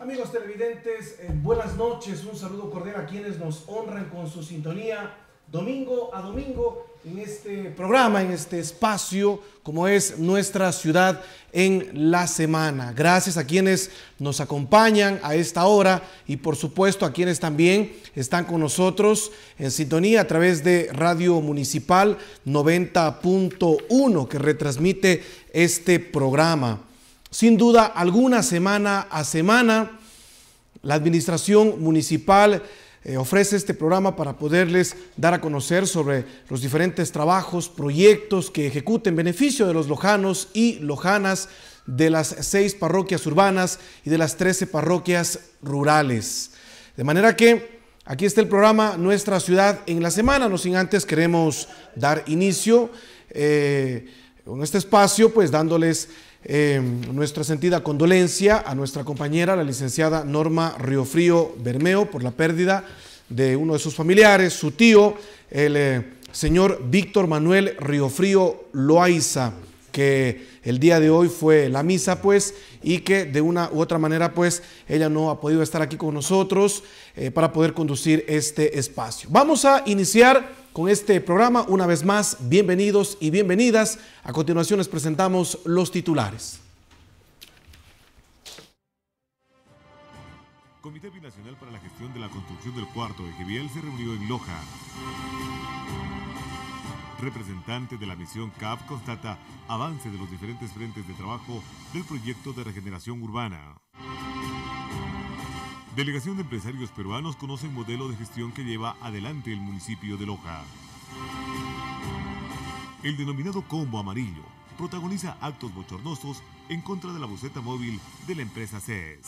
Amigos televidentes, eh, buenas noches, un saludo cordial a quienes nos honran con su sintonía domingo a domingo en este programa, en este espacio, como es nuestra ciudad en la semana. Gracias a quienes nos acompañan a esta hora y por supuesto a quienes también están con nosotros en sintonía a través de Radio Municipal 90.1 que retransmite este programa. Sin duda alguna, semana a semana, la administración municipal eh, ofrece este programa para poderles dar a conocer sobre los diferentes trabajos, proyectos que ejecuten beneficio de los lojanos y lojanas de las seis parroquias urbanas y de las trece parroquias rurales. De manera que aquí está el programa Nuestra Ciudad en la Semana, no sin antes queremos dar inicio eh, con este espacio, pues dándoles Em, nuestra sentida condolencia a nuestra compañera, la licenciada Norma Riofrío Bermeo, por la pérdida de uno de sus familiares, su tío, el eh, señor Víctor Manuel Riofrío Loaiza, que el día de hoy fue la misa, pues, y que de una u otra manera, pues, ella no ha podido estar aquí con nosotros eh, para poder conducir este espacio. Vamos a iniciar con este programa. Una vez más, bienvenidos y bienvenidas. A continuación les presentamos los titulares. Comité Binacional para la Gestión de la Construcción del Cuarto de Ejevial se reunió en Loja. Representante de la misión CAP constata avance de los diferentes frentes de trabajo del proyecto de regeneración urbana. Delegación de empresarios peruanos conoce el modelo de gestión que lleva adelante el municipio de Loja. El denominado combo amarillo protagoniza actos bochornosos en contra de la boceta móvil de la empresa CES.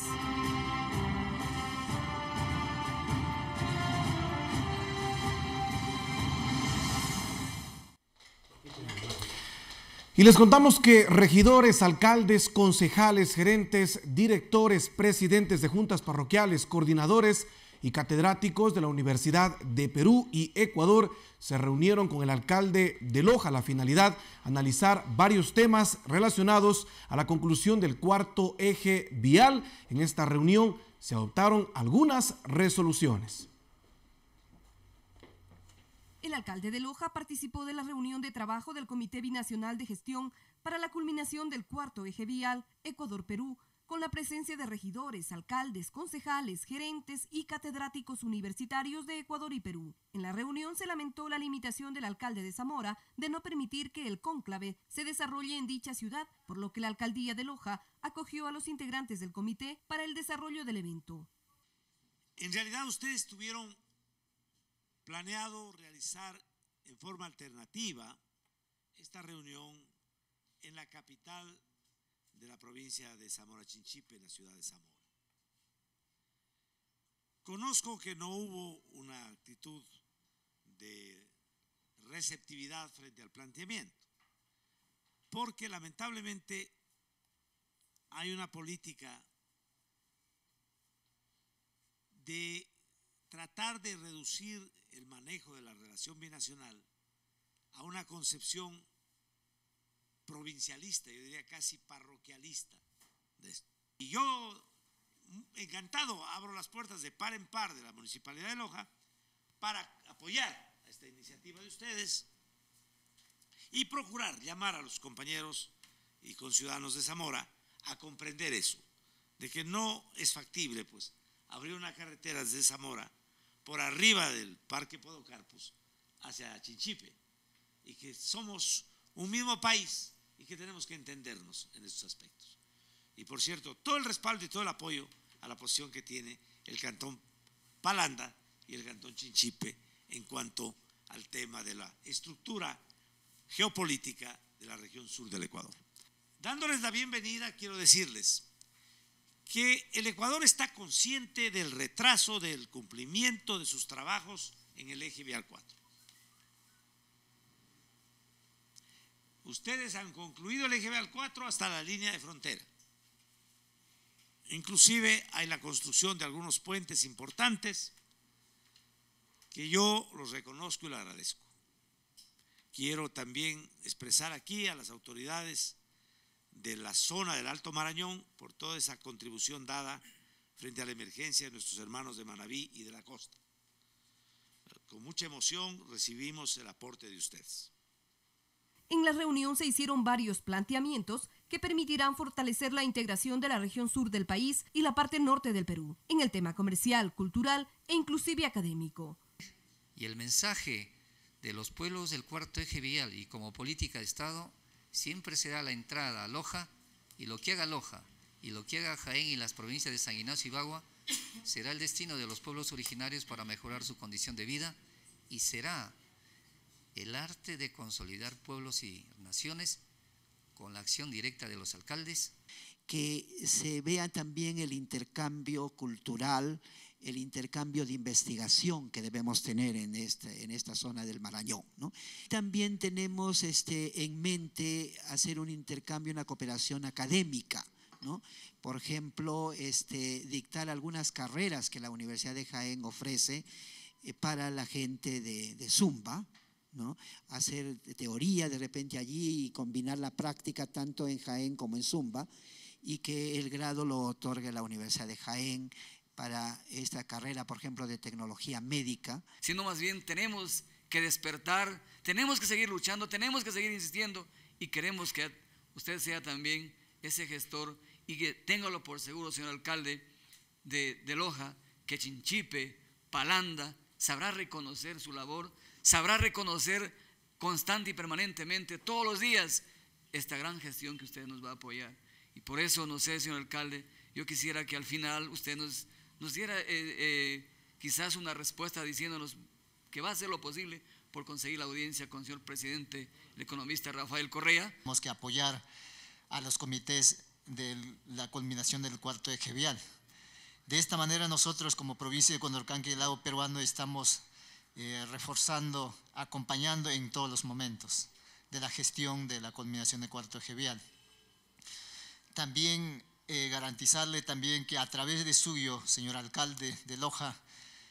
Y les contamos que regidores, alcaldes, concejales, gerentes, directores, presidentes de juntas parroquiales, coordinadores y catedráticos de la Universidad de Perú y Ecuador se reunieron con el alcalde de Loja. La finalidad, analizar varios temas relacionados a la conclusión del cuarto eje vial. En esta reunión se adoptaron algunas resoluciones. El alcalde de Loja participó de la reunión de trabajo del Comité Binacional de Gestión para la culminación del cuarto eje vial Ecuador-Perú, con la presencia de regidores, alcaldes, concejales, gerentes y catedráticos universitarios de Ecuador y Perú. En la reunión se lamentó la limitación del alcalde de Zamora de no permitir que el cónclave se desarrolle en dicha ciudad, por lo que la alcaldía de Loja acogió a los integrantes del comité para el desarrollo del evento. En realidad ustedes tuvieron planeado realizar en forma alternativa esta reunión en la capital de la provincia de Zamora Chinchipe, en la ciudad de Zamora. Conozco que no hubo una actitud de receptividad frente al planteamiento, porque lamentablemente hay una política de tratar de reducir el manejo de la relación binacional a una concepción provincialista, yo diría casi parroquialista Y yo, encantado, abro las puertas de par en par de la Municipalidad de Loja para apoyar a esta iniciativa de ustedes y procurar llamar a los compañeros y conciudadanos de Zamora a comprender eso, de que no es factible, pues, abrir una carretera desde Zamora por arriba del Parque Podocarpus hacia Chinchipe y que somos un mismo país y que tenemos que entendernos en estos aspectos. Y por cierto, todo el respaldo y todo el apoyo a la posición que tiene el Cantón Palanda y el Cantón Chinchipe en cuanto al tema de la estructura geopolítica de la región sur del Ecuador. Dándoles la bienvenida, quiero decirles que el Ecuador está consciente del retraso del cumplimiento de sus trabajos en el eje vial 4. Ustedes han concluido el eje vial 4 hasta la línea de frontera. Inclusive hay la construcción de algunos puentes importantes que yo los reconozco y los agradezco. Quiero también expresar aquí a las autoridades de la zona del Alto Marañón por toda esa contribución dada frente a la emergencia de nuestros hermanos de Manabí y de la costa. Con mucha emoción recibimos el aporte de ustedes. En la reunión se hicieron varios planteamientos que permitirán fortalecer la integración de la región sur del país y la parte norte del Perú en el tema comercial, cultural e inclusive académico. Y el mensaje de los pueblos del cuarto eje vial y como política de Estado siempre será la entrada a Loja y lo que haga Loja y lo que haga Jaén y las provincias de San Ignacio y Bagua será el destino de los pueblos originarios para mejorar su condición de vida y será el arte de consolidar pueblos y naciones con la acción directa de los alcaldes. Que se vea también el intercambio cultural el intercambio de investigación que debemos tener en, este, en esta zona del Marañón. También tenemos este, en mente hacer un intercambio, una cooperación académica. Por ejemplo, este, dictar algunas carreras que la Universidad de Jaén ofrece eh, para la gente de, Zumba, ¿no? hacer teoría de repente allí y combinar la práctica tanto en Jaén como en Zumba y que el grado lo otorgue la Universidad de Jaén para esta carrera, por ejemplo, de tecnología médica. Sino más bien tenemos que despertar, tenemos que seguir luchando, tenemos que seguir insistiendo y queremos que usted sea también ese gestor y que téngalo por seguro, señor alcalde de, Loja, que Chinchipe, Palanda, sabrá reconocer su labor, sabrá reconocer constante y permanentemente todos los días esta gran gestión que usted nos va a apoyar. Y por eso, no sé, señor alcalde, yo quisiera que al final usted nos nos diera eh, eh, quizás una respuesta diciéndonos que va a hacer lo posible por conseguir la audiencia con el señor presidente, el economista Rafael Correa. Tenemos que apoyar a los comités de la culminación del cuarto eje De esta manera nosotros como provincia de Condorcanqui y Lago Peruano estamos eh, reforzando, acompañando en todos los momentos de la gestión de la culminación del cuarto eje También eh, garantizarle también que a través de suyo, señor alcalde de Loja,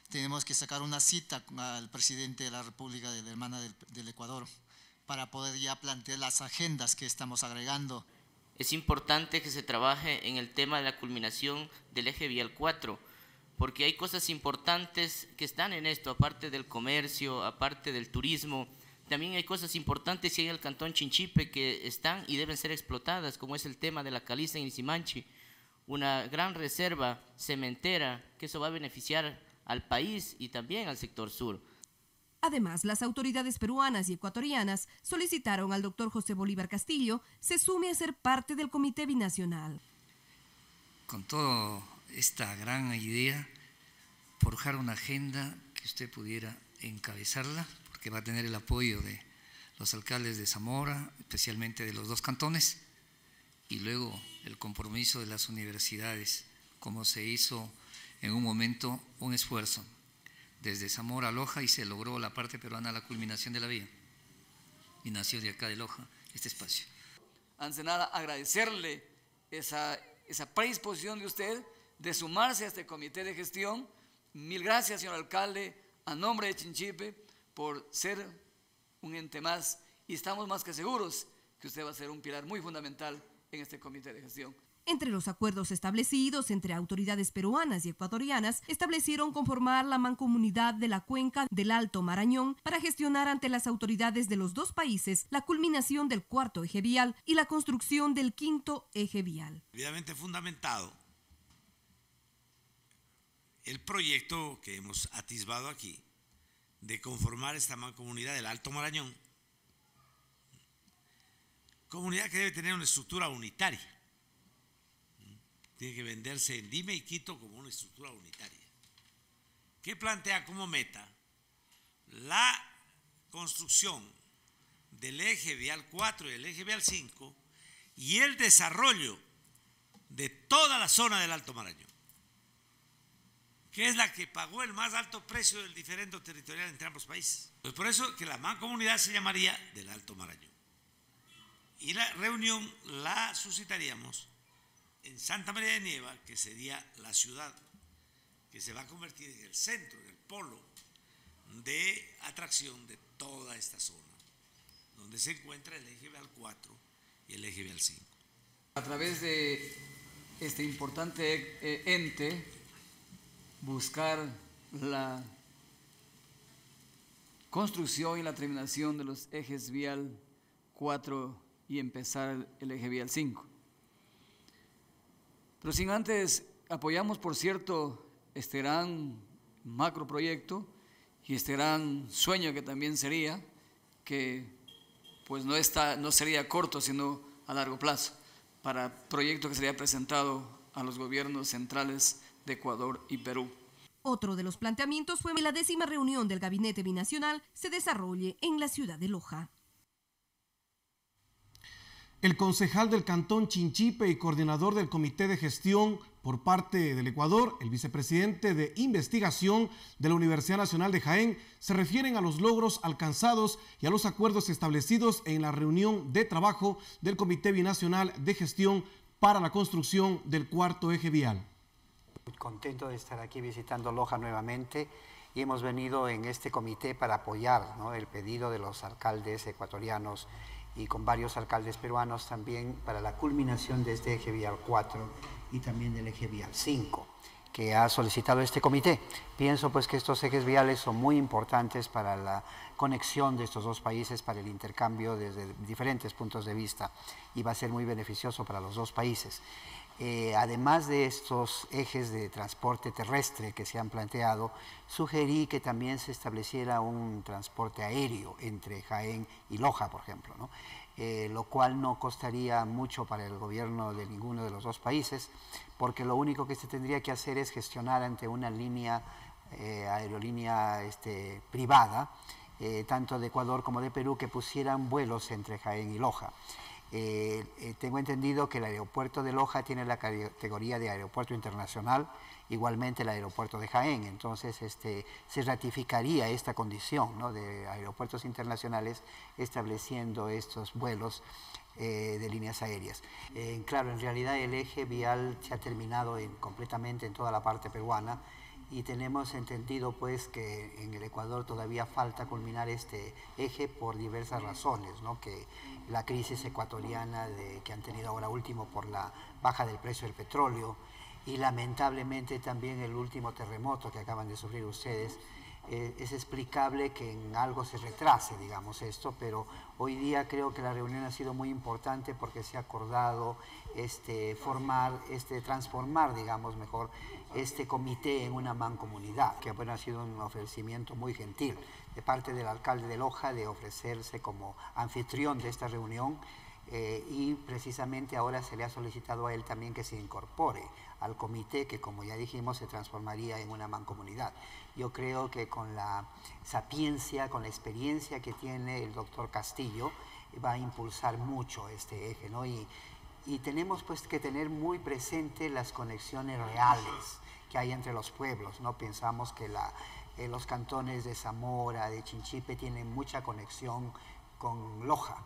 tenemos que sacar una cita al presidente de la República de la Hermana del, del Ecuador para poder ya plantear las agendas que estamos agregando. Es importante que se trabaje en el tema de la culminación del eje vial 4, porque hay cosas importantes que están en esto, aparte del comercio, aparte del turismo, también hay cosas importantes hay el cantón Chinchipe que están y deben ser explotadas, como es el tema de la caliza en Isimanchi, una gran reserva cementera que eso va a beneficiar al país y también al sector sur. Además, las autoridades peruanas y ecuatorianas solicitaron al doctor José Bolívar Castillo se sume a ser parte del Comité Binacional. Con toda esta gran idea, forjar una agenda que usted pudiera encabezarla que va a tener el apoyo de los alcaldes de Zamora, especialmente de los dos cantones, y luego el compromiso de las universidades, como se hizo en un momento un esfuerzo desde Zamora a Loja y se logró la parte peruana la culminación de la vía. Y nació de acá de Loja este espacio. Antes nada, agradecerle esa, esa predisposición de usted de sumarse a este comité de gestión. Mil gracias, señor alcalde, a nombre de Chinchipe por ser un ente más y estamos más que seguros que usted va a ser un pilar muy fundamental en este comité de gestión. Entre los acuerdos establecidos entre autoridades peruanas y ecuatorianas, establecieron conformar la mancomunidad de la cuenca del Alto Marañón para gestionar ante las autoridades de los dos países la culminación del cuarto eje vial y la construcción del quinto eje vial. Evidentemente fundamentado el proyecto que hemos atisbado aquí de conformar esta comunidad del Alto Marañón, comunidad que debe tener una estructura unitaria. Tiene que venderse en Dime y Quito como una estructura unitaria. que plantea como meta? La construcción del eje vial 4 y el eje vial 5 y el desarrollo de toda la zona del Alto Marañón que es la que pagó el más alto precio del diferendo territorial entre ambos países. Pues por eso que la mancomunidad se llamaría del Alto Marañón. Y la reunión la suscitaríamos en Santa María de Nieva, que sería la ciudad que se va a convertir en el centro, en el polo de atracción de toda esta zona, donde se encuentra el eje vial 4 y el eje vial 5. A través de este importante eh, ente buscar la construcción y la terminación de los ejes vial 4 y empezar el eje vial 5. Pero sin antes, apoyamos, por cierto, este gran macroproyecto y este gran sueño que también sería, que pues no, está, no sería corto, sino a largo plazo, para proyecto que sería presentado a los gobiernos centrales de Ecuador y Perú. Otro de los planteamientos fue que la décima reunión del Gabinete Binacional se desarrolle en la ciudad de Loja. El concejal del Cantón Chinchipe y coordinador del Comité de Gestión por parte del Ecuador, el vicepresidente de investigación de la Universidad Nacional de Jaén, se refieren a los logros alcanzados y a los acuerdos establecidos en la reunión de trabajo del Comité Binacional de Gestión para la construcción del cuarto eje vial. Muy Contento de estar aquí visitando Loja nuevamente y hemos venido en este comité para apoyar el pedido de los alcaldes ecuatorianos y con varios alcaldes peruanos también para la culminación de este eje vial 4 y también del eje vial 5 que ha solicitado este comité. Pienso pues que estos ejes viales son muy importantes para la conexión de estos dos países, para el intercambio desde diferentes puntos de vista y va a ser muy beneficioso para los dos países. Eh, además de estos ejes de transporte terrestre que se han planteado, sugerí que también se estableciera un transporte aéreo entre Jaén y Loja, por ejemplo. Eh, lo cual no costaría mucho para el gobierno de ninguno de los dos países, porque lo único que se tendría que hacer es gestionar ante una línea, eh, aerolínea este, privada, eh, tanto de Ecuador como de Perú, que pusieran vuelos entre Jaén y Loja. tengo entendido que el aeropuerto de Loja tiene la categoría de aeropuerto internacional, igualmente el aeropuerto de Jaén. Entonces este, se ratificaría esta condición de aeropuertos internacionales estableciendo estos vuelos eh, de líneas aéreas. claro, en realidad el eje vial se ha terminado completamente en toda la parte peruana y tenemos entendido pues que en el Ecuador todavía falta culminar este eje por diversas razones, que la crisis ecuatoriana que han tenido ahora último por la baja del precio del petróleo, y lamentablemente también el último terremoto que acaban de sufrir ustedes. Eh, es explicable que en algo se retrase, digamos, esto, pero hoy día creo que la reunión ha sido muy importante porque se ha acordado este, formar, este, transformar, digamos, mejor, este comité en una mancomunidad, que bueno, ha sido un ofrecimiento muy gentil de parte del alcalde de Loja de ofrecerse como anfitrión de esta reunión eh, y precisamente ahora se le ha solicitado a él también que se incorpore al comité que, como ya dijimos, se transformaría en una mancomunidad. Yo creo que con la sapiencia, con la experiencia que tiene el doctor Castillo, va a impulsar mucho este eje, Y, tenemos pues que tener muy presente las conexiones reales que hay entre los pueblos, ¿no? Pensamos que eh, los cantones de Zamora, de Chinchipe, tienen mucha conexión con Loja,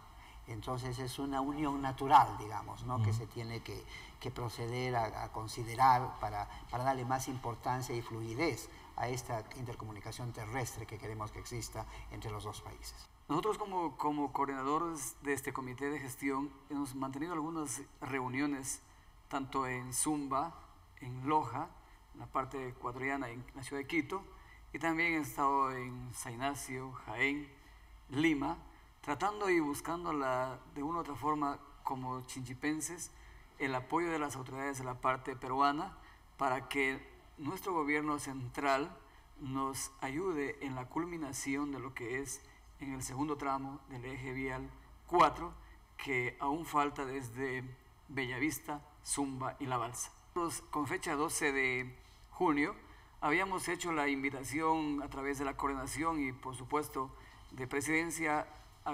entonces es una unión natural, digamos, que mm. se tiene que, proceder a, considerar para, darle más importancia y fluidez a esta intercomunicación terrestre que queremos que exista entre los dos países. Nosotros como, coordinadores de este comité de gestión hemos mantenido algunas reuniones tanto en Zumba, en Loja, en la parte ecuatoriana, en la ciudad de Quito, y también he estado en San Jaén, Lima, tratando y buscando la, de una u otra forma como chinchipenses el apoyo de las autoridades de la parte peruana para que nuestro gobierno central nos ayude en la culminación de lo que es en el segundo tramo del eje vial 4 que aún falta desde Bellavista, Zumba y La Balsa. Con fecha 12 de junio habíamos hecho la invitación a través de la coordinación y por supuesto de presidencia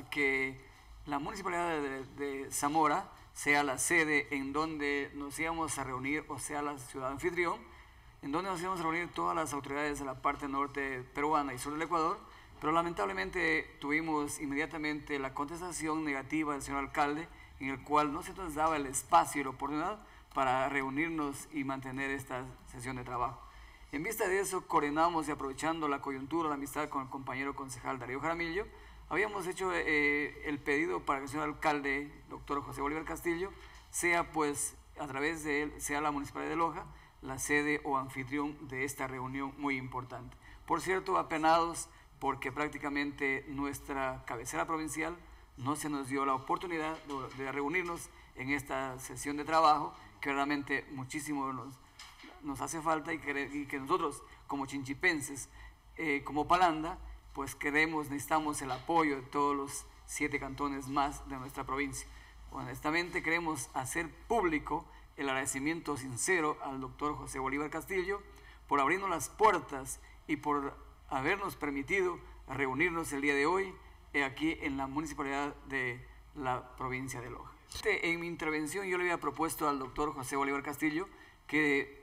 que la municipalidad de, de, Zamora sea la sede en donde nos íbamos a reunir, o sea, la ciudad anfitrión, en donde nos íbamos a reunir todas las autoridades de la parte norte peruana y sur del Ecuador, pero lamentablemente tuvimos inmediatamente la contestación negativa del señor alcalde, en el cual no se nos daba el espacio y la oportunidad para reunirnos y mantener esta sesión de trabajo. En vista de eso, coordinamos y aprovechando la coyuntura, la amistad con el compañero concejal Darío Jaramillo, Habíamos hecho eh, eh, el pedido para que el señor alcalde, doctor José Bolívar Castillo, sea pues a través de él, sea la Municipalidad de Loja, la sede o anfitrión de esta reunión muy importante. Por cierto, apenados porque prácticamente nuestra cabecera provincial no se nos dio la oportunidad de, reunirnos en esta sesión de trabajo, que realmente muchísimo nos, hace falta y que, nosotros como chinchipenses, eh, como Palanda, pues queremos, necesitamos el apoyo de todos los siete cantones más de nuestra provincia. Honestamente queremos hacer público el agradecimiento sincero al doctor José Bolívar Castillo por abrirnos las puertas y por habernos permitido reunirnos el día de hoy aquí en la municipalidad de la provincia de Loja. Este, en mi intervención yo le había propuesto al doctor José Bolívar Castillo que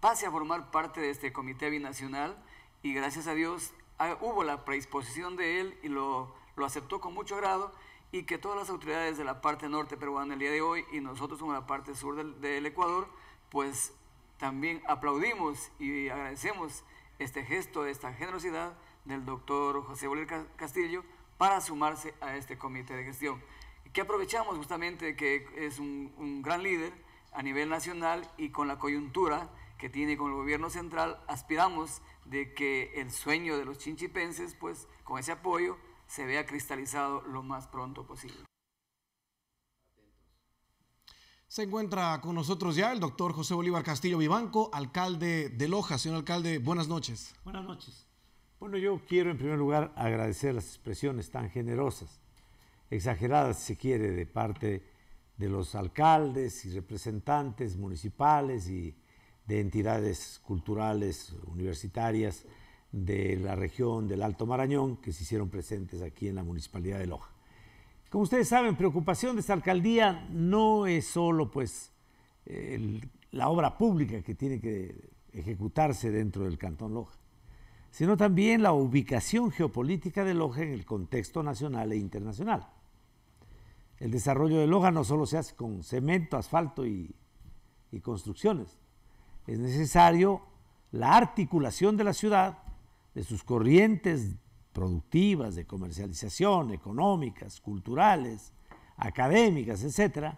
pase a formar parte de este comité binacional y gracias a Dios Ah, hubo la predisposición de él y lo, lo aceptó con mucho grado y que todas las autoridades de la parte norte peruana el día de hoy y nosotros como la parte sur del, Ecuador, pues también aplaudimos y agradecemos este gesto, de esta generosidad del doctor José Bolívar Castillo para sumarse a este comité de gestión. Que aprovechamos justamente que es un, un gran líder a nivel nacional y con la coyuntura que tiene con el gobierno central, aspiramos de que el sueño de los chinchipenses, pues con ese apoyo, se vea cristalizado lo más pronto posible. Se encuentra con nosotros ya el doctor José Bolívar Castillo Vivanco, alcalde de Loja. Señor alcalde, buenas noches. Buenas noches. Bueno, yo quiero en primer lugar agradecer las expresiones tan generosas, exageradas si se quiere, de parte de los alcaldes y representantes municipales y de entidades culturales, universitarias de la región del Alto Marañón que se hicieron presentes aquí en la Municipalidad de Loja. Como ustedes saben, preocupación de esta alcaldía no es solo pues la obra pública que tiene que ejecutarse dentro del Cantón Loja, sino también la ubicación geopolítica de Loja en el contexto nacional e internacional. El desarrollo de Loja no solo se hace con cemento, asfalto y, y construcciones, es necesario la articulación de la ciudad, de sus corrientes productivas, de comercialización, económicas, culturales, académicas, etc.,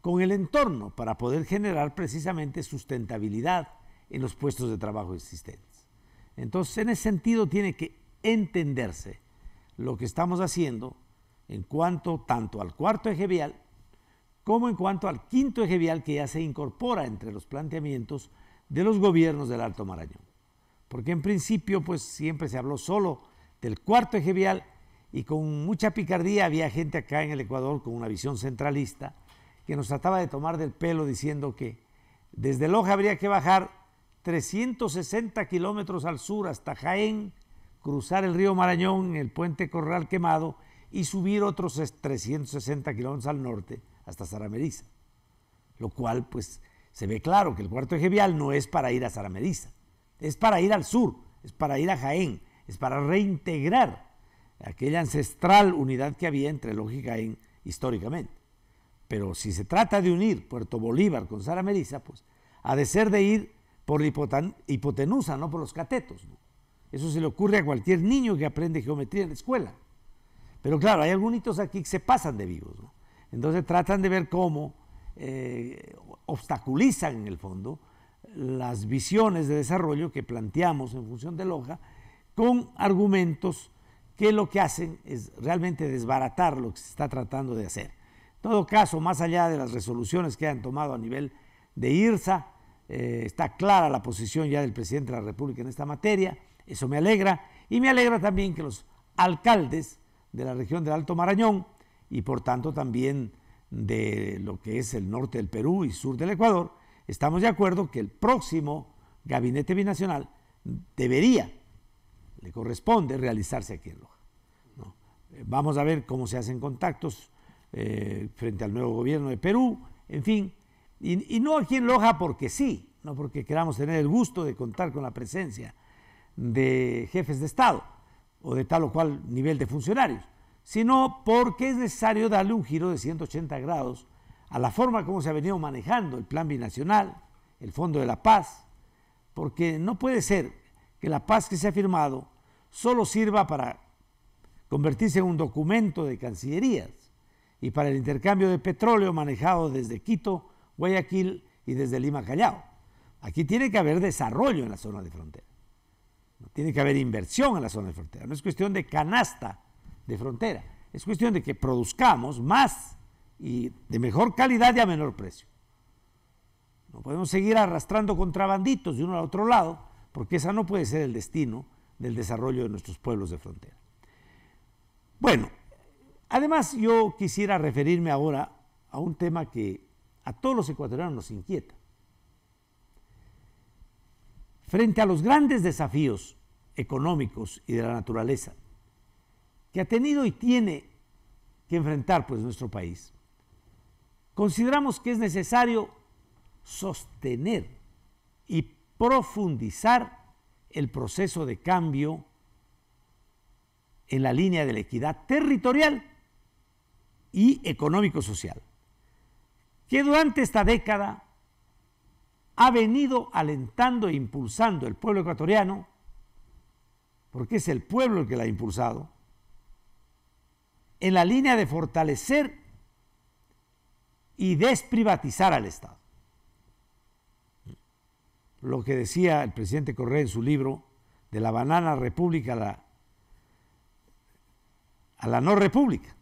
con el entorno para poder generar precisamente sustentabilidad en los puestos de trabajo existentes. Entonces, en ese sentido tiene que entenderse lo que estamos haciendo en cuanto tanto al cuarto eje vial como en cuanto al quinto eje vial que ya se incorpora entre los planteamientos de los gobiernos del Alto Marañón. Porque en principio pues siempre se habló solo del cuarto eje vial y con mucha picardía había gente acá en el Ecuador con una visión centralista que nos trataba de tomar del pelo diciendo que desde Loja habría que bajar 360 kilómetros al sur hasta Jaén, cruzar el río Marañón en el puente Corral Quemado y subir otros 360 kilómetros al norte hasta Zarameriza. Lo cual, pues, se ve claro que el cuarto eje vial no es para ir a Sarameriza, es para ir al sur, es para ir a Jaén, es para reintegrar aquella ancestral unidad que había entre Lógica y Jaén históricamente. Pero si se trata de unir Puerto Bolívar con Sarameriza, pues, ha de ser de ir por la hipotenusa, no por los catetos. Eso se le ocurre a cualquier niño que aprende geometría en la escuela. Pero claro, hay algunos aquí que se pasan de vivos. ¿no? Entonces tratan de ver cómo eh, obstaculizan en el fondo las visiones de desarrollo que planteamos en función de Loja con argumentos que lo que hacen es realmente desbaratar lo que se está tratando de hacer. En todo caso, más allá de las resoluciones que han tomado a nivel de IRSA, eh, está clara la posición ya del presidente de la República en esta materia, eso me alegra, y me alegra también que los alcaldes de la región del Alto Marañón, y por tanto también de lo que es el norte del Perú y sur del Ecuador, estamos de acuerdo que el próximo gabinete binacional debería, le corresponde realizarse aquí en Loja. Vamos a ver cómo se hacen contactos eh, frente al nuevo gobierno de Perú, en fin, y, y, no aquí en Loja porque sí, no porque queramos tener el gusto de contar con la presencia de jefes de Estado o de tal o cual nivel de funcionarios sino porque es necesario darle un giro de 180 grados a la forma como se ha venido manejando el plan binacional, el Fondo de la Paz, porque no puede ser que la paz que se ha firmado solo sirva para convertirse en un documento de cancillerías y para el intercambio de petróleo manejado desde Quito, Guayaquil y desde Lima Callao. Aquí tiene que haber desarrollo en la zona de frontera. Tiene que haber inversión en la zona de frontera. No es cuestión de canasta de frontera. Es cuestión de que produzcamos más y de mejor calidad y a menor precio. No podemos seguir arrastrando contrabanditos de uno al otro lado, porque esa no puede ser el destino del desarrollo de nuestros pueblos de frontera. Bueno, además yo quisiera referirme ahora a un tema que a todos los ecuatorianos nos inquieta. Frente a los grandes desafíos económicos y de la naturaleza que ha tenido y tiene que enfrentar pues nuestro país. Consideramos que es necesario sostener y profundizar el proceso de cambio en la línea de la equidad territorial y económico-social, que durante esta década ha venido alentando e impulsando el pueblo ecuatoriano, porque es el pueblo el que la ha impulsado, en la línea de fortalecer y desprivatizar al Estado. Lo que decía el presidente Correa en su libro, de la banana república a la, no república.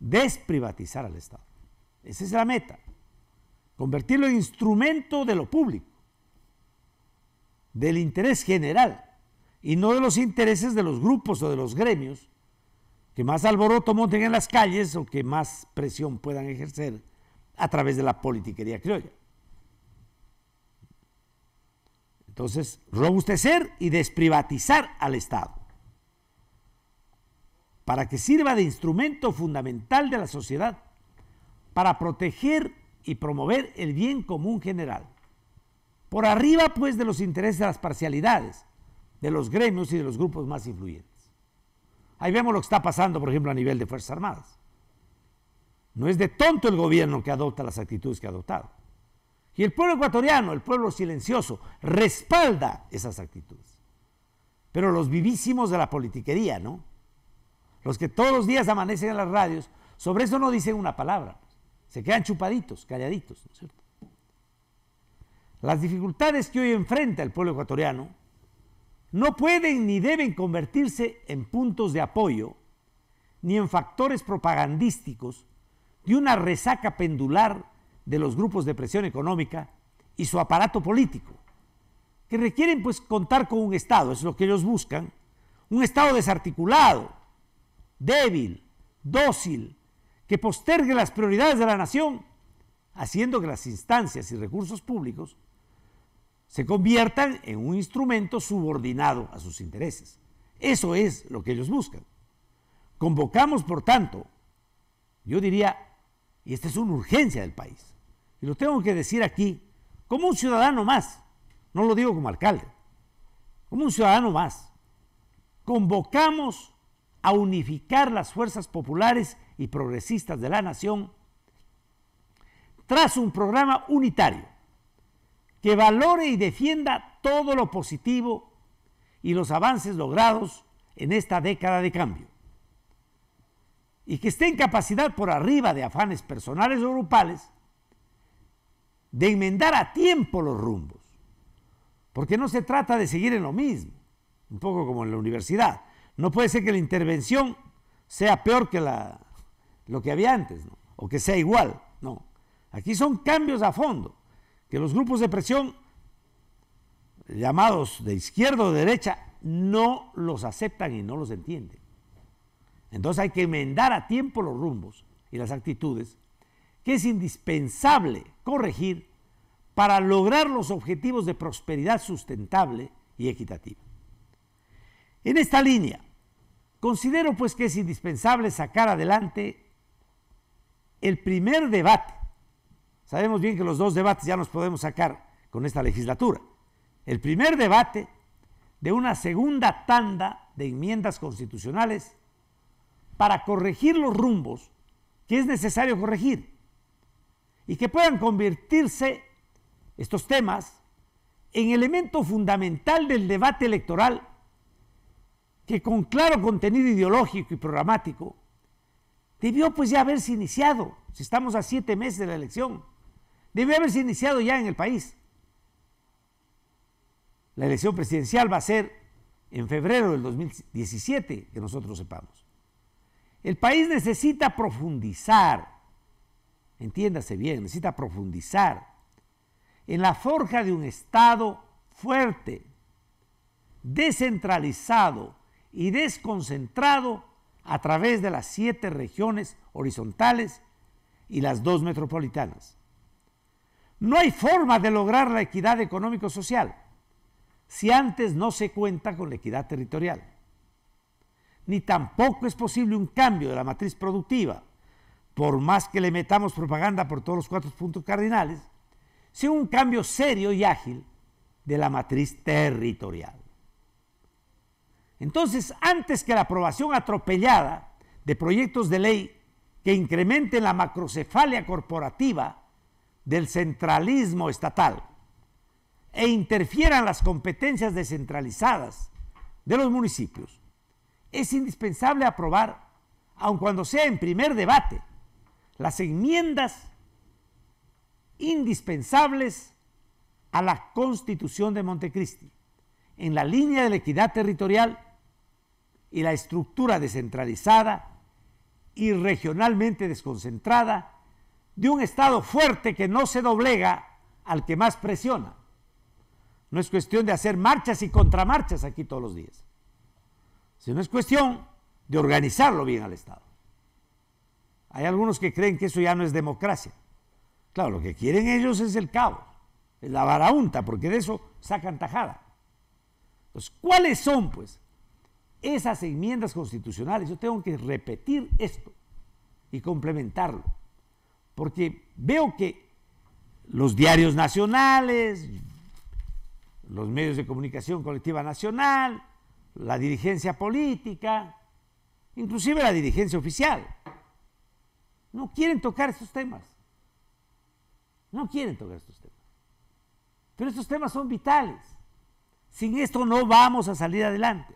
Desprivatizar al Estado. Esa es la meta. Convertirlo en instrumento de lo público, del interés general, y no de los intereses de los grupos o de los gremios que más alboroto monten en las calles o que más presión puedan ejercer a través de la politiquería criolla. Entonces, robustecer y desprivatizar al Estado para que sirva de instrumento fundamental de la sociedad para proteger y promover el bien común general. Por arriba, pues, de los intereses de las parcialidades, de los gremios y de los grupos más influyentes. Ahí vemos lo que está pasando, por ejemplo, a nivel de Fuerzas Armadas. No es de tonto el gobierno que adopta las actitudes que ha adoptado. Y el pueblo ecuatoriano, el pueblo silencioso, respalda esas actitudes. Pero los vivísimos de la politiquería, ¿no? Los que todos los días amanecen en las radios, sobre eso no dicen una palabra. Se quedan chupaditos, calladitos, ¿no es cierto? Las dificultades que hoy enfrenta el pueblo ecuatoriano no pueden ni deben convertirse en puntos de apoyo ni en factores propagandísticos de una resaca pendular de los grupos de presión económica y su aparato político, que requieren pues contar con un Estado, es lo que ellos buscan, un Estado desarticulado, débil, dócil, que postergue las prioridades de la nación, haciendo que las instancias y recursos públicos se conviertan en un instrumento subordinado a sus intereses. Eso es lo que ellos buscan. Convocamos, por tanto, yo diría, y esta es una urgencia del país, y lo tengo que decir aquí, como un ciudadano más, no lo digo como alcalde, como un ciudadano más, convocamos a unificar las fuerzas populares y progresistas de la nación tras un programa unitario que valore y defienda todo lo positivo y los avances logrados en esta década de cambio. Y que esté en capacidad por arriba de afanes personales o grupales de enmendar a tiempo los rumbos. Porque no se trata de seguir en lo mismo, un poco como en la universidad. No puede ser que la intervención sea peor que la, lo que había antes, o que sea igual. No, aquí son cambios a fondo que los grupos de presión llamados de izquierda o de derecha no los aceptan y no los entienden. Entonces hay que enmendar a tiempo los rumbos y las actitudes que es indispensable corregir para lograr los objetivos de prosperidad sustentable y equitativa. En esta línea, considero pues que es indispensable sacar adelante el primer debate Sabemos bien que los dos debates ya nos podemos sacar con esta legislatura. El primer debate de una segunda tanda de enmiendas constitucionales para corregir los rumbos que es necesario corregir y que puedan convertirse estos temas en elemento fundamental del debate electoral que con claro contenido ideológico y programático debió pues ya haberse iniciado si estamos a siete meses de la elección. Debe haberse iniciado ya en el país. La elección presidencial va a ser en febrero del 2017, que nosotros sepamos. El país necesita profundizar, entiéndase bien, necesita profundizar en la forja de un Estado fuerte, descentralizado y desconcentrado a través de las siete regiones horizontales y las dos metropolitanas. No hay forma de lograr la equidad económico-social si antes no se cuenta con la equidad territorial. Ni tampoco es posible un cambio de la matriz productiva, por más que le metamos propaganda por todos los cuatro puntos cardinales, sin un cambio serio y ágil de la matriz territorial. Entonces, antes que la aprobación atropellada de proyectos de ley que incrementen la macrocefalia corporativa, del centralismo estatal e interfieran las competencias descentralizadas de los municipios, es indispensable aprobar, aun cuando sea en primer debate, las enmiendas indispensables a la Constitución de Montecristi, en la línea de la equidad territorial y la estructura descentralizada y regionalmente desconcentrada de un Estado fuerte que no se doblega al que más presiona. No es cuestión de hacer marchas y contramarchas aquí todos los días, sino es cuestión de organizarlo bien al Estado. Hay algunos que creen que eso ya no es democracia. Claro, lo que quieren ellos es el cabo es la varaunta, porque de eso sacan tajada. Entonces, ¿cuáles son, pues, esas enmiendas constitucionales? Yo tengo que repetir esto y complementarlo porque veo que los diarios nacionales, los medios de comunicación colectiva nacional, la dirigencia política, inclusive la dirigencia oficial, no quieren tocar estos temas. No quieren tocar estos temas. Pero estos temas son vitales. Sin esto no vamos a salir adelante.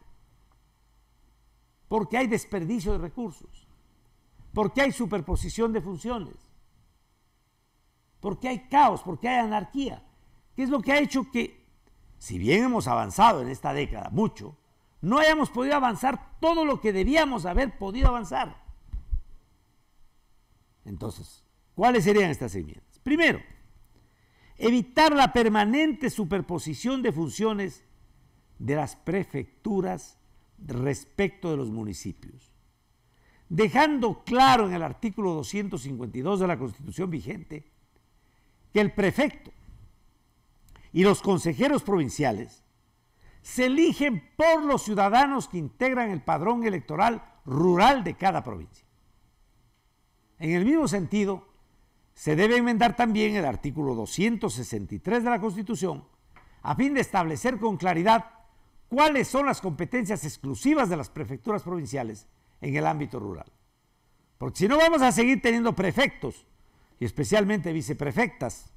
Porque hay desperdicio de recursos. Porque hay superposición de funciones porque hay caos, porque hay anarquía, ¿Qué es lo que ha hecho que, si bien hemos avanzado en esta década mucho, no hayamos podido avanzar todo lo que debíamos haber podido avanzar. Entonces, ¿cuáles serían estas enmiendas? Primero, evitar la permanente superposición de funciones de las prefecturas respecto de los municipios, dejando claro en el artículo 252 de la Constitución vigente que el prefecto y los consejeros provinciales se eligen por los ciudadanos que integran el padrón electoral rural de cada provincia. En el mismo sentido, se debe enmendar también el artículo 263 de la Constitución a fin de establecer con claridad cuáles son las competencias exclusivas de las prefecturas provinciales en el ámbito rural. Porque si no vamos a seguir teniendo prefectos y especialmente viceprefectas,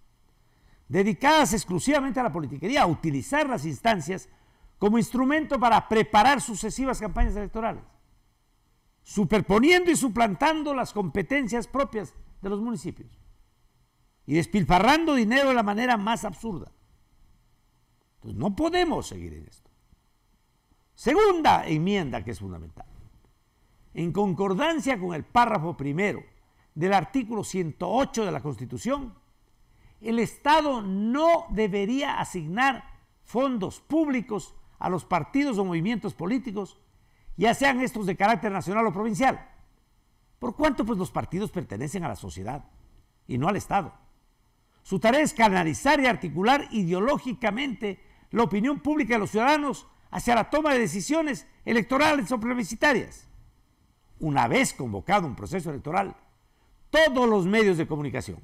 dedicadas exclusivamente a la politiquería, a utilizar las instancias como instrumento para preparar sucesivas campañas electorales, superponiendo y suplantando las competencias propias de los municipios y despilfarrando dinero de la manera más absurda. Entonces no podemos seguir en esto. Segunda enmienda que es fundamental. En concordancia con el párrafo primero del artículo 108 de la Constitución, el Estado no debería asignar fondos públicos a los partidos o movimientos políticos, ya sean estos de carácter nacional o provincial. Por cuánto pues los partidos pertenecen a la sociedad y no al Estado. Su tarea es canalizar y articular ideológicamente la opinión pública de los ciudadanos hacia la toma de decisiones electorales o plebiscitarias. Una vez convocado un proceso electoral todos los medios de comunicación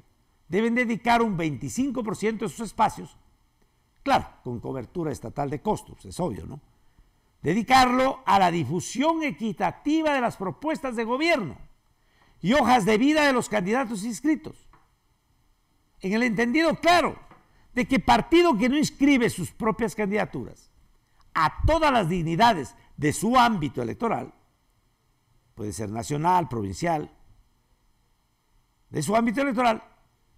deben dedicar un 25% de sus espacios, claro, con cobertura estatal de costos, es obvio, ¿no? Dedicarlo a la difusión equitativa de las propuestas de gobierno y hojas de vida de los candidatos inscritos. En el entendido claro de que partido que no inscribe sus propias candidaturas a todas las dignidades de su ámbito electoral, puede ser nacional, provincial, de su ámbito electoral,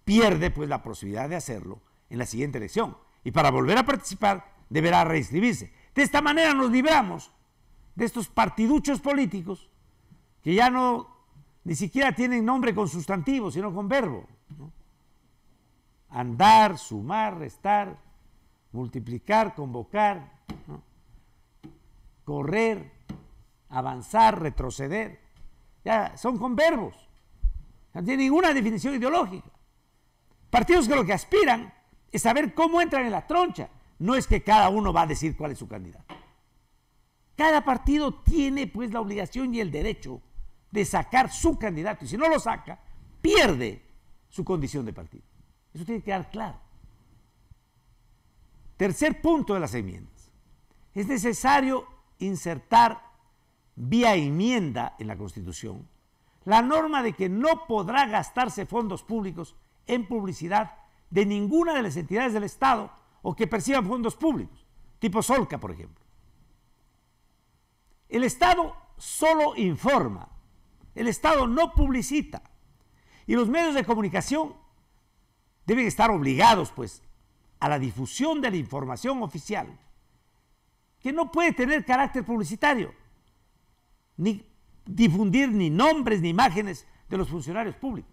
pierde pues la posibilidad de hacerlo en la siguiente elección. Y para volver a participar deberá reinscribirse. De esta manera nos libramos de estos partiduchos políticos que ya no ni siquiera tienen nombre con sustantivo, sino con verbo. Andar, sumar, restar, multiplicar, convocar, correr, avanzar, retroceder. Ya son con verbos no tiene ninguna definición ideológica. Partidos que lo que aspiran es saber cómo entran en la troncha, no es que cada uno va a decir cuál es su candidato. Cada partido tiene pues la obligación y el derecho de sacar su candidato y si no lo saca, pierde su condición de partido. Eso tiene que quedar claro. Tercer punto de las enmiendas. Es necesario insertar vía enmienda en la Constitución la norma de que no podrá gastarse fondos públicos en publicidad de ninguna de las entidades del Estado o que perciban fondos públicos, tipo Solca, por ejemplo. El Estado solo informa, el Estado no publicita y los medios de comunicación deben estar obligados, pues, a la difusión de la información oficial, que no puede tener carácter publicitario, ni difundir ni nombres ni imágenes de los funcionarios públicos.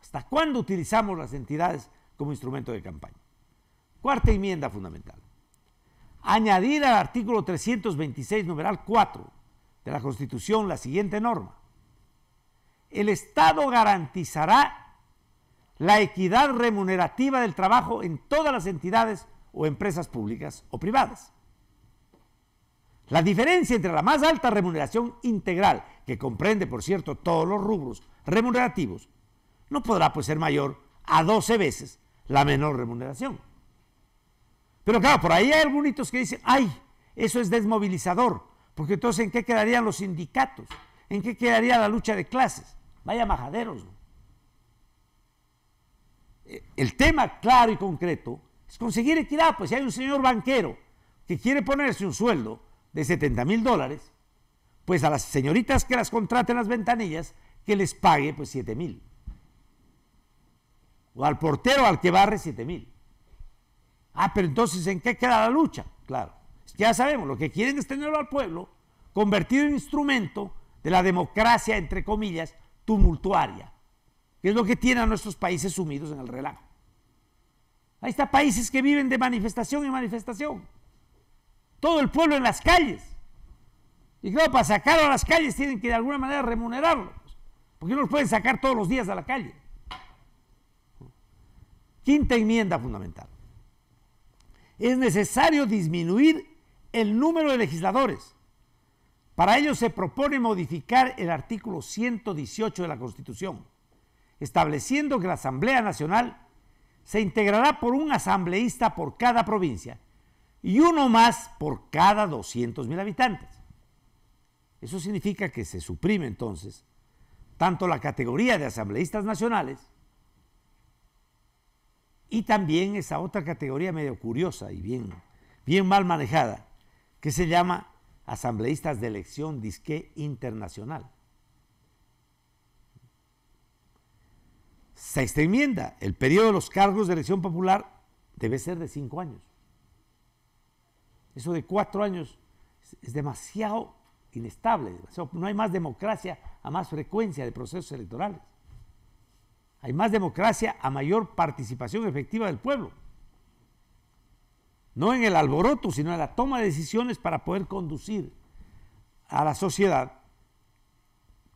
¿Hasta cuándo utilizamos las entidades como instrumento de campaña? Cuarta enmienda fundamental. Añadir al artículo 326, numeral 4 de la Constitución la siguiente norma. El Estado garantizará la equidad remunerativa del trabajo en todas las entidades o empresas públicas o privadas. La diferencia entre la más alta remuneración integral, que comprende, por cierto, todos los rubros remunerativos, no podrá pues ser mayor a 12 veces la menor remuneración. Pero claro, por ahí hay algunos que dicen, ay, eso es desmovilizador, porque entonces ¿en qué quedarían los sindicatos? ¿En qué quedaría la lucha de clases? Vaya majaderos. Eh, el tema claro y concreto es conseguir equidad, pues si hay un señor banquero que quiere ponerse un sueldo de 70 mil dólares, pues a las señoritas que las contraten las ventanillas, que les pague pues 7 mil. O al portero al que barre 7 mil. Ah, pero entonces ¿en qué queda la lucha? Claro, ya sabemos, lo que quieren es tenerlo al pueblo convertido en instrumento de la democracia, entre comillas, tumultuaria, que es lo que tienen a nuestros países sumidos en el relajo. Ahí está países que viven de manifestación en manifestación todo el pueblo en las calles. Y claro, para sacarlo a las calles tienen que de alguna manera remunerarlo, porque no los pueden sacar todos los días a la calle. Quinta enmienda fundamental. Es necesario disminuir el número de legisladores. Para ello se propone modificar el artículo 118 de la Constitución, estableciendo que la Asamblea Nacional se integrará por un asambleísta por cada provincia y uno más por cada 200 mil habitantes. Eso significa que se suprime entonces tanto la categoría de asambleístas nacionales y también esa otra categoría medio curiosa y bien, bien mal manejada que se llama asambleístas de elección disque internacional. Sexta enmienda, el periodo de los cargos de elección popular debe ser de cinco años. Eso de cuatro años es demasiado inestable, no hay más democracia a más frecuencia de procesos electorales. Hay más democracia a mayor participación efectiva del pueblo. No en el alboroto, sino en la toma de decisiones para poder conducir a la sociedad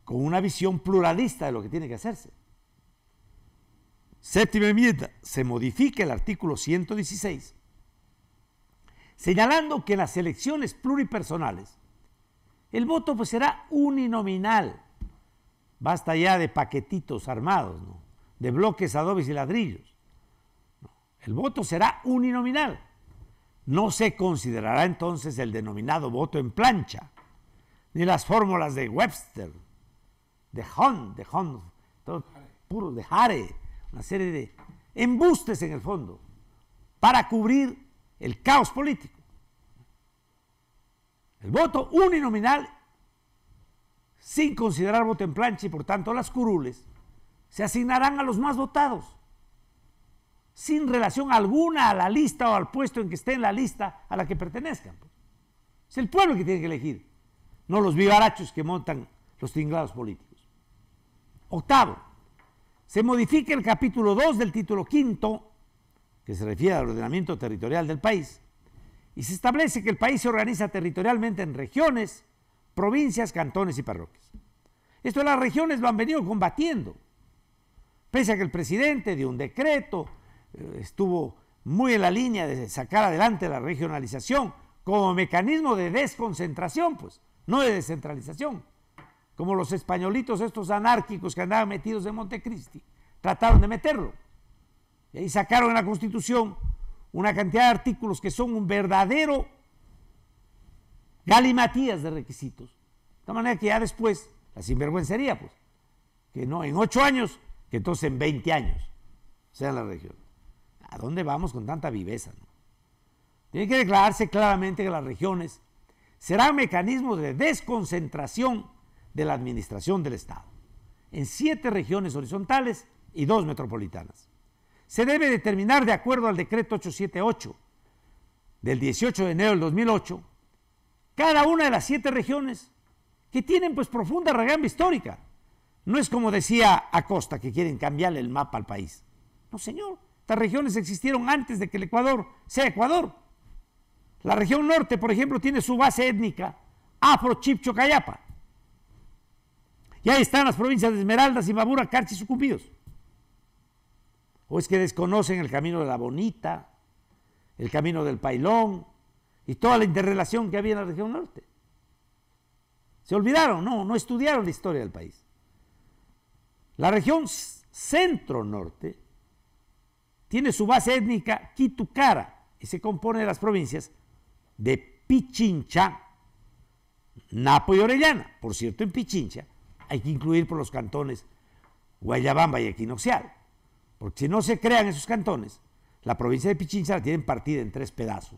con una visión pluralista de lo que tiene que hacerse. Séptima enmienda, se modifica el artículo 116 señalando que en las elecciones pluripersonales el voto pues será uninominal. Basta ya de paquetitos armados, de bloques, adobes y ladrillos. el voto será uninominal. No se considerará entonces el denominado voto en plancha, ni las fórmulas de Webster, de Hunt, de Hunt, todo puro, de Hare, una serie de embustes en el fondo, para cubrir el caos político. El voto uninominal, sin considerar voto en plancha y por tanto las curules, se asignarán a los más votados, sin relación alguna a la lista o al puesto en que esté en la lista a la que pertenezcan. Pues. Es el pueblo que tiene que elegir, no los vivarachos que montan los tinglados políticos. Octavo, se modifica el capítulo 2 del título quinto que se refiere al ordenamiento territorial del país, y se establece que el país se organiza territorialmente en regiones, provincias, cantones y parroquias. Esto las regiones lo han venido combatiendo, pese a que el presidente de un decreto eh, estuvo muy en la línea de sacar adelante la regionalización como mecanismo de desconcentración, pues, no de descentralización, como los españolitos estos anárquicos que andaban metidos en Montecristi, trataron de meterlo. Y ahí sacaron en la Constitución una cantidad de artículos que son un verdadero galimatías de requisitos. De manera que ya después, la sinvergüencería, pues, que no en ocho años, que entonces en 20 años sea la región. ¿A dónde vamos con tanta viveza? Tiene que declararse claramente que las regiones serán mecanismos de desconcentración de la administración del Estado, en siete regiones horizontales y dos metropolitanas se debe determinar de acuerdo al decreto 878 del 18 de enero del 2008 cada una de las siete regiones que tienen pues profunda regamba histórica. No es como decía Acosta que quieren cambiarle el mapa al país. No, señor, estas regiones existieron antes de que el Ecuador sea Ecuador. La región norte, por ejemplo, tiene su base étnica afrochipchocayapa. Y ahí están las provincias de Esmeraldas, Imbabura, Carchi y Sucumbíos o es que desconocen el camino de la Bonita, el camino del Pailón y toda la interrelación que había en la región norte. Se olvidaron, no, no estudiaron la historia del país. La región centro-norte tiene su base étnica quitucara y se compone de las provincias de Pichincha, Napo y Orellana. Por cierto, en Pichincha hay que incluir por los cantones Guayabamba y Equinoccial. Porque si no se crean esos cantones, la provincia de Pichincha la tienen partida en tres pedazos.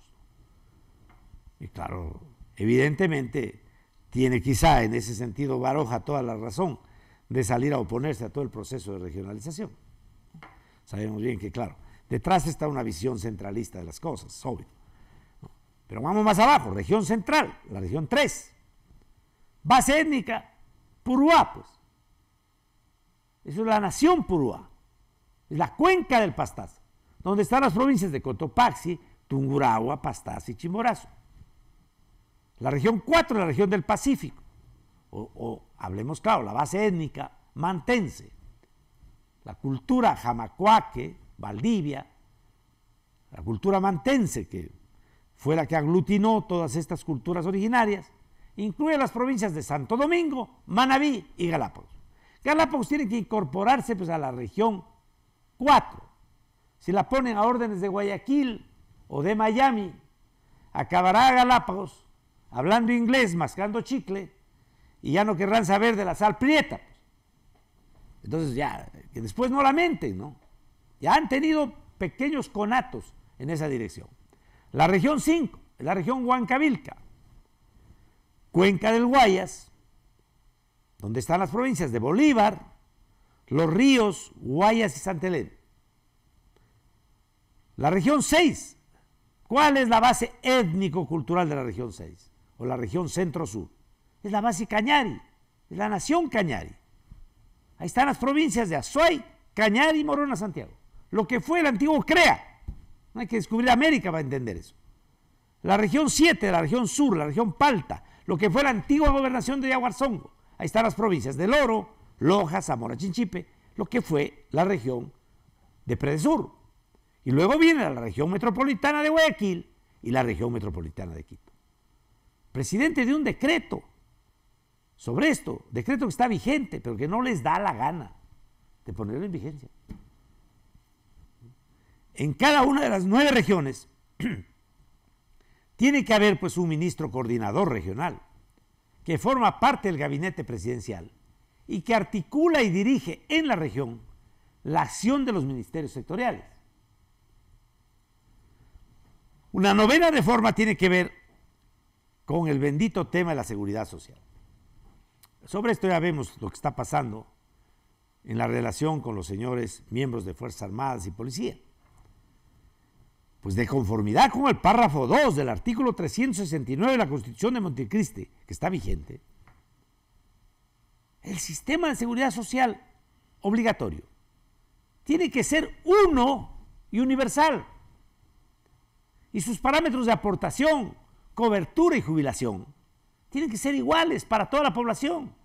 Y claro, evidentemente tiene quizá en ese sentido Baroja toda la razón de salir a oponerse a todo el proceso de regionalización. Sabemos bien que, claro, detrás está una visión centralista de las cosas, obvio. Pero vamos más abajo, región central, la región 3. Base étnica, Purúa, pues. Eso es la nación Purúa la cuenca del Pastaza, donde están las provincias de Cotopaxi, Tungurahua, Pastaza y Chimborazo. La región 4 es la región del Pacífico, o, hablemos claro, la base étnica mantense. La cultura jamacuaque, Valdivia, la cultura mantense, que fue la que aglutinó todas estas culturas originarias, incluye las provincias de Santo Domingo, Manabí y Galápagos. Galápagos tiene que incorporarse pues, a la región Cuatro, si la ponen a órdenes de Guayaquil o de Miami, acabará a Galápagos hablando inglés, mascando chicle, y ya no querrán saber de la sal prieta. Pues. Entonces ya, que después no lamenten, ¿no? Ya han tenido pequeños conatos en esa dirección. La región 5, la región Huancavilca, cuenca del Guayas, donde están las provincias de Bolívar, los ríos Guayas y Santelén. La región 6. ¿Cuál es la base étnico-cultural de la región 6? O la región centro-sur. Es la base Cañari, es la nación Cañari. Ahí están las provincias de Azuay, Cañari y Morona, Santiago. Lo que fue el antiguo CREA. No hay que descubrir América para entender eso. La región 7, la región sur, la región Palta, lo que fue la antigua gobernación de Yaguarzongo. Ahí están las provincias del Oro, Loja, Zamora, Chinchipe, lo que fue la región de Predesur. Y luego viene la región metropolitana de Guayaquil y la región metropolitana de Quito. Presidente de un decreto sobre esto, decreto que está vigente, pero que no les da la gana de ponerlo en vigencia. En cada una de las nueve regiones tiene que haber pues un ministro coordinador regional que forma parte del gabinete presidencial y que articula y dirige en la región la acción de los ministerios sectoriales. Una novena reforma tiene que ver con el bendito tema de la seguridad social. Sobre esto ya vemos lo que está pasando en la relación con los señores miembros de Fuerzas Armadas y Policía. Pues de conformidad con el párrafo 2 del artículo 369 de la Constitución de Montecristi, que está vigente, el sistema de seguridad social obligatorio tiene que ser uno y universal. Y sus parámetros de aportación, cobertura y jubilación tienen que ser iguales para toda la población.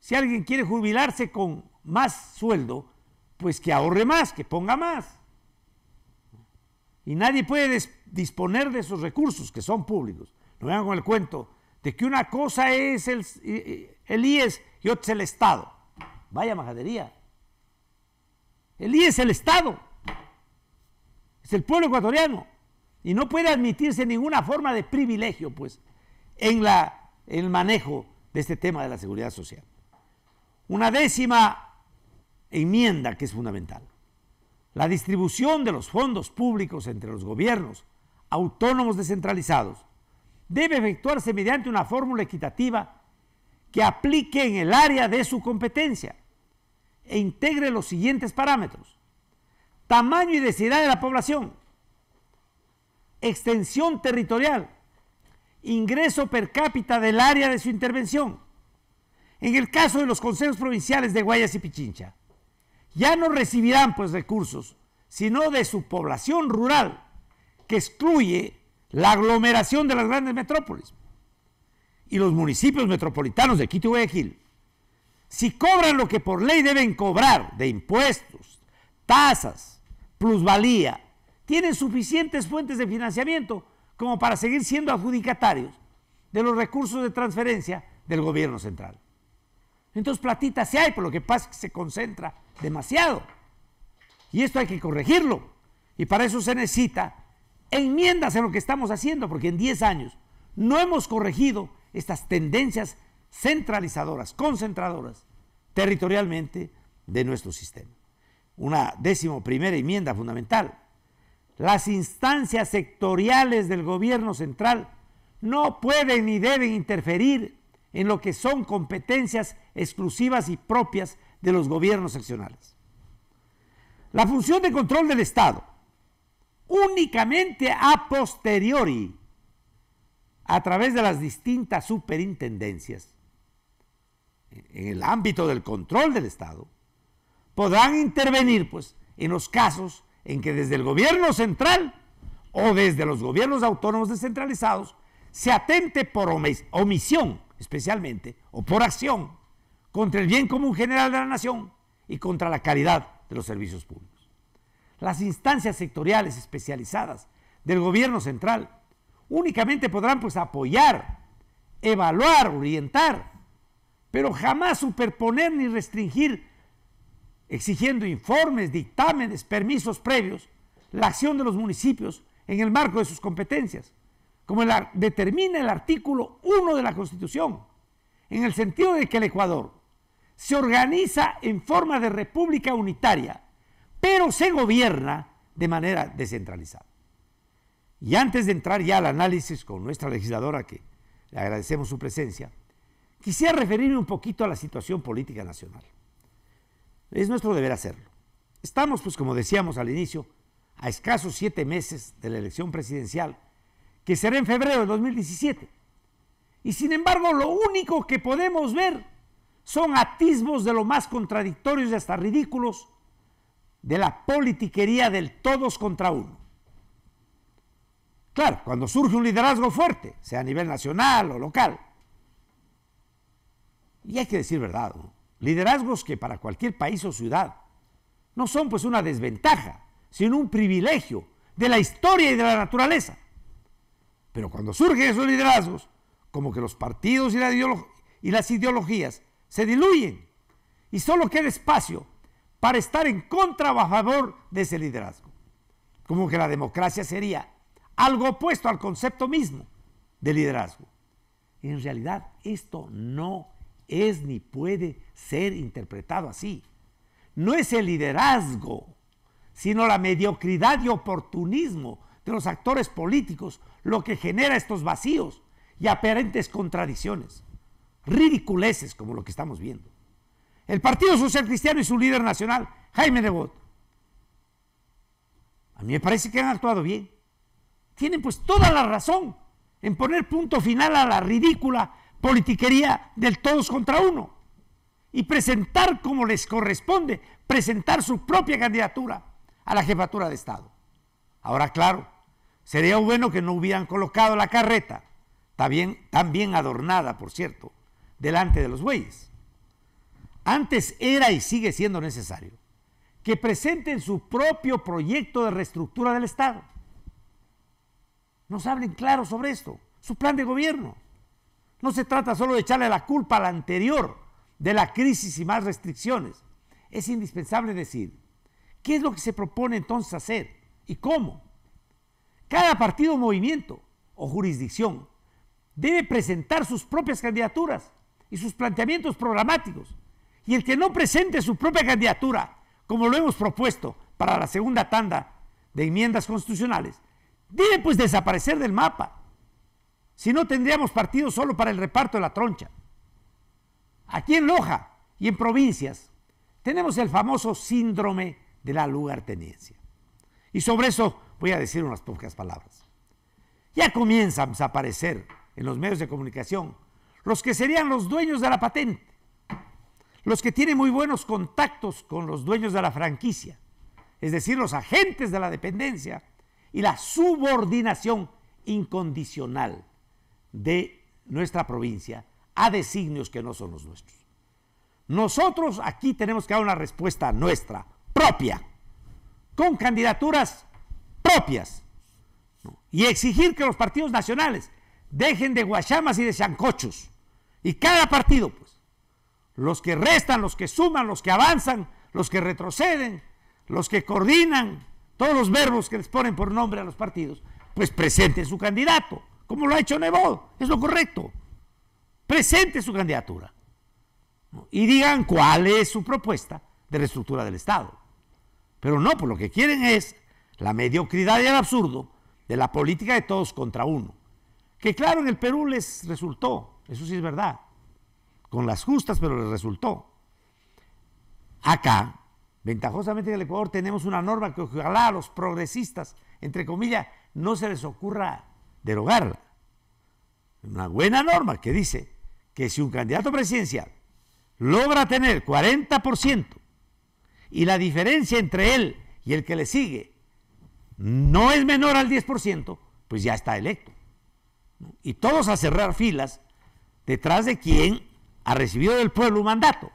Si alguien quiere jubilarse con más sueldo, pues que ahorre más, que ponga más. Y nadie puede disponer de esos recursos que son públicos. No vean con el cuento de que una cosa es el, el IES y otro es el Estado. Vaya majadería. El IES es el Estado. Es el pueblo ecuatoriano. Y no puede admitirse ninguna forma de privilegio, pues, en, la, en el manejo de este tema de la seguridad social. Una décima enmienda que es fundamental. La distribución de los fondos públicos entre los gobiernos autónomos descentralizados debe efectuarse mediante una fórmula equitativa que aplique en el área de su competencia e integre los siguientes parámetros. Tamaño y densidad de la población, extensión territorial, ingreso per cápita del área de su intervención. En el caso de los consejos provinciales de Guayas y Pichincha, ya no recibirán pues recursos, sino de su población rural, que excluye la aglomeración de las grandes metrópolis y los municipios metropolitanos de Quito y Guayaquil, si cobran lo que por ley deben cobrar de impuestos, tasas, plusvalía, tienen suficientes fuentes de financiamiento como para seguir siendo adjudicatarios de los recursos de transferencia del gobierno central. Entonces platitas se hay, por lo que pasa es que se concentra demasiado. Y esto hay que corregirlo. Y para eso se necesita enmiendas en lo que estamos haciendo, porque en 10 años no hemos corregido estas tendencias centralizadoras, concentradoras territorialmente de nuestro sistema. Una décimo primera enmienda fundamental. Las instancias sectoriales del gobierno central no pueden ni deben interferir en lo que son competencias exclusivas y propias de los gobiernos seccionales. La función de control del Estado únicamente a posteriori a través de las distintas superintendencias, en el ámbito del control del Estado, podrán intervenir pues, en los casos en que desde el gobierno central o desde los gobiernos autónomos descentralizados se atente por omisión especialmente o por acción contra el bien común general de la nación y contra la calidad de los servicios públicos. Las instancias sectoriales especializadas del gobierno central únicamente podrán pues apoyar, evaluar, orientar, pero jamás superponer ni restringir, exigiendo informes, dictámenes, permisos previos, la acción de los municipios en el marco de sus competencias, como determina el artículo 1 de la Constitución, en el sentido de que el Ecuador se organiza en forma de república unitaria, pero se gobierna de manera descentralizada. Y antes de entrar ya al análisis con nuestra legisladora, que le agradecemos su presencia, quisiera referirme un poquito a la situación política nacional. Es nuestro deber hacerlo. Estamos, pues como decíamos al inicio, a escasos siete meses de la elección presidencial, que será en febrero de 2017. Y sin embargo, lo único que podemos ver son atismos de lo más contradictorios y hasta ridículos de la politiquería del todos contra uno. Claro, cuando surge un liderazgo fuerte, sea a nivel nacional o local. Y hay que decir verdad, liderazgos que para cualquier país o ciudad no son pues una desventaja, sino un privilegio de la historia y de la naturaleza. Pero cuando surgen esos liderazgos, como que los partidos y, y las ideologías se diluyen y solo queda espacio para estar en contra o a favor de ese liderazgo. Como que la democracia sería algo opuesto al concepto mismo de liderazgo. En realidad, esto no es ni puede ser interpretado así. No es el liderazgo, sino la mediocridad y oportunismo de los actores políticos lo que genera estos vacíos y aparentes contradicciones, ridiculeces como lo que estamos viendo. El Partido Social Cristiano y su líder nacional, Jaime Nebot, a mí me parece que han actuado bien tienen pues toda la razón en poner punto final a la ridícula politiquería del todos contra uno y presentar como les corresponde, presentar su propia candidatura a la jefatura de Estado. Ahora, claro, sería bueno que no hubieran colocado la carreta, también, bien adornada, por cierto, delante de los bueyes. Antes era y sigue siendo necesario que presenten su propio proyecto de reestructura del Estado nos hablen claro sobre esto, su plan de gobierno. No se trata solo de echarle la culpa al anterior de la crisis y más restricciones. Es indispensable decir, ¿qué es lo que se propone entonces hacer y cómo? Cada partido, movimiento o jurisdicción debe presentar sus propias candidaturas y sus planteamientos programáticos. Y el que no presente su propia candidatura, como lo hemos propuesto para la segunda tanda de enmiendas constitucionales, Debe pues desaparecer del mapa. Si no tendríamos partido solo para el reparto de la troncha. Aquí en Loja y en provincias tenemos el famoso síndrome de la lugartenencia. Y sobre eso voy a decir unas pocas palabras. Ya comienzan a aparecer en los medios de comunicación los que serían los dueños de la patente, los que tienen muy buenos contactos con los dueños de la franquicia, es decir, los agentes de la dependencia y la subordinación incondicional de nuestra provincia a designios que no son los nuestros. Nosotros aquí tenemos que dar una respuesta nuestra, propia, con candidaturas propias, y exigir que los partidos nacionales dejen de guachamas y de chancochos, y cada partido, pues, los que restan, los que suman, los que avanzan, los que retroceden, los que coordinan, todos los verbos que les ponen por nombre a los partidos, pues presenten su candidato, como lo ha hecho Nebo, es lo correcto. Presente su candidatura y digan cuál es su propuesta de reestructura del Estado. Pero no, pues lo que quieren es la mediocridad y el absurdo de la política de todos contra uno. Que claro, en el Perú les resultó, eso sí es verdad, con las justas, pero les resultó. Acá Ventajosamente en el Ecuador tenemos una norma que ojalá a los progresistas, entre comillas, no se les ocurra derogarla. Una buena norma que dice que si un candidato presidencial logra tener 40% y la diferencia entre él y el que le sigue no es menor al 10%, pues ya está electo. Y todos a cerrar filas detrás de quien ha recibido del pueblo un mandato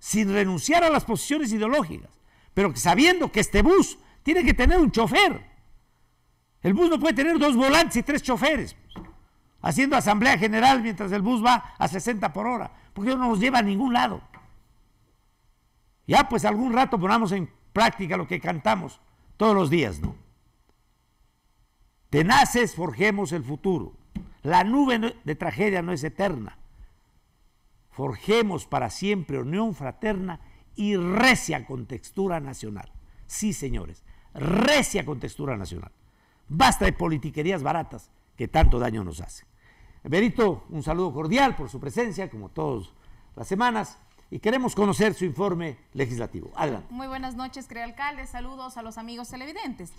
sin renunciar a las posiciones ideológicas, pero sabiendo que este bus tiene que tener un chofer. El bus no puede tener dos volantes y tres choferes, pues, haciendo asamblea general mientras el bus va a 60 por hora, porque no nos lleva a ningún lado. Ya pues algún rato ponamos en práctica lo que cantamos todos los días, ¿no? Tenaces forjemos el futuro. La nube de tragedia no es eterna. Forjemos para siempre unión fraterna y recia con textura nacional. Sí, señores, recia con textura nacional. Basta de politiquerías baratas que tanto daño nos hacen. Berito, un saludo cordial por su presencia, como todas las semanas y queremos conocer su informe legislativo. Adelante. Muy buenas noches, querido alcalde. Saludos a los amigos televidentes.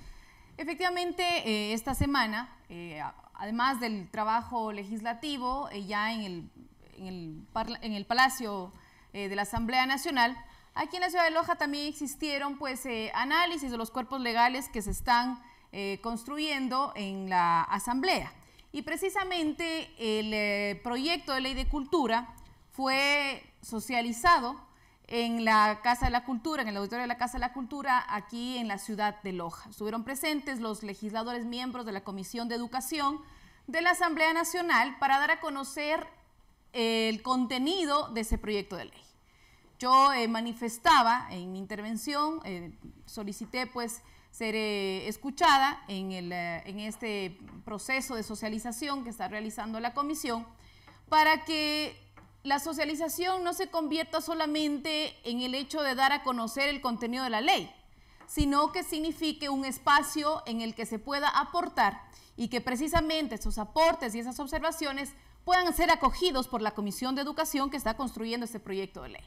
Efectivamente, eh, esta semana, eh, además del trabajo legislativo, eh, ya en el en el, Palacio eh, de la Asamblea Nacional, aquí en la ciudad de Loja también existieron pues eh, análisis de los cuerpos legales que se están eh, construyendo en la Asamblea. Y precisamente el proyecto de ley de cultura fue socializado en la Casa de la Cultura, en el auditorio de la Casa de la Cultura, aquí en la ciudad de Loja. Estuvieron presentes los legisladores miembros de la Comisión de Educación de la Asamblea Nacional para dar a conocer el contenido de ese proyecto de ley. Yo eh, manifestaba en mi intervención, eh, solicité pues ser eh, escuchada en, en este proceso de socialización que está realizando la comisión para que la socialización no se convierta solamente en el hecho de dar a conocer el contenido de la ley, sino que signifique un espacio en el que se pueda aportar y que precisamente esos aportes y esas observaciones puedan ser acogidos por la Comisión de Educación que está construyendo este proyecto de ley.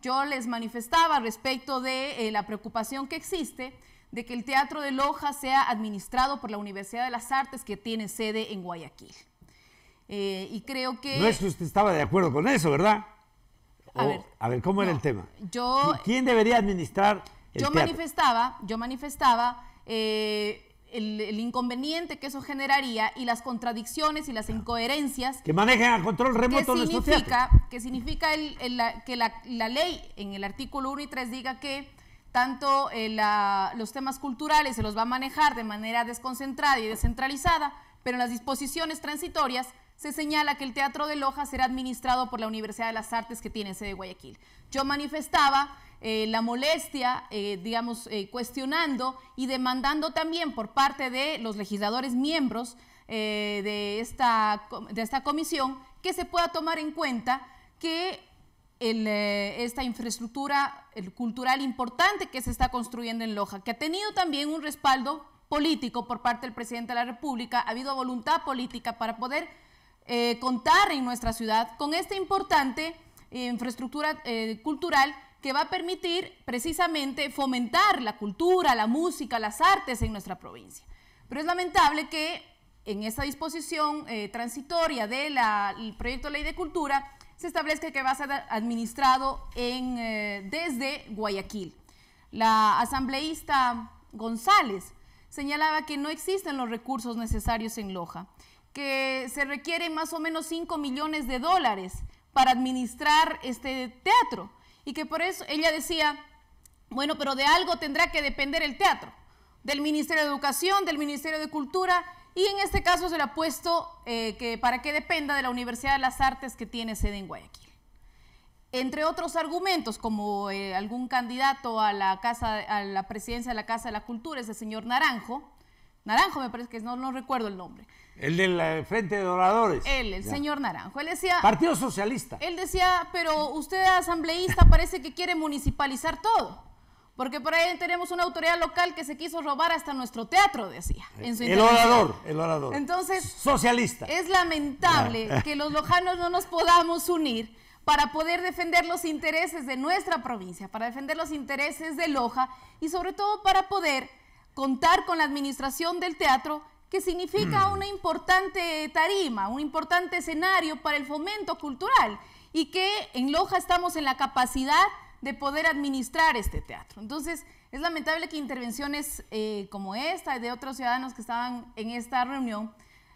Yo les manifestaba respecto de eh, la preocupación que existe de que el Teatro de Loja sea administrado por la Universidad de las Artes que tiene sede en Guayaquil. Eh, y creo que... No es que usted estaba de acuerdo con eso, ¿verdad? a, ver, ¿cómo era el tema? ¿Quién debería administrar el yo Manifestaba, yo manifestaba eh, el, inconveniente que eso generaría y las contradicciones y las incoherencias que manejen a control remoto que significa que significa la, que la, ley en el artículo 1 y 3 diga que tanto eh, los temas culturales se los va a manejar de manera desconcentrada y descentralizada, pero en las disposiciones transitorias se señala que el Teatro de Loja será administrado por la Universidad de las Artes que tiene sede Guayaquil. Yo manifestaba eh, la molestia, eh, digamos, eh, cuestionando y demandando también por parte de los legisladores miembros de, esta, de esta comisión que se pueda tomar en cuenta que esta infraestructura cultural importante que se está construyendo en Loja, que ha tenido también un respaldo político por parte del presidente de la República, ha habido voluntad política para poder contar en nuestra ciudad con esta importante infraestructura cultural que va a permitir precisamente fomentar la cultura, la música, las artes en nuestra provincia. Pero es lamentable que en esta disposición eh, transitoria del proyecto de ley de cultura se establezca que va a ser administrado en, eh, desde Guayaquil. La asambleísta González señalaba que no existen los recursos necesarios en Loja, que se requieren más o menos 5 millones de dólares para administrar este teatro y que por eso ella decía, bueno, pero de algo tendrá que depender el teatro, del Ministerio de Educación, del Ministerio de Cultura, y en este caso se le ha puesto eh, que para que dependa de la Universidad de las Artes que tiene sede en Guayaquil. Entre otros argumentos, como eh, algún candidato a la, a la presidencia de la Casa de la Cultura, el señor Naranjo, Naranjo me parece que no recuerdo el nombre, el del Frente de Oradores. Él, el señor Naranjo. Él decía... Partido Socialista. Él decía, pero usted asambleísta parece que quiere municipalizar todo. Porque por ahí tenemos una autoridad local que se quiso robar hasta nuestro teatro, decía. el orador, el orador. Entonces... Socialista. Es lamentable que los lojanos no nos podamos unir para poder defender los intereses de nuestra provincia, para defender los intereses de Loja y sobre todo para poder contar con la administración del teatro que significa mm. una importante tarima, un importante escenario para el fomento cultural y que en Loja estamos en la capacidad de poder administrar este teatro. Entonces, es lamentable que intervenciones eh, como esta de otros ciudadanos que estaban en esta reunión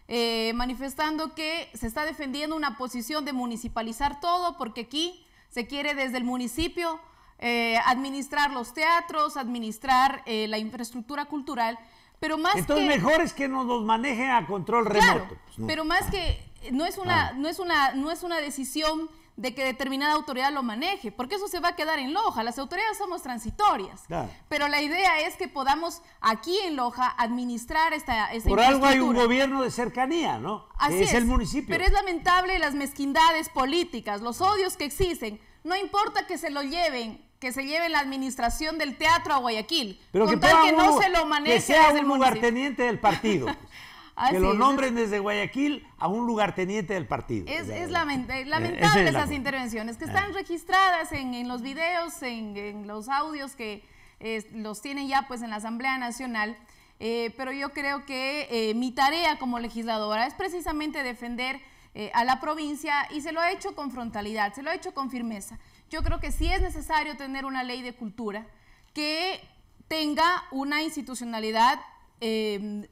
eh, manifestando que se está defendiendo una posición de municipalizar todo porque aquí se quiere desde el municipio eh, administrar los teatros, administrar la infraestructura cultural pero más Entonces, que... mejor es que nos los manejen a control remoto. Pues, pero más que no es una, ah. no es una, no es una decisión de que determinada autoridad lo maneje, porque eso se va a quedar en Loja. Las autoridades somos transitorias, pero la idea es que podamos aquí en Loja administrar esta, esta Por algo hay un gobierno de cercanía, ¿no? Así es, es el municipio. Pero es lamentable las mezquindades políticas, los odios que existen. No importa que se lo lleven que se lleve la administración del teatro a Guayaquil. que, no se lo maneje. Que sea un lugarteniente del partido. que lo nombren desde Guayaquil a un lugarteniente del partido. Es, eh, lamentable esas intervenciones que ah. están registradas en, los videos, en, los audios que los tienen ya pues en la Asamblea Nacional. Eh, pero yo creo que eh, mi tarea como legisladora es precisamente defender a la provincia y se lo ha hecho con frontalidad, se lo ha hecho con firmeza yo creo que sí es necesario tener una ley de cultura que tenga una institucionalidad em,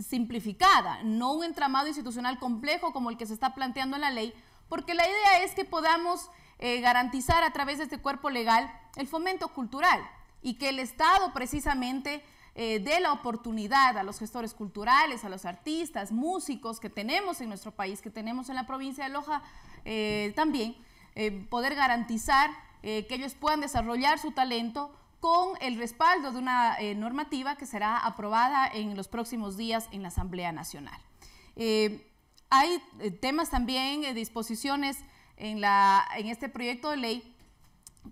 simplificada, no un entramado institucional complejo como el que se está planteando en la ley, porque la idea es que podamos eh, garantizar a través de este cuerpo legal el fomento cultural y que el Estado precisamente eh, dé la oportunidad a los gestores culturales, a los artistas, músicos que tenemos en nuestro país, que tenemos en la provincia de Loja eh, también, eh, poder garantizar eh, que ellos puedan desarrollar su talento con el respaldo de una eh, normativa que será aprobada en los próximos días en la Asamblea Nacional. hay temas también, disposiciones en, la, en este proyecto de ley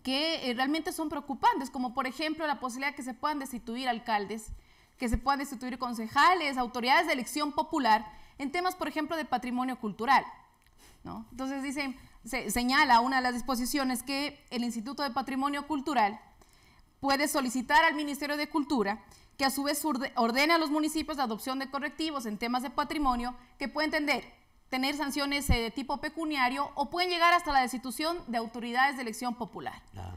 que realmente son preocupantes, como por ejemplo la posibilidad que se puedan destituir alcaldes, que se puedan destituir concejales, autoridades de elección popular, en temas, por ejemplo, de patrimonio cultural. Entonces dicen, se señala una de las disposiciones que el Instituto de Patrimonio Cultural puede solicitar al Ministerio de Cultura que a su vez ordene a los municipios la adopción de correctivos en temas de patrimonio que pueden tener sanciones eh, de tipo pecuniario o pueden llegar hasta la destitución de autoridades de elección popular. Ah.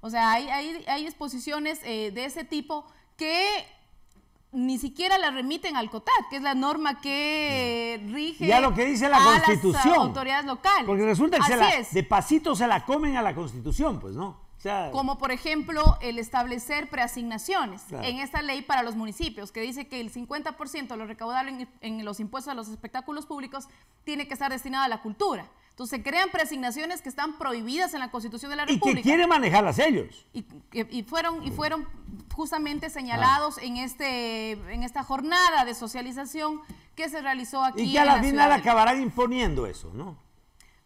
O sea, hay, hay, disposiciones eh, de ese tipo que ni siquiera la remiten al COTAT, que es la norma que rige ya lo que dice la a las autoridades locales. Porque resulta que de pasito se la comen a la Constitución, pues, ¿no? Como por ejemplo el establecer preasignaciones en esta ley para los municipios, que dice que el 50% de lo recaudable en los impuestos a los espectáculos públicos tiene que estar destinado a la cultura. Entonces se crean presignaciones que están prohibidas en la Constitución de la República. Y que quieren manejarlas ellos. Y, fueron, y mm. fueron justamente señalados ah. en, este, en esta jornada de socialización que se realizó aquí. Y que a la, la final acabarán imponiendo eso, ¿no?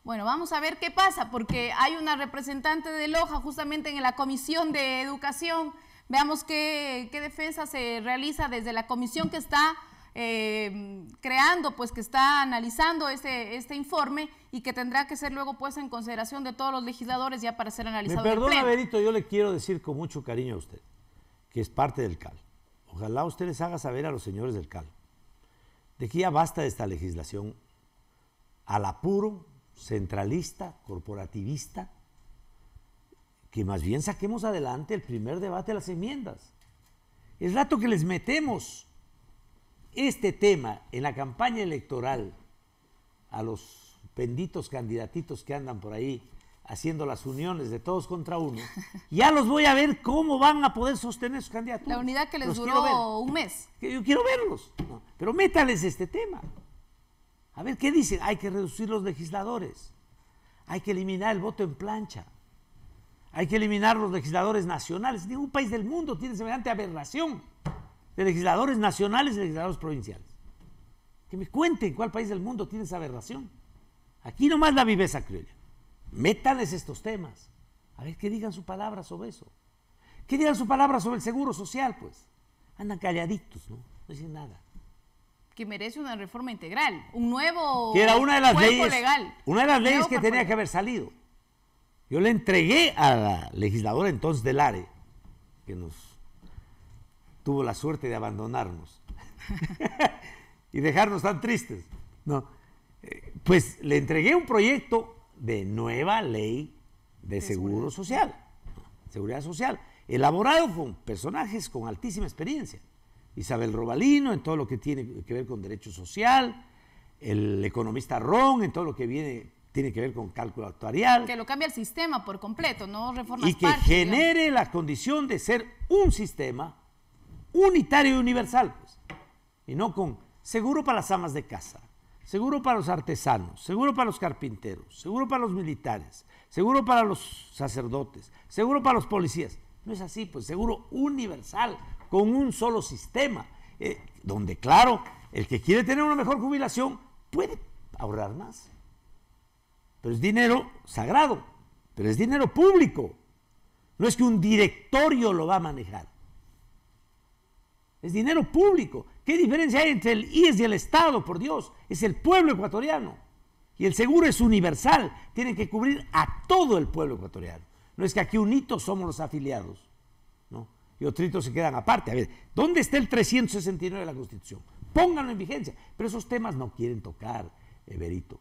Bueno, vamos a ver qué pasa, porque hay una representante de Loja justamente en la Comisión de Educación. Veamos qué, qué defensa se realiza desde la comisión que está Em, creando, pues que está analizando este, este informe y que tendrá que ser luego puesto en consideración de todos los legisladores ya para ser analizado. Me perdona, yo le quiero decir con mucho cariño a usted, que es parte del CAL. Ojalá usted les haga saber a los señores del CAL de que ya basta de esta legislación al apuro centralista, corporativista, que más bien saquemos adelante el primer debate de las enmiendas. Es rato que les metemos este tema en la campaña electoral a los benditos candidatitos que andan por ahí haciendo las uniones de todos contra uno, ya los voy a ver cómo van a poder sostener sus candidatos. La unidad que les duró un mes. Yo quiero verlos, pero métales este tema. A ver, ¿qué dicen? Hay que reducir los legisladores, hay que eliminar el voto en plancha, hay que eliminar los legisladores nacionales. Ningún país del mundo tiene semejante aberración de legisladores nacionales y legisladores provinciales. Que me cuenten cuál país del mundo tiene esa aberración. Aquí nomás la viveza criolla. Métales estos temas. A ver qué digan su palabra sobre eso. ¿Qué digan su palabra sobre el seguro social, pues? Andan calladitos, ¿no? No dicen nada. Que merece una reforma integral, un nuevo que era una de las leyes, legal. Una de las leyes que tenía que haber salido. Yo le entregué a la legisladora entonces del ARE, que nos tuvo la suerte de abandonarnos y dejarnos tan tristes. No, eh, pues le entregué un proyecto de nueva ley de, seguro social, seguridad social, elaborado con personajes con altísima experiencia. Isabel Robalino en todo lo que tiene que ver con derecho social, el economista Ron en todo lo que viene, tiene que ver con cálculo actuarial. Que lo cambie el sistema por completo, no reformas. Y que genere la condición de ser un sistema unitario y universal, pues, y no con seguro para las amas de casa, seguro para los artesanos, seguro para los carpinteros, seguro para los militares, seguro para los sacerdotes, seguro para los policías. No es así, pues seguro universal, con un solo sistema, eh, donde claro, el que quiere tener una mejor jubilación puede ahorrar más. Pero es dinero sagrado, pero es dinero público. No es que un directorio lo va a manejar es dinero público. ¿Qué diferencia hay entre el IES y el Estado, por Dios? Es el pueblo ecuatoriano. Y el seguro es universal, tiene que cubrir a todo el pueblo ecuatoriano. No es que aquí unitos somos los afiliados, ¿no? Y otros se quedan aparte. A ver, ¿dónde está el 369 de la Constitución? Pónganlo en vigencia. Pero esos temas no quieren tocar, Everito.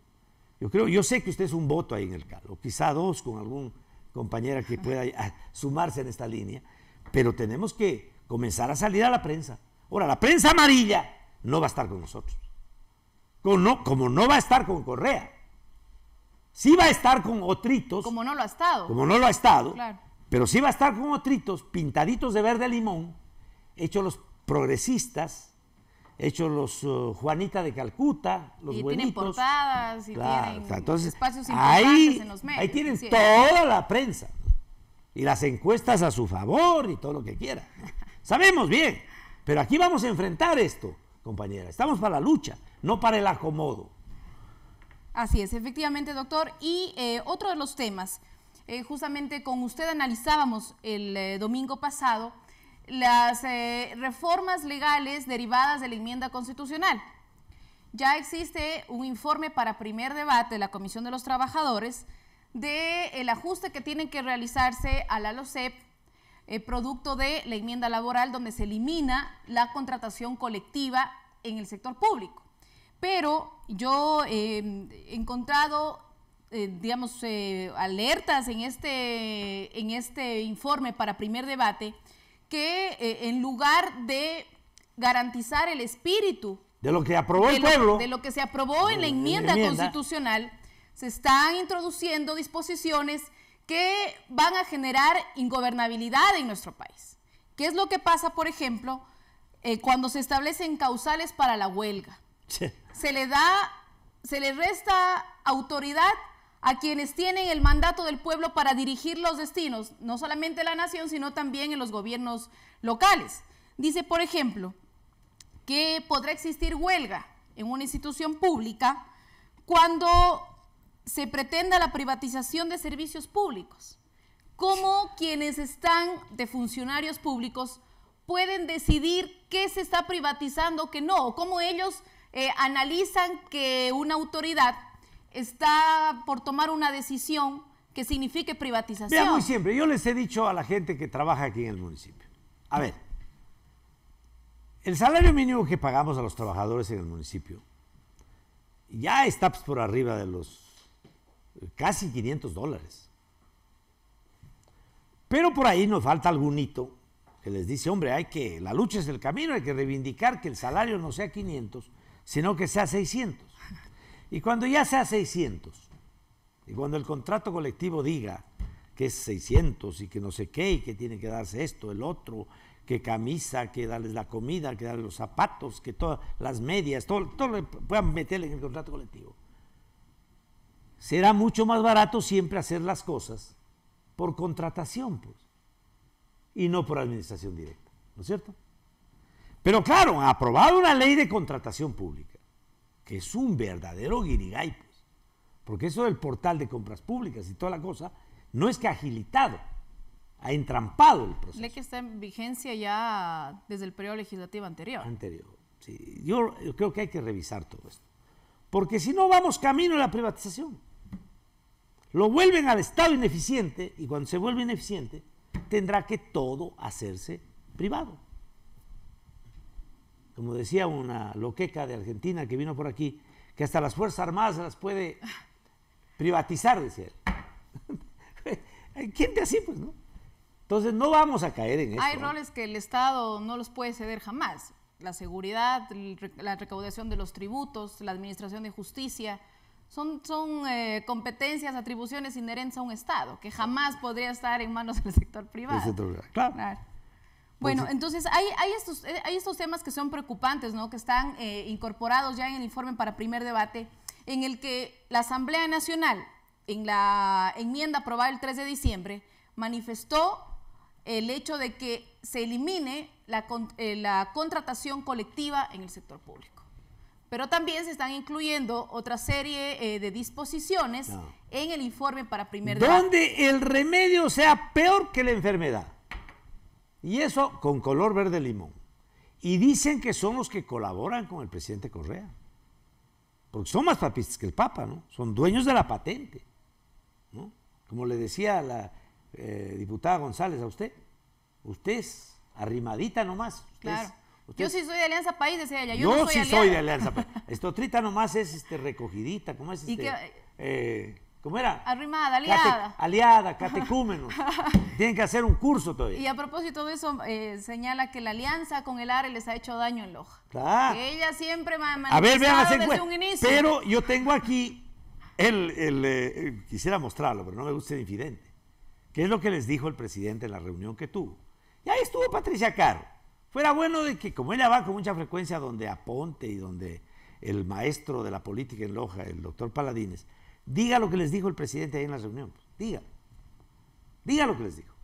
Yo creo, yo sé que usted es un voto ahí en el CAL, quizá dos con algún compañera que pueda ah, sumarse en esta línea, pero tenemos que comenzar a salir a la prensa. Ahora, la prensa amarilla no va a estar con nosotros. Como no, como no va a estar con Correa. Sí va a estar con otritos. Como no lo ha estado. Como no lo ha estado. Claro. Pero sí va a estar con otritos pintaditos de verde limón, hechos los progresistas, hechos los uh, Juanita de Calcuta, los y tienen portadas y tienen entonces, espacios importantes en los medios. Ahí tienen toda la prensa y las encuestas a su favor y todo lo que quiera. Sabemos bien, pero aquí vamos a enfrentar esto, compañera. Estamos para la lucha, no para el acomodo. Así es, efectivamente, doctor. Y eh, otro de los temas, eh, justamente con usted analizábamos el eh, domingo pasado las reformas legales derivadas de la enmienda constitucional. Ya existe un informe para primer debate de la Comisión de los Trabajadores del ajuste que tiene que realizarse a la LOCEP eh, producto de la enmienda laboral donde se elimina la contratación colectiva en el sector público. Pero yo eh, he encontrado, eh, digamos, alertas en este, en este informe para primer debate que en lugar de garantizar el espíritu de lo que aprobó el de lo que se aprobó en la enmienda constitucional, se están introduciendo disposiciones que van a generar ingobernabilidad en nuestro país. ¿Qué es lo que pasa, por ejemplo, eh, cuando se establecen causales para la huelga? Se le da, se le resta autoridad a quienes tienen el mandato del pueblo para dirigir los destinos, no solamente la nación, sino también en los gobiernos locales. Dice, por ejemplo, que podrá existir huelga en una institución pública cuando se pretenda la privatización de servicios públicos. ¿Cómo quienes están de funcionarios públicos pueden decidir qué se está privatizando o qué no? ¿Cómo ellos eh, analizan que una autoridad está por tomar una decisión que signifique privatización? Mira, muy siempre, yo les he dicho a la gente que trabaja aquí en el municipio. A ver, el salario mínimo que pagamos a los trabajadores en el municipio ya está pues, por arriba de los casi 500 dólares. Pero por ahí nos falta algún hito que les dice, hombre, hay que, la lucha es el camino, hay que reivindicar que el salario no sea 500, sino que sea 600. Y cuando ya sea 600, y cuando el contrato colectivo diga que es 600 y que no sé qué, y que tiene que darse esto, el otro, que camisa, que darles la comida, que darles los zapatos, que todas las medias, todo, todo lo que puedan meter en el contrato colectivo será mucho más barato siempre hacer las cosas por contratación, pues, y no por administración directa, ¿no es cierto? Pero claro, ha aprobado una ley de contratación pública, que es un verdadero guirigay, pues, porque eso del portal de compras públicas y toda la cosa, no es que ha agilitado, ha entrampado el proceso. Ley que está en vigencia ya desde el periodo legislativo anterior. Anterior, sí. yo creo que hay que revisar todo esto, porque si no vamos camino a la privatización lo vuelven al Estado ineficiente y cuando se vuelve ineficiente tendrá que todo hacerse privado. Como decía una loqueca de Argentina que vino por aquí, que hasta las Fuerzas Armadas las puede privatizar, decía ¿Quién te así, pues, no? Entonces no vamos a caer en eso. Hay roles que el Estado no los puede ceder jamás. La seguridad, la recaudación de los tributos, la administración de justicia, son, son eh, competencias, atribuciones inherentes a un Estado, que jamás podría estar en manos del sector privado. claro. Bueno, pues entonces hay, hay, estos, eh, hay estos temas que son preocupantes, ¿no? que están eh, incorporados ya en el informe para primer debate, en el que la Asamblea Nacional, en la enmienda aprobada el 3 de diciembre, manifestó el hecho de que se elimine la, la contratación colectiva en el sector público pero también se están incluyendo otra serie eh, de disposiciones en el informe para primer debate. Donde el remedio sea peor que la enfermedad. Y eso con color verde limón. Y dicen que son los que colaboran con el presidente Correa. Porque son más papistas que el Papa, ¿no? Son dueños de la patente. ¿no? Como le decía la eh, diputada González a usted, usted es arrimadita nomás. claro. Yo sí soy de Alianza País, decía ella. Yo, sí soy de Alianza País. Estotrita nomás es este, recogidita, ¿cómo es? Este? Eh, eh, ¿Cómo era? Arrimada, aliada. aliada, catecúmeno. Tienen que hacer un curso todavía. Y a propósito de eso, eh, señala que la alianza con el área les ha hecho daño en Loja. Claro. Ah. Que ella siempre me ha A ver, vean un Pero yo tengo aquí, el, quisiera mostrarlo, pero no me gusta ser infidente. ¿Qué es lo que les dijo el presidente en la reunión que tuvo? Y ahí estuvo Patricia Carro. Fuera bueno de que, como ella va con mucha frecuencia donde Aponte y donde el maestro de la política en Loja, el doctor Paladines, diga lo que les dijo el presidente ahí en la reunión. Pues, diga. Diga lo que les dijo.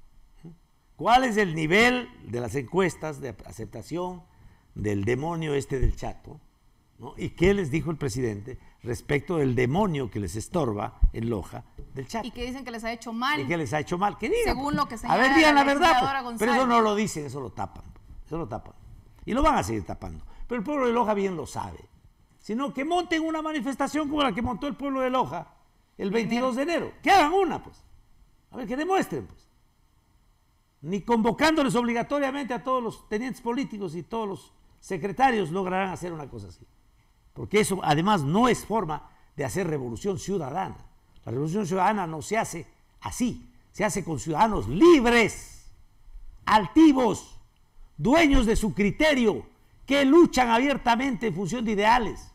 ¿Cuál es el nivel de las encuestas de aceptación del demonio este del chato? ¿Y qué les dijo el presidente respecto del demonio que les estorba en Loja del chato? Y que dicen que les ha hecho mal. Y que les ha hecho mal. Que digan. Según pues. lo que señala A ver, la, verdad. Pues. Pero eso no lo dicen, eso lo tapan. Eso lo tapan. Y lo van a seguir tapando. Pero el pueblo de Loja bien lo sabe. Sino que monten una manifestación como la que montó el pueblo de Loja el 22 de enero. Que hagan una, pues. A ver, que demuestren, pues. Ni convocándoles obligatoriamente a todos los tenientes políticos y todos los secretarios lograrán hacer una cosa así. Porque eso, además, no es forma de hacer revolución ciudadana. La revolución ciudadana no se hace así. Se hace con ciudadanos libres, altivos dueños de su criterio, que luchan abiertamente en función de ideales.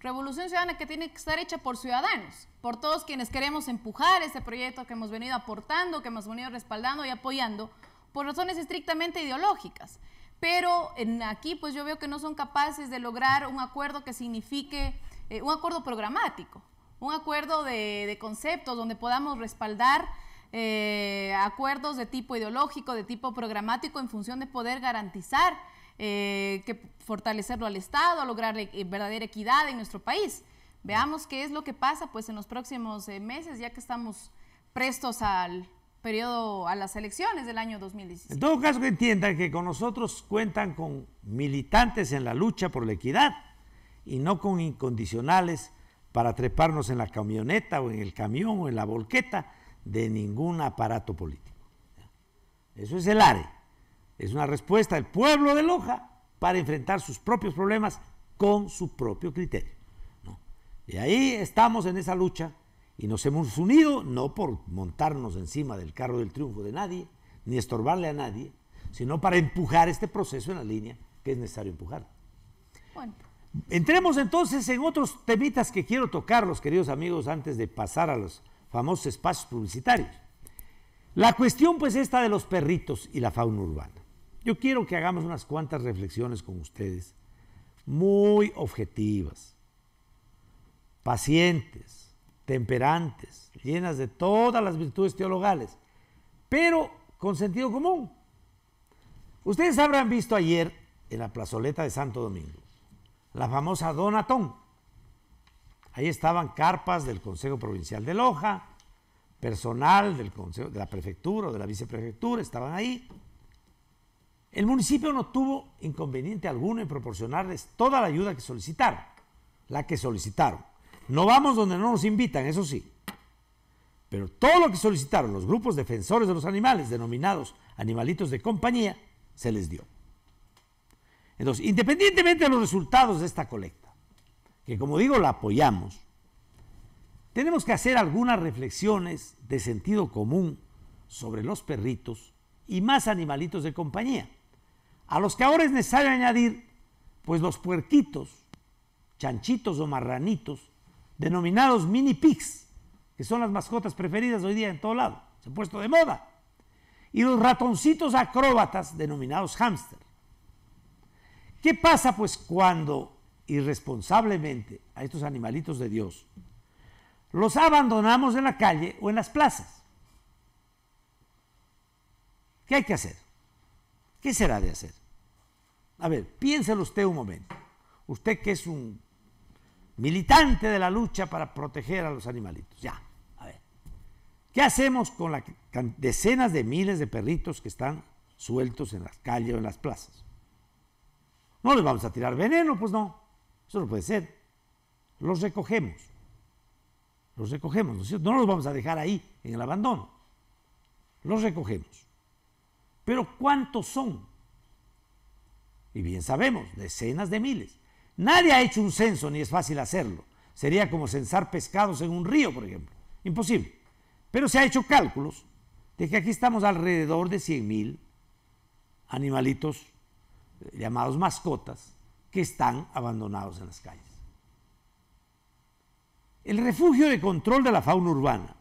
Revolución Ciudadana que tiene que estar hecha por ciudadanos, por todos quienes queremos empujar este proyecto que hemos venido aportando, que hemos venido respaldando y apoyando, por razones estrictamente ideológicas. Pero en, aquí pues yo veo que no son capaces de lograr un acuerdo que signifique eh, un acuerdo programático, un acuerdo de, de conceptos donde podamos respaldar eh, acuerdos de tipo ideológico, de tipo programático, en función de poder garantizar eh, que fortalecerlo al Estado, lograr e, verdadera equidad en nuestro país. Veamos qué es lo que pasa pues en los próximos eh, meses, ya que estamos prestos al periodo, a las elecciones del año 2016. En todo caso, que entiendan que con nosotros cuentan con militantes en la lucha por la equidad y no con incondicionales para treparnos en la camioneta o en el camión o en la volqueta de ningún aparato político. Eso es el ARE. Es una respuesta del pueblo de Loja para enfrentar sus propios problemas con su propio criterio. Y ahí estamos en esa lucha y nos hemos unido no por montarnos encima del carro del triunfo de nadie, ni estorbarle a nadie, sino para empujar este proceso en la línea que es necesario empujar. Bueno. Entremos entonces en otros temitas que quiero tocar, los queridos amigos, antes de pasar a los, famosos espacios publicitarios. La cuestión pues esta de los perritos y la fauna urbana. Yo quiero que hagamos unas cuantas reflexiones con ustedes, muy objetivas, pacientes, temperantes, llenas de todas las virtudes teologales, pero con sentido común. Ustedes habrán visto ayer en la plazoleta de Santo Domingo la famosa Donatón Ahí estaban carpas del Consejo Provincial de Loja, personal del consejo, de la prefectura o de la viceprefectura, estaban ahí. El municipio no tuvo inconveniente alguno en proporcionarles toda la ayuda que solicitaron, la que solicitaron. No vamos donde no nos invitan, eso sí. Pero todo lo que solicitaron los grupos defensores de los animales, denominados animalitos de compañía, se les dio. Entonces, independientemente de los resultados de esta colecta, que como digo la apoyamos, tenemos que hacer algunas reflexiones de sentido común sobre los perritos y más animalitos de compañía, a los que ahora es necesario añadir pues los puerquitos, chanchitos o marranitos, denominados mini pigs, que son las mascotas preferidas hoy día en todo lado, se han puesto de moda, y los ratoncitos acróbatas, denominados hámster. ¿Qué pasa pues cuando irresponsablemente a estos animalitos de Dios, los abandonamos en la calle o en las plazas. ¿Qué hay que hacer? ¿Qué será de hacer? A ver, piénselo usted un momento. Usted que es un militante de la lucha para proteger a los animalitos. Ya, a ver. ¿Qué hacemos con las decenas de miles de perritos que están sueltos en las calles o en las plazas? No les vamos a tirar veneno, pues no. Eso no puede ser. Los recogemos. Los recogemos, ¿no los vamos a dejar ahí, en el abandono. Los recogemos. Pero ¿cuántos son? Y bien sabemos, decenas de miles. Nadie ha hecho un censo, ni es fácil hacerlo. Sería como censar pescados en un río, por ejemplo. Imposible. Pero se ha hecho cálculos de que aquí estamos alrededor de 100 mil animalitos eh, llamados mascotas, que están abandonados en las calles. El refugio de control de la fauna urbana,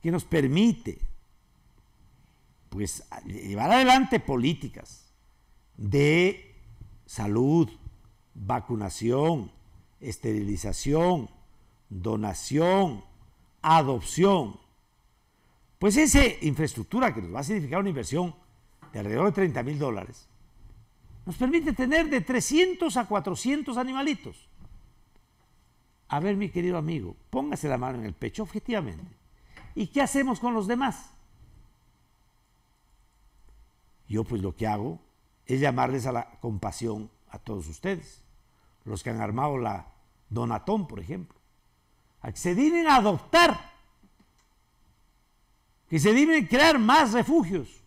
que nos permite pues llevar adelante políticas de salud, vacunación, esterilización, donación, adopción. Pues esa infraestructura que nos va a significar una inversión de alrededor de 30 mil dólares, nos permite tener de 300 a 400 animalitos. A ver, mi querido amigo, póngase la mano en el pecho objetivamente. ¿Y qué hacemos con los demás? Yo pues lo que hago es llamarles a la compasión a todos ustedes, los que han armado la Donatón, por ejemplo, a que se a adoptar, que se dignen crear más refugios,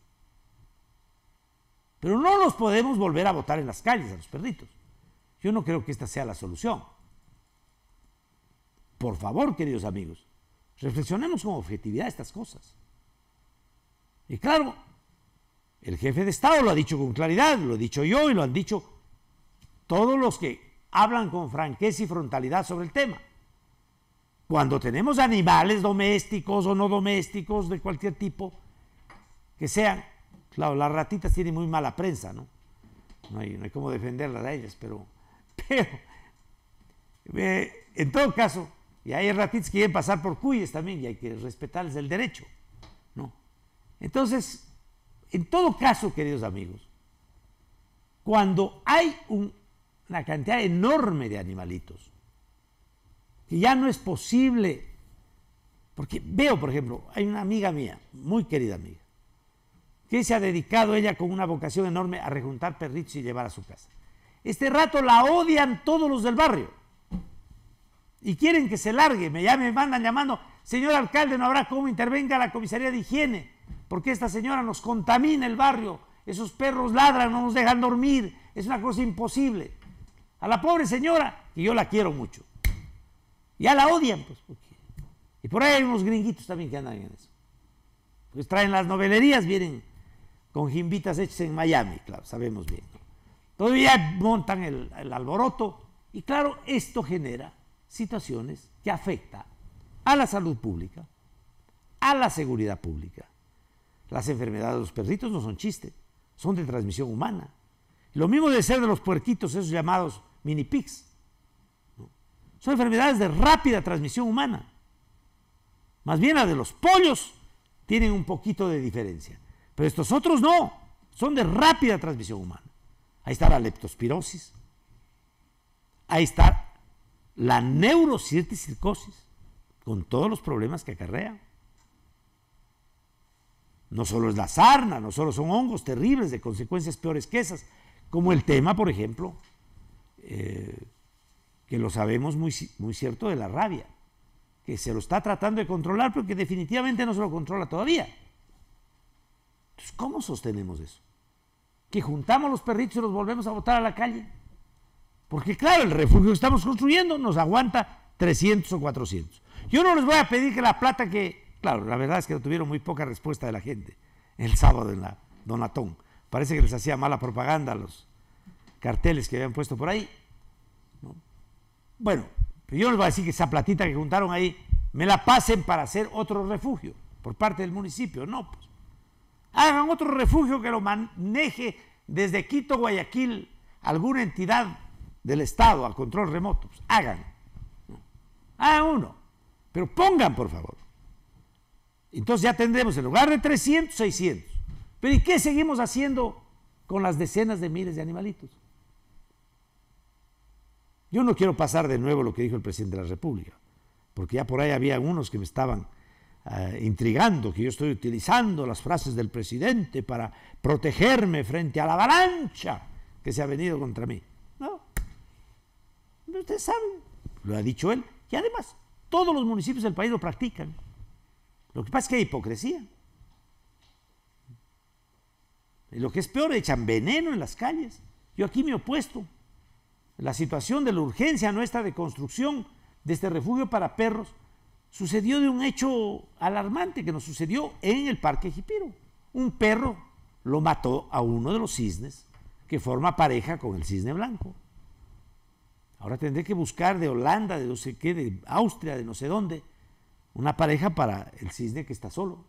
pero no los podemos volver a votar en las calles a los perritos. Yo no creo que esta sea la solución. Por favor, queridos amigos, reflexionemos con objetividad estas cosas. Y claro, el jefe de Estado lo ha dicho con claridad, lo he dicho yo y lo han dicho todos los que hablan con franqueza y frontalidad sobre el tema. Cuando tenemos animales domésticos o no domésticos de cualquier tipo, que sean Claro, las ratitas tienen muy mala prensa, ¿no? No hay, cómo defenderlas a ellas, pero, pero en todo caso, y hay ratitas que quieren pasar por cuyes también y hay que respetarles el derecho, ¿no? Entonces, en todo caso, queridos amigos, cuando hay una cantidad enorme de animalitos, que ya no es posible, porque veo, por ejemplo, hay una amiga mía, muy querida amiga, que se ha dedicado ella con una vocación enorme a rejuntar perritos y llevar a su casa. Este rato la odian todos los del barrio y quieren que se largue. Me llaman, mandan llamando, señor alcalde, no habrá cómo intervenga la comisaría de higiene, porque esta señora nos contamina el barrio, esos perros ladran, no nos dejan dormir, es una cosa imposible. A la pobre señora, que yo la quiero mucho. Ya la odian, pues. Y por ahí hay unos gringuitos también que andan en eso. Pues traen las novelerías, vienen con jimbitas hechas en Miami, claro, sabemos bien. Todavía montan el, alboroto y claro, esto genera situaciones que afectan a la salud pública, a la seguridad pública. Las enfermedades de los perritos no son chistes, son de transmisión humana. Lo mismo debe ser de los puerquitos, esos llamados mini pigs. Son enfermedades de rápida transmisión humana. Más bien las de los pollos tienen un poquito de diferencia. Pero estos otros no, son de rápida transmisión humana. Ahí está la leptospirosis, ahí está la neurocirticircosis con todos los problemas que acarrea. No solo es la sarna, no solo son hongos terribles de consecuencias peores que esas, como el tema, por ejemplo, eh, que lo sabemos muy, muy cierto de la rabia, que se lo está tratando de controlar, pero que definitivamente no se lo controla todavía. ¿cómo sostenemos eso? ¿Que juntamos los perritos y los volvemos a botar a la calle? Porque claro, el refugio que estamos construyendo nos aguanta 300 o 400. Yo no les voy a pedir que la plata que, claro, la verdad es que tuvieron muy poca respuesta de la gente el sábado en la Donatón. Parece que les hacía mala propaganda los carteles que habían puesto por ahí. Bueno, yo les voy a decir que esa platita que juntaron ahí me la pasen para hacer otro refugio por parte del municipio. No, pues hagan otro refugio que lo maneje desde Quito, Guayaquil, alguna entidad del Estado a control remoto. Pues, hagan. Hagan uno. Pero pongan, por favor. Entonces ya tendremos en lugar de 300, 600. Pero ¿y qué seguimos haciendo con las decenas de miles de animalitos? Yo no quiero pasar de nuevo lo que dijo el presidente de la República, porque ya por ahí había unos que me estaban eh, intrigando que yo estoy utilizando las frases del presidente para protegerme frente a la avalancha que se ha venido contra mí. No, ustedes saben, lo ha dicho él, y además todos los municipios del país lo practican. Lo que pasa es que hay hipocresía. Y lo que es peor, echan veneno en las calles. Yo aquí me opuesto. La situación de la urgencia nuestra de construcción de este refugio para perros sucedió de un hecho alarmante que nos sucedió en el Parque Jipiro. Un perro lo mató a uno de los cisnes que forma pareja con el cisne blanco. Ahora tendré que buscar de Holanda, de no sé qué, de Austria, de no sé dónde, una pareja para el cisne que está solo.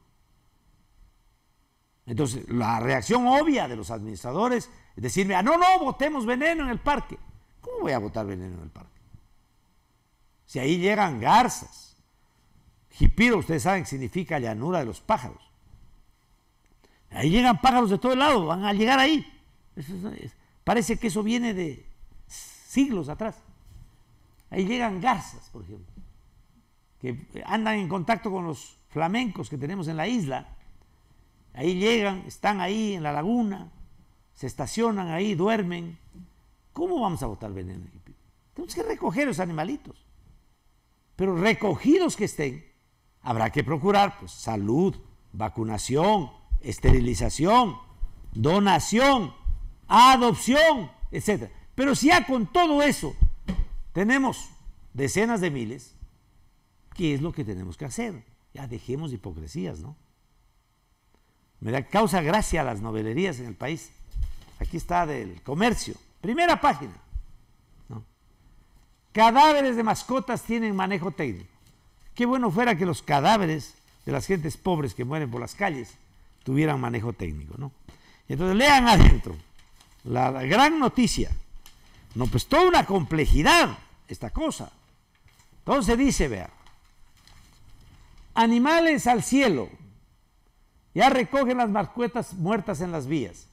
Entonces, la reacción obvia de los administradores es decirme, ah, no, no, votemos veneno en el parque. ¿Cómo voy a votar veneno en el parque? Si ahí llegan garzas, Jipiro, ustedes saben, significa llanura de los pájaros. Ahí llegan pájaros de todo el lado, van a llegar ahí. parece que eso viene de siglos atrás. Ahí llegan garzas, por ejemplo, que andan en contacto con los flamencos que tenemos en la isla. Ahí llegan, están ahí en la laguna, se estacionan ahí, duermen. ¿Cómo vamos a botar veneno? Tenemos que recoger los animalitos. Pero recogidos que estén, Habrá que procurar pues, salud, vacunación, esterilización, donación, adopción, etc. Pero si ya con todo eso tenemos decenas de miles, ¿qué es lo que tenemos que hacer? Ya dejemos hipocresías, ¿no? Me da causa gracia las novelerías en el país. Aquí está del comercio. Primera página. Cadáveres de mascotas tienen manejo técnico. Qué bueno fuera que los cadáveres de las gentes pobres que mueren por las calles tuvieran manejo técnico, ¿no? Entonces lean adentro la, gran noticia. No, pues toda una complejidad esta cosa. Entonces dice, vean, animales al cielo, ya recogen las mascotas muertas en las vías.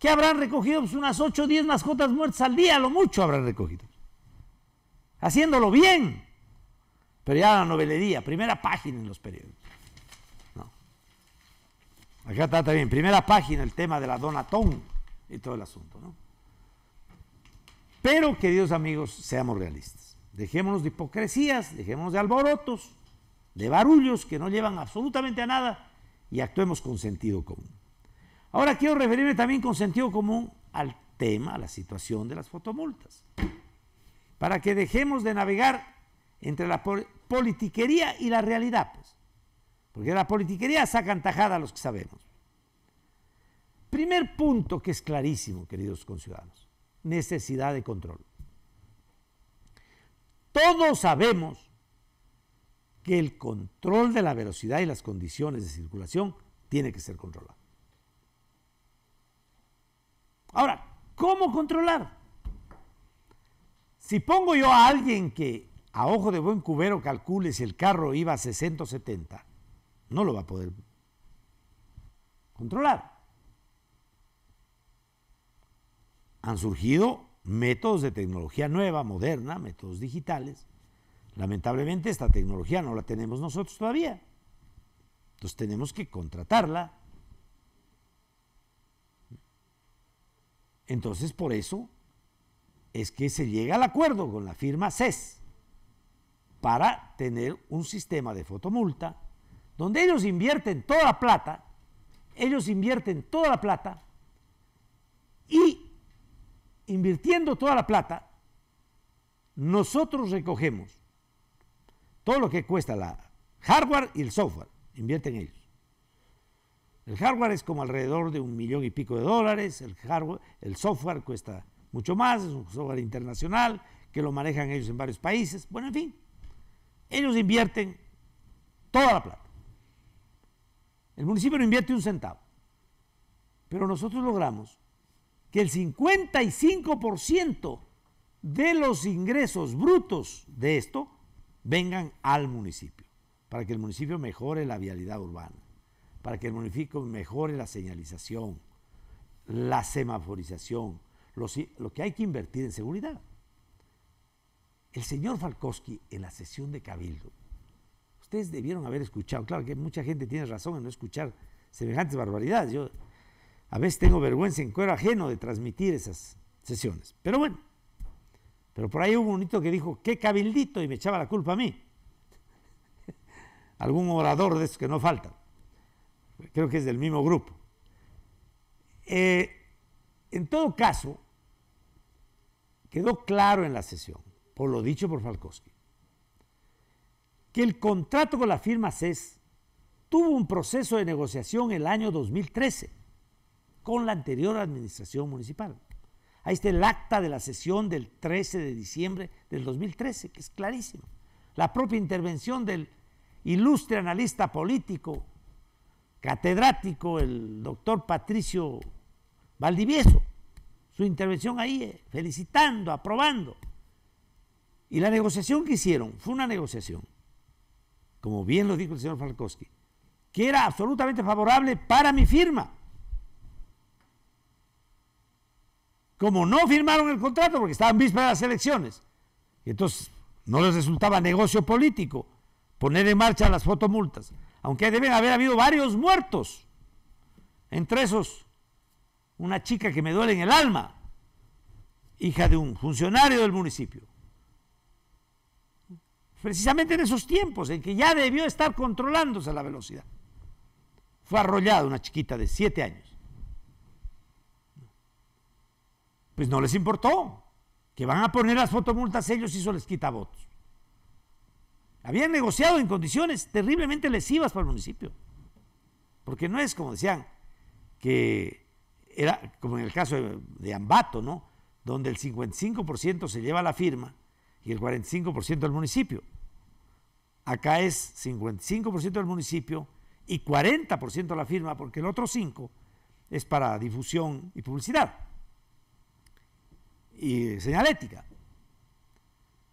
¿Qué habrán recogido? Pues unas 8 o 10 mascotas muertas al día, lo mucho habrán recogido. Haciéndolo bien. Pero ya la novelería, primera página en los periódicos. Acá está también, primera página el tema de la Donatón y todo el asunto, Pero, queridos amigos, seamos realistas. Dejémonos de hipocresías, dejémonos de alborotos, de barullos que no llevan absolutamente a nada y actuemos con sentido común. Ahora quiero referirme también con sentido común al tema, a la situación de las fotomultas, para que dejemos de navegar entre la politiquería y la realidad, pues. Porque la politiquería sacan tajada a los que sabemos. Primer punto que es clarísimo, queridos conciudadanos, necesidad de control. Todos sabemos que el control de la velocidad y las condiciones de circulación tiene que ser controlado. Ahora, ¿cómo controlar? Si pongo yo a alguien que a ojo de buen cubero calcule si el carro iba a 60 70, no lo va a poder controlar. Han surgido métodos de tecnología nueva, moderna, métodos digitales. Lamentablemente esta tecnología no la tenemos nosotros todavía. Entonces tenemos que contratarla. Entonces por eso es que se llega al acuerdo con la firma CES para tener un sistema de fotomulta donde ellos invierten toda la plata, ellos invierten toda la plata y invirtiendo toda la plata, nosotros recogemos todo lo que cuesta la hardware y el software, invierten ellos. El hardware es como alrededor de un millón y pico de dólares, el, hardware, el software cuesta mucho más, es un software internacional que lo manejan ellos en varios países, bueno, en fin. Ellos invierten toda la plata. El municipio no invierte un centavo. Pero nosotros logramos que el 55% de los ingresos brutos de esto vengan al municipio, para que el municipio mejore la vialidad urbana, para que el municipio mejore la señalización, la semaforización, lo que hay que invertir en seguridad. El señor Falkowski en la sesión de Cabildo, ustedes debieron haber escuchado, claro que mucha gente tiene razón en no escuchar semejantes barbaridades, yo a veces tengo vergüenza en cuero ajeno de transmitir esas sesiones, pero bueno, pero por ahí hubo un bonito que dijo, qué cabildito, y me echaba la culpa a mí, algún orador de esos que no faltan, creo que es del mismo grupo. Eh, en todo caso, quedó claro en la sesión o lo dicho por Falkowski, que el contrato con la firma CES tuvo un proceso de negociación el año 2013 con la anterior administración municipal. Ahí está el acta de la sesión del 13 de diciembre del 2013, que es clarísimo. La propia intervención del ilustre analista político, catedrático, el doctor Patricio Valdivieso, su intervención ahí, eh, felicitando, aprobando. Y la negociación que hicieron fue una negociación, como bien lo dijo el señor Falkowski, que era absolutamente favorable para mi firma. Como no firmaron el contrato porque estaban vísperas de las elecciones, y entonces no les resultaba negocio político poner en marcha las fotomultas, aunque deben haber habido varios muertos, entre esos una chica que me duele en el alma, hija de un funcionario del municipio precisamente en esos tiempos, en que ya debió estar controlándose la velocidad. Fue arrollada una chiquita de siete años. Pues no les importó que van a poner las fotomultas ellos y eso les quita votos. Habían negociado en condiciones terriblemente lesivas para el municipio. Porque no es como decían, que era como en el caso de, Ambato, ¿no? Donde el 55% se lleva la firma y el 45% del municipio. Acá es 55% del municipio y 40% de la firma, porque el otro 5% es para difusión y publicidad y señalética.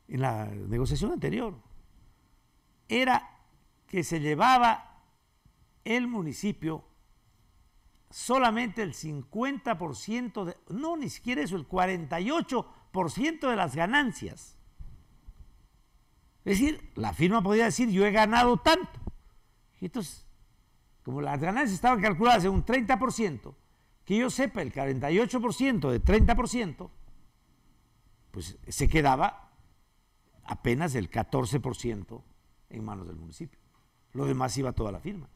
En la negociación anterior era que se llevaba el municipio solamente el 50%, de, no, ni siquiera eso, el 48% de las ganancias es decir, la firma podía decir, yo he ganado tanto. Y entonces, como las ganancias estaban calculadas en un 30%, que yo sepa el 48% de 30%, pues se quedaba apenas el 14% en manos del municipio. Lo demás iba toda la firma.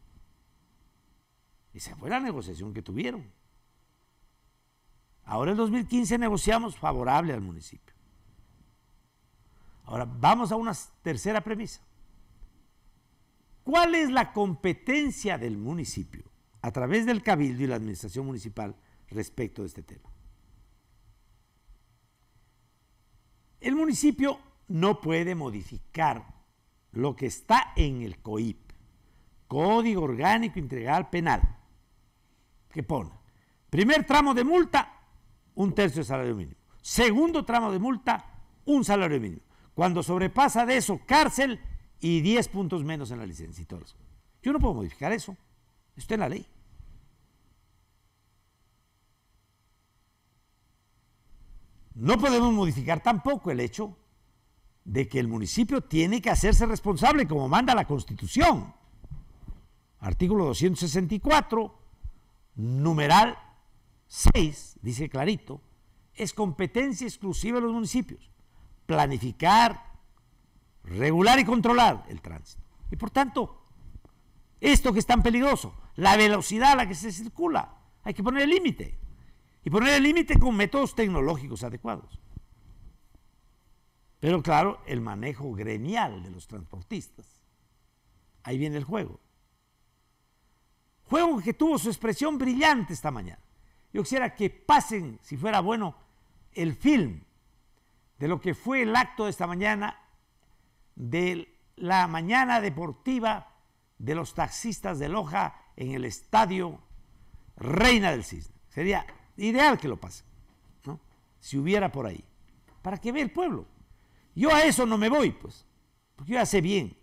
Y Esa fue la negociación que tuvieron. Ahora en 2015 negociamos favorable al municipio. Ahora, vamos a una tercera premisa. ¿Cuál es la competencia del municipio a través del cabildo y la administración municipal respecto de este tema? El municipio no puede modificar lo que está en el COIP, Código Orgánico Integral Penal, que pone, primer tramo de multa, un tercio de salario mínimo, segundo tramo de multa, un salario mínimo. Cuando sobrepasa de eso, cárcel y 10 puntos menos en la eso. Yo no puedo modificar eso. Está en la ley. No podemos modificar tampoco el hecho de que el municipio tiene que hacerse responsable como manda la Constitución. Artículo 264, numeral 6, dice clarito, es competencia exclusiva de los municipios planificar, regular y controlar el tránsito. Y por tanto, esto que es tan peligroso, la velocidad a la que se circula, hay que poner el límite. Y poner el límite con métodos tecnológicos adecuados. Pero claro, el manejo gremial de los transportistas. Ahí viene el juego. Juego que tuvo su expresión brillante esta mañana. Yo quisiera que pasen, si fuera bueno, el film de lo que fue el acto de esta mañana, de la mañana deportiva de los taxistas de Loja en el estadio Reina del Cisne. Sería ideal que lo pase, ¿no? si hubiera por ahí, para que vea el pueblo. Yo a eso no me voy, pues, porque yo ya sé bien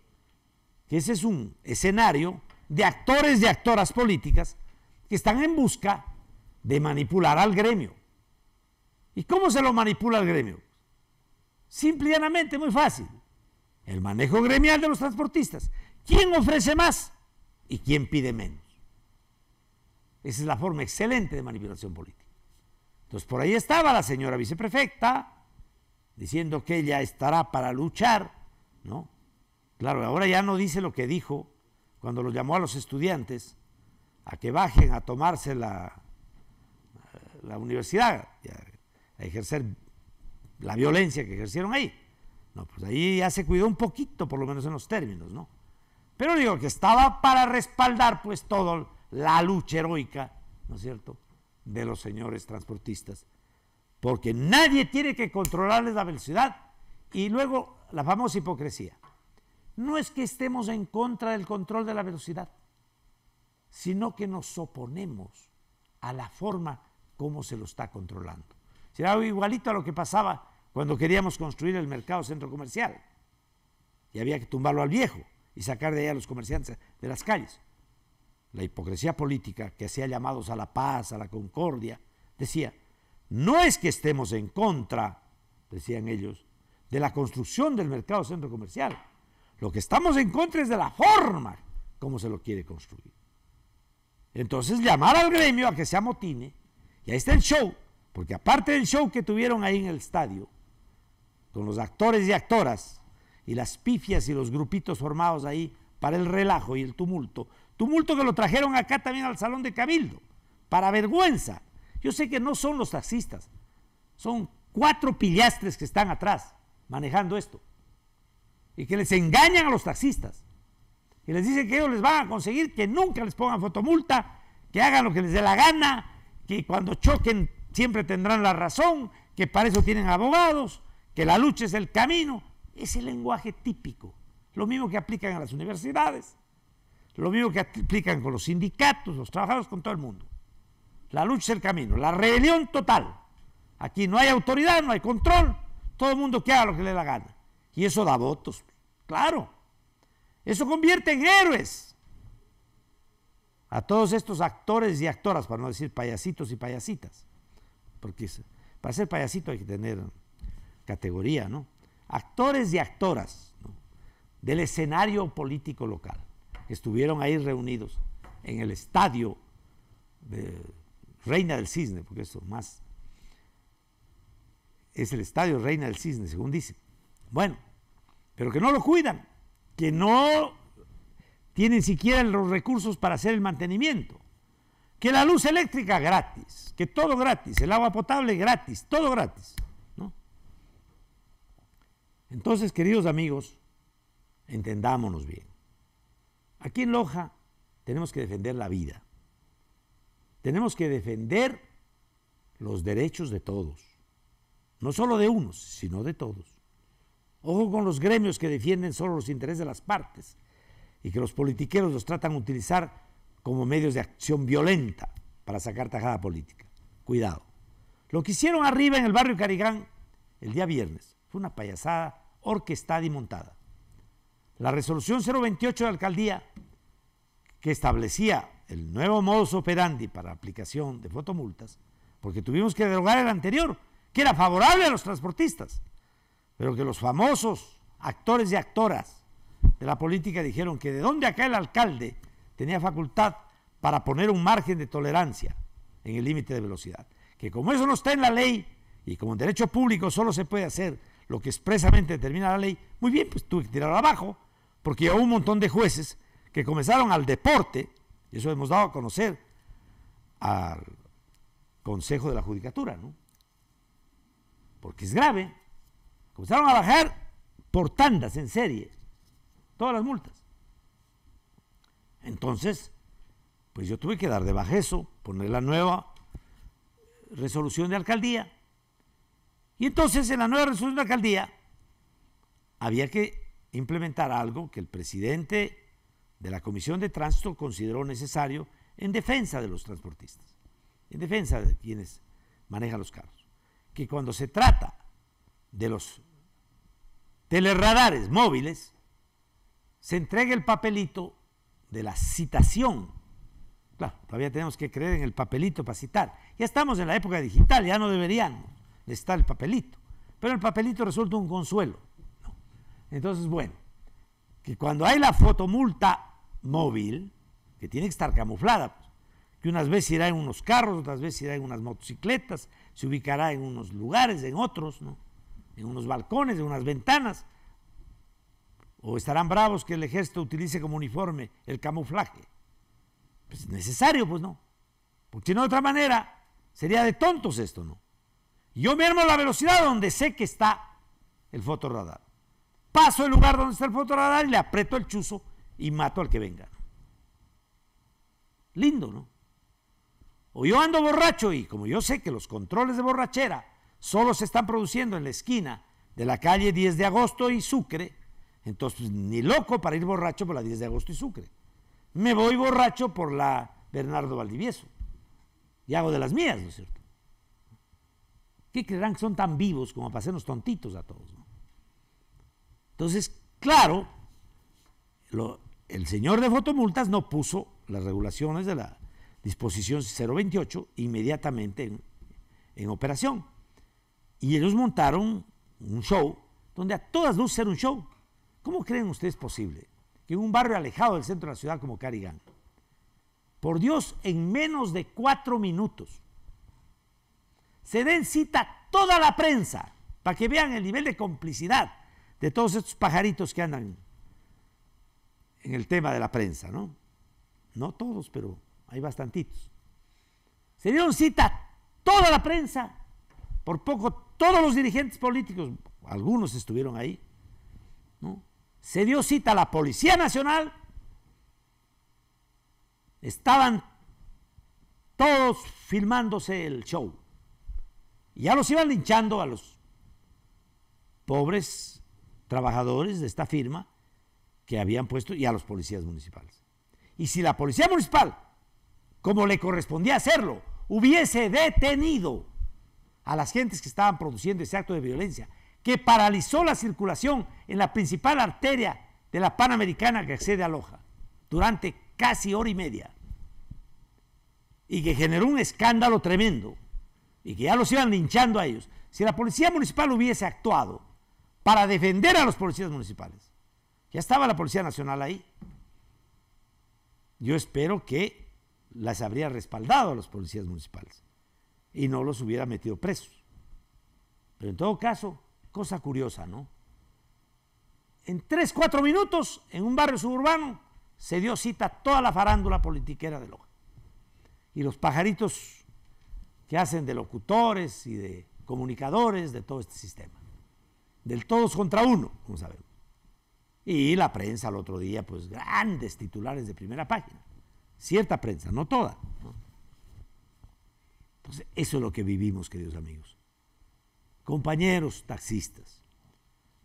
que ese es un escenario de actores y actoras políticas que están en busca de manipular al gremio. ¿Y cómo se lo manipula el gremio? Simple y llanamente, muy fácil. El manejo gremial de los transportistas. ¿Quién ofrece más y quién pide menos? Esa es la forma excelente de manipulación política. Entonces, por ahí estaba la señora viceprefecta diciendo que ella estará para luchar, ¿no? Claro, ahora ya no dice lo que dijo cuando lo llamó a los estudiantes a que bajen a tomarse la, eh, la universidad, a ejercer la violencia que ejercieron ahí. No, pues ahí ya se cuidó un poquito, por lo menos en los términos, ¿no? Pero digo que estaba para respaldar pues toda la lucha heroica, ¿no es cierto?, de los señores transportistas. Porque nadie tiene que controlarles la velocidad. Y luego la famosa hipocresía. No es que estemos en contra del control de la velocidad, sino que nos oponemos a la forma como se lo está controlando. Era igualito a lo que pasaba cuando queríamos construir el mercado centro comercial. Y había que tumbarlo al viejo y sacar de ahí a los comerciantes de las calles. La hipocresía política que hacía llamados a la paz, a la concordia, decía, no es que estemos en contra, decían ellos, de la construcción del mercado centro comercial. Lo que estamos en contra es de la forma como se lo quiere construir. Entonces llamar al gremio a que se amotine, y ahí está el show, porque aparte del show que tuvieron ahí en el estadio, con los actores y actoras, y las pifias y los grupitos formados ahí para el relajo y el tumulto, tumulto que lo trajeron acá también al Salón de Cabildo, para vergüenza. Yo sé que no son los taxistas, son cuatro pillastres que están atrás manejando esto, y que les engañan a los taxistas, y les dicen que ellos les van a conseguir que nunca les pongan fotomulta, que hagan lo que les dé la gana, que cuando choquen siempre tendrán la razón, que para eso tienen abogados, que la lucha es el camino. Es el lenguaje típico, lo mismo que aplican a las universidades, lo mismo que aplican con los sindicatos, los trabajadores, con todo el mundo. La lucha es el camino, la rebelión total. Aquí no hay autoridad, no hay control, todo el mundo que haga lo que le da la gana. Y eso da votos, claro. Eso convierte en héroes a todos estos actores y actoras, para no decir payasitos y payasitas porque para ser payasito hay que tener categoría, ¿no? Actores y actoras del escenario político local que estuvieron ahí reunidos en el estadio de Reina del Cisne, porque eso más es el estadio Reina del Cisne, según dice. Bueno, pero que no lo cuidan, que no tienen siquiera los recursos para hacer el mantenimiento que la luz eléctrica gratis, que todo gratis, el agua potable gratis, todo gratis. Entonces, queridos amigos, entendámonos bien. Aquí en Loja tenemos que defender la vida. Tenemos que defender los derechos de todos. No solo de unos, sino de todos. Ojo con los gremios que defienden solo los intereses de las partes y que los politiqueros los tratan de utilizar como medios de acción violenta para sacar tajada política. Cuidado. Lo que hicieron arriba en el barrio Carigán el día viernes fue una payasada orquestada y montada. La resolución 028 de la alcaldía, que establecía el nuevo modus operandi para aplicación de fotomultas, porque tuvimos que derogar el anterior, que era favorable a los transportistas, pero que los famosos actores y actoras de la política dijeron que de dónde acá el alcalde tenía facultad para poner un margen de tolerancia en el límite de velocidad. Que como eso no está en la ley y como en derecho público solo se puede hacer lo que expresamente determina la ley, muy bien, pues tuve que tirar abajo, porque hubo un montón de jueces que comenzaron al deporte, y eso hemos dado a conocer al Consejo de la Judicatura, ¿no? Porque es grave. Comenzaron a bajar por tandas en serie todas las multas. Entonces, pues yo tuve que dar de baja eso, poner la nueva resolución de alcaldía. Y entonces en la nueva resolución de alcaldía había que implementar algo que el presidente de la Comisión de Tránsito consideró necesario en defensa de los transportistas, en defensa de quienes manejan los carros. Que cuando se trata de los telerradares móviles, se entregue el papelito de la citación. Claro, todavía tenemos que creer en el papelito para citar. Ya estamos en la época digital, ya no deberían estar el papelito. Pero el papelito resulta un consuelo. Entonces, bueno, que cuando hay la fotomulta móvil, que tiene que estar camuflada, que unas veces irá en unos carros, otras veces irá en unas motocicletas, se ubicará en unos lugares, en otros, ¿no? en unos balcones, en unas ventanas, o estarán bravos que el ejército utilice como uniforme el camuflaje. Pues necesario, pues no. Porque si no, de otra manera, sería de tontos esto, ¿no? Yo me armo la velocidad donde sé que está el fotorradar. Paso el lugar donde está el fotorradar y le aprieto el chuzo y mato al que venga. Lindo, ¿no? O yo ando borracho y como yo sé que los controles de borrachera solo se están produciendo en la esquina de la calle 10 de agosto y Sucre, entonces, ni loco para ir borracho por la 10 de agosto y Sucre. Me voy borracho por la Bernardo Valdivieso. Y hago de las mías, ¿no es cierto? ¿Qué creerán que son tan vivos como para hacernos tontitos a todos? Entonces, claro, el señor de fotomultas no puso las regulaciones de la disposición 028 inmediatamente en, en operación. Y ellos montaron un show donde a todas luces era un show. ¿Cómo creen ustedes posible que en un barrio alejado del centro de la ciudad como Carigán, por Dios, en menos de cuatro minutos, se den cita toda la prensa para que vean el nivel de complicidad de todos estos pajaritos que andan en el tema de la prensa, ¿no? No todos, pero hay bastantitos. Se dieron cita toda la prensa, por poco todos los dirigentes políticos, algunos estuvieron ahí, ¿no? se dio cita a la Policía Nacional, estaban todos filmándose el show. ya los iban linchando a los pobres trabajadores de esta firma que habían puesto y a los policías municipales. Y si la policía municipal, como le correspondía hacerlo, hubiese detenido a las gentes que estaban produciendo ese acto de violencia que paralizó la circulación en la principal arteria de la Panamericana que accede a Loja durante casi hora y media y que generó un escándalo tremendo y que ya los iban linchando a ellos. Si la policía municipal hubiese actuado para defender a los policías municipales, ya estaba la Policía Nacional ahí. Yo espero que las habría respaldado a los policías municipales y no los hubiera metido presos. Pero en todo caso, Cosa curiosa, ¿no? En tres, cuatro minutos, en un barrio suburbano, se dio cita toda la farándula politiquera de Loja. Y los pajaritos que hacen de locutores y de comunicadores de todo este sistema. Del todos contra uno, a ver. Y la prensa al otro día, pues grandes titulares de primera página. Cierta prensa, no toda. Entonces, eso es lo que vivimos, queridos amigos compañeros taxistas,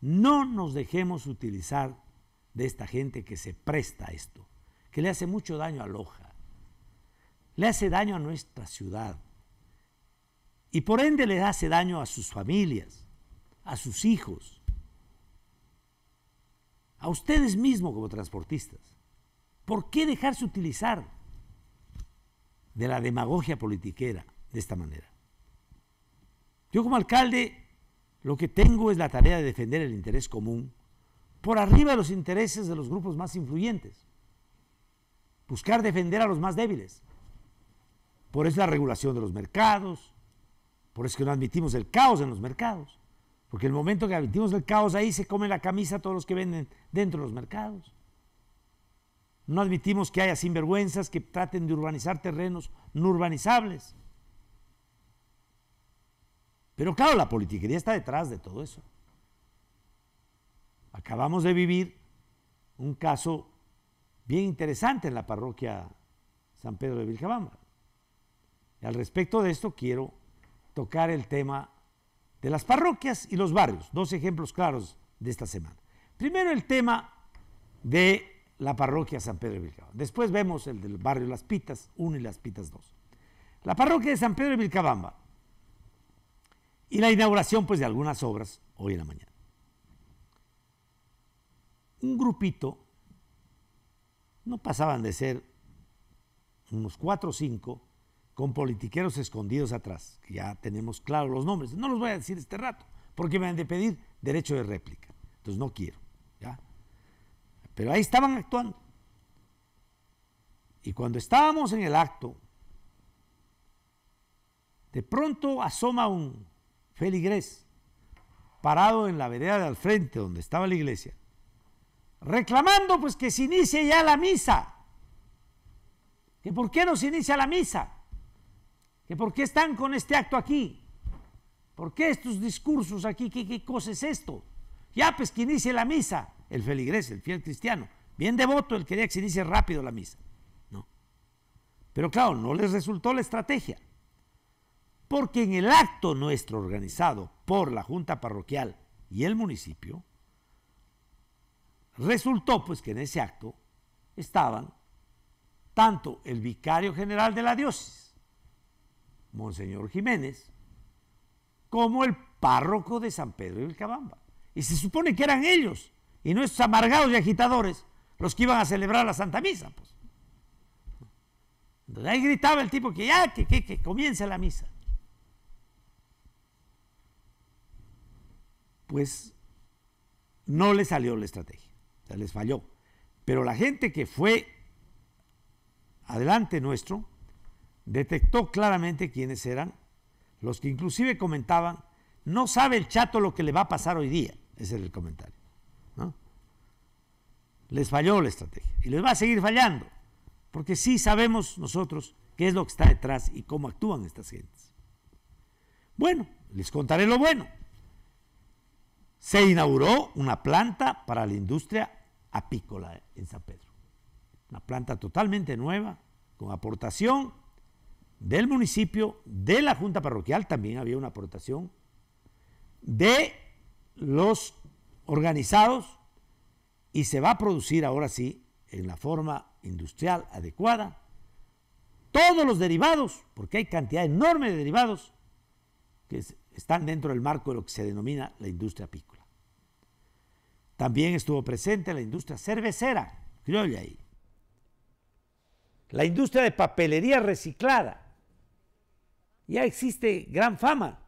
no nos dejemos utilizar de esta gente que se presta a esto, que le hace mucho daño a Loja, le hace daño a nuestra ciudad y por ende le hace daño a sus familias, a sus hijos, a ustedes mismos como transportistas. ¿Por qué dejarse utilizar de la demagogia politiquera de esta manera? Yo como alcalde lo que tengo es la tarea de defender el interés común por arriba de los intereses de los grupos más influyentes. Buscar defender a los más débiles. Por eso la regulación de los mercados, por eso que no admitimos el caos en los mercados. Porque el momento que admitimos el caos ahí se come la camisa a todos los que venden dentro de los mercados. No admitimos que haya sinvergüenzas que traten de urbanizar terrenos no urbanizables. Pero claro, la politiquería está detrás de todo eso. Acabamos de vivir un caso bien interesante en la parroquia San Pedro de Vilcabamba. Y al respecto de esto quiero tocar el tema de las parroquias y los barrios, dos ejemplos claros de esta semana. Primero el tema de la parroquia San Pedro de Vilcabamba. Después vemos el del barrio Las Pitas 1 y Las Pitas 2. La parroquia de San Pedro de Vilcabamba y la inauguración pues de algunas obras hoy en la mañana. Un grupito, no pasaban de ser unos cuatro o cinco, con politiqueros escondidos atrás, que ya tenemos claros los nombres, no los voy a decir este rato, porque me han de pedir derecho de réplica, entonces no quiero, Pero ahí estaban actuando. Y cuando estábamos en el acto, de pronto asoma un feligrés, parado en la vereda de al frente donde estaba la iglesia, reclamando pues que se inicie ya la misa, que por qué no se inicia la misa, que por qué están con este acto aquí, por qué estos discursos aquí, qué, cosa es esto, ya pues que inicie la misa, el feligrés, el fiel cristiano, bien devoto, él quería que se inicie rápido la misa, Pero claro, no les resultó la estrategia porque en el acto nuestro organizado por la Junta Parroquial y el municipio, resultó pues que en ese acto estaban tanto el vicario general de la diócesis, Monseñor Jiménez, como el párroco de San Pedro de Cabamba Y se supone que eran ellos, y no amargados y agitadores, los que iban a celebrar la Santa Misa. Pues. Entonces ahí gritaba el tipo que ya, que, que, que comience la misa. pues no le salió la estrategia, les falló. Pero la gente que fue adelante nuestro detectó claramente quiénes eran, los que inclusive comentaban, no sabe el chato lo que le va a pasar hoy día, ese era el comentario. Les falló la estrategia y les va a seguir fallando, porque sí sabemos nosotros qué es lo que está detrás y cómo actúan estas gentes. Bueno, les contaré lo bueno se inauguró una planta para la industria apícola en San Pedro. Una planta totalmente nueva, con aportación del municipio, de la Junta Parroquial, también había una aportación, de los organizados, y se va a producir ahora sí, en la forma industrial adecuada, todos los derivados, porque hay cantidad enorme de derivados que están dentro del marco de lo que se denomina la industria apícola. También estuvo presente la industria cervecera, criolla ahí. La industria de papelería reciclada. Ya existe gran fama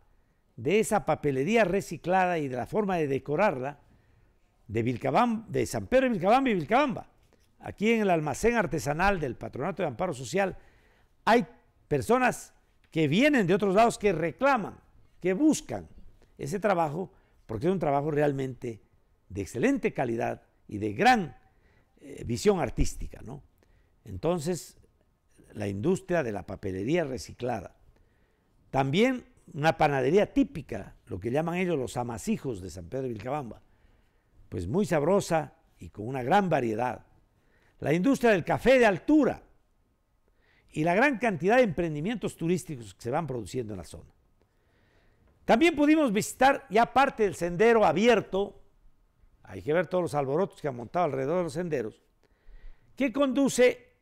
de esa papelería reciclada y de la forma de decorarla de, Vilcabamba, de San Pedro Vilcabamba y Vilcabamba. Aquí en el almacén artesanal del Patronato de Amparo Social hay personas que vienen de otros lados que reclaman, que buscan ese trabajo, porque es un trabajo realmente de excelente calidad y de gran eh, visión artística, ¿no? Entonces, la industria de la papelería reciclada. También una panadería típica, lo que llaman ellos los amasijos de San Pedro de Vilcabamba, pues muy sabrosa y con una gran variedad. La industria del café de altura y la gran cantidad de emprendimientos turísticos que se van produciendo en la zona. También pudimos visitar ya parte del sendero abierto hay que ver todos los alborotos que han montado alrededor de los senderos, que conduce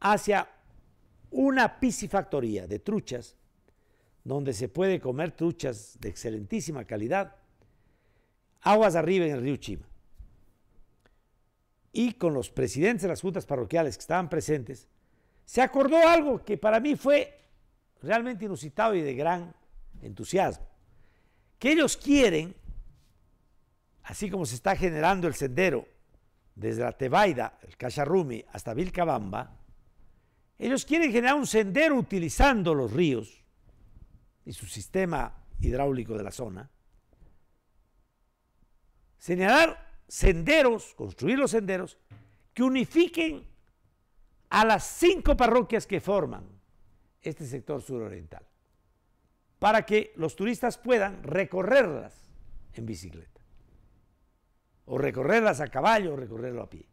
hacia una piscifactoría de truchas, donde se puede comer truchas de excelentísima calidad, aguas arriba en el río Chima. Y con los presidentes de las juntas parroquiales que estaban presentes, se acordó algo que para mí fue realmente inusitado y de gran entusiasmo, que ellos quieren así como se está generando el sendero desde la Tebaida, el Cacharrumi, hasta Vilcabamba, ellos quieren generar un sendero utilizando los ríos y su sistema hidráulico de la zona. Señalar senderos, construir los senderos que unifiquen a las cinco parroquias que forman este sector suroriental, para que los turistas puedan recorrerlas en bicicleta o recorrerlas a caballo o recorrerlo a pie.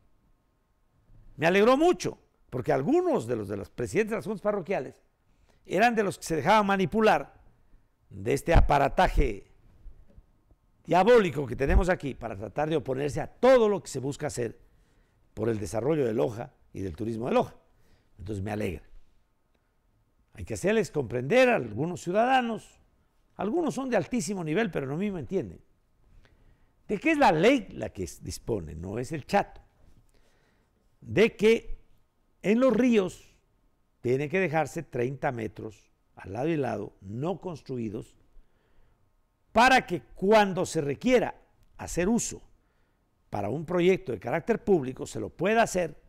Me alegró mucho, porque algunos de los, de los presidentes de las juntas parroquiales eran de los que se dejaban manipular de este aparataje diabólico que tenemos aquí para tratar de oponerse a todo lo que se busca hacer por el desarrollo de Loja y del turismo de Loja. Entonces me alegra. Hay que hacerles comprender a algunos ciudadanos, algunos son de altísimo nivel, pero no mismo entienden, de que es la ley la que dispone, no es el chato, de que en los ríos tiene que dejarse 30 metros al lado y lado, no construidos, para que cuando se requiera hacer uso para un proyecto de carácter público, se lo pueda hacer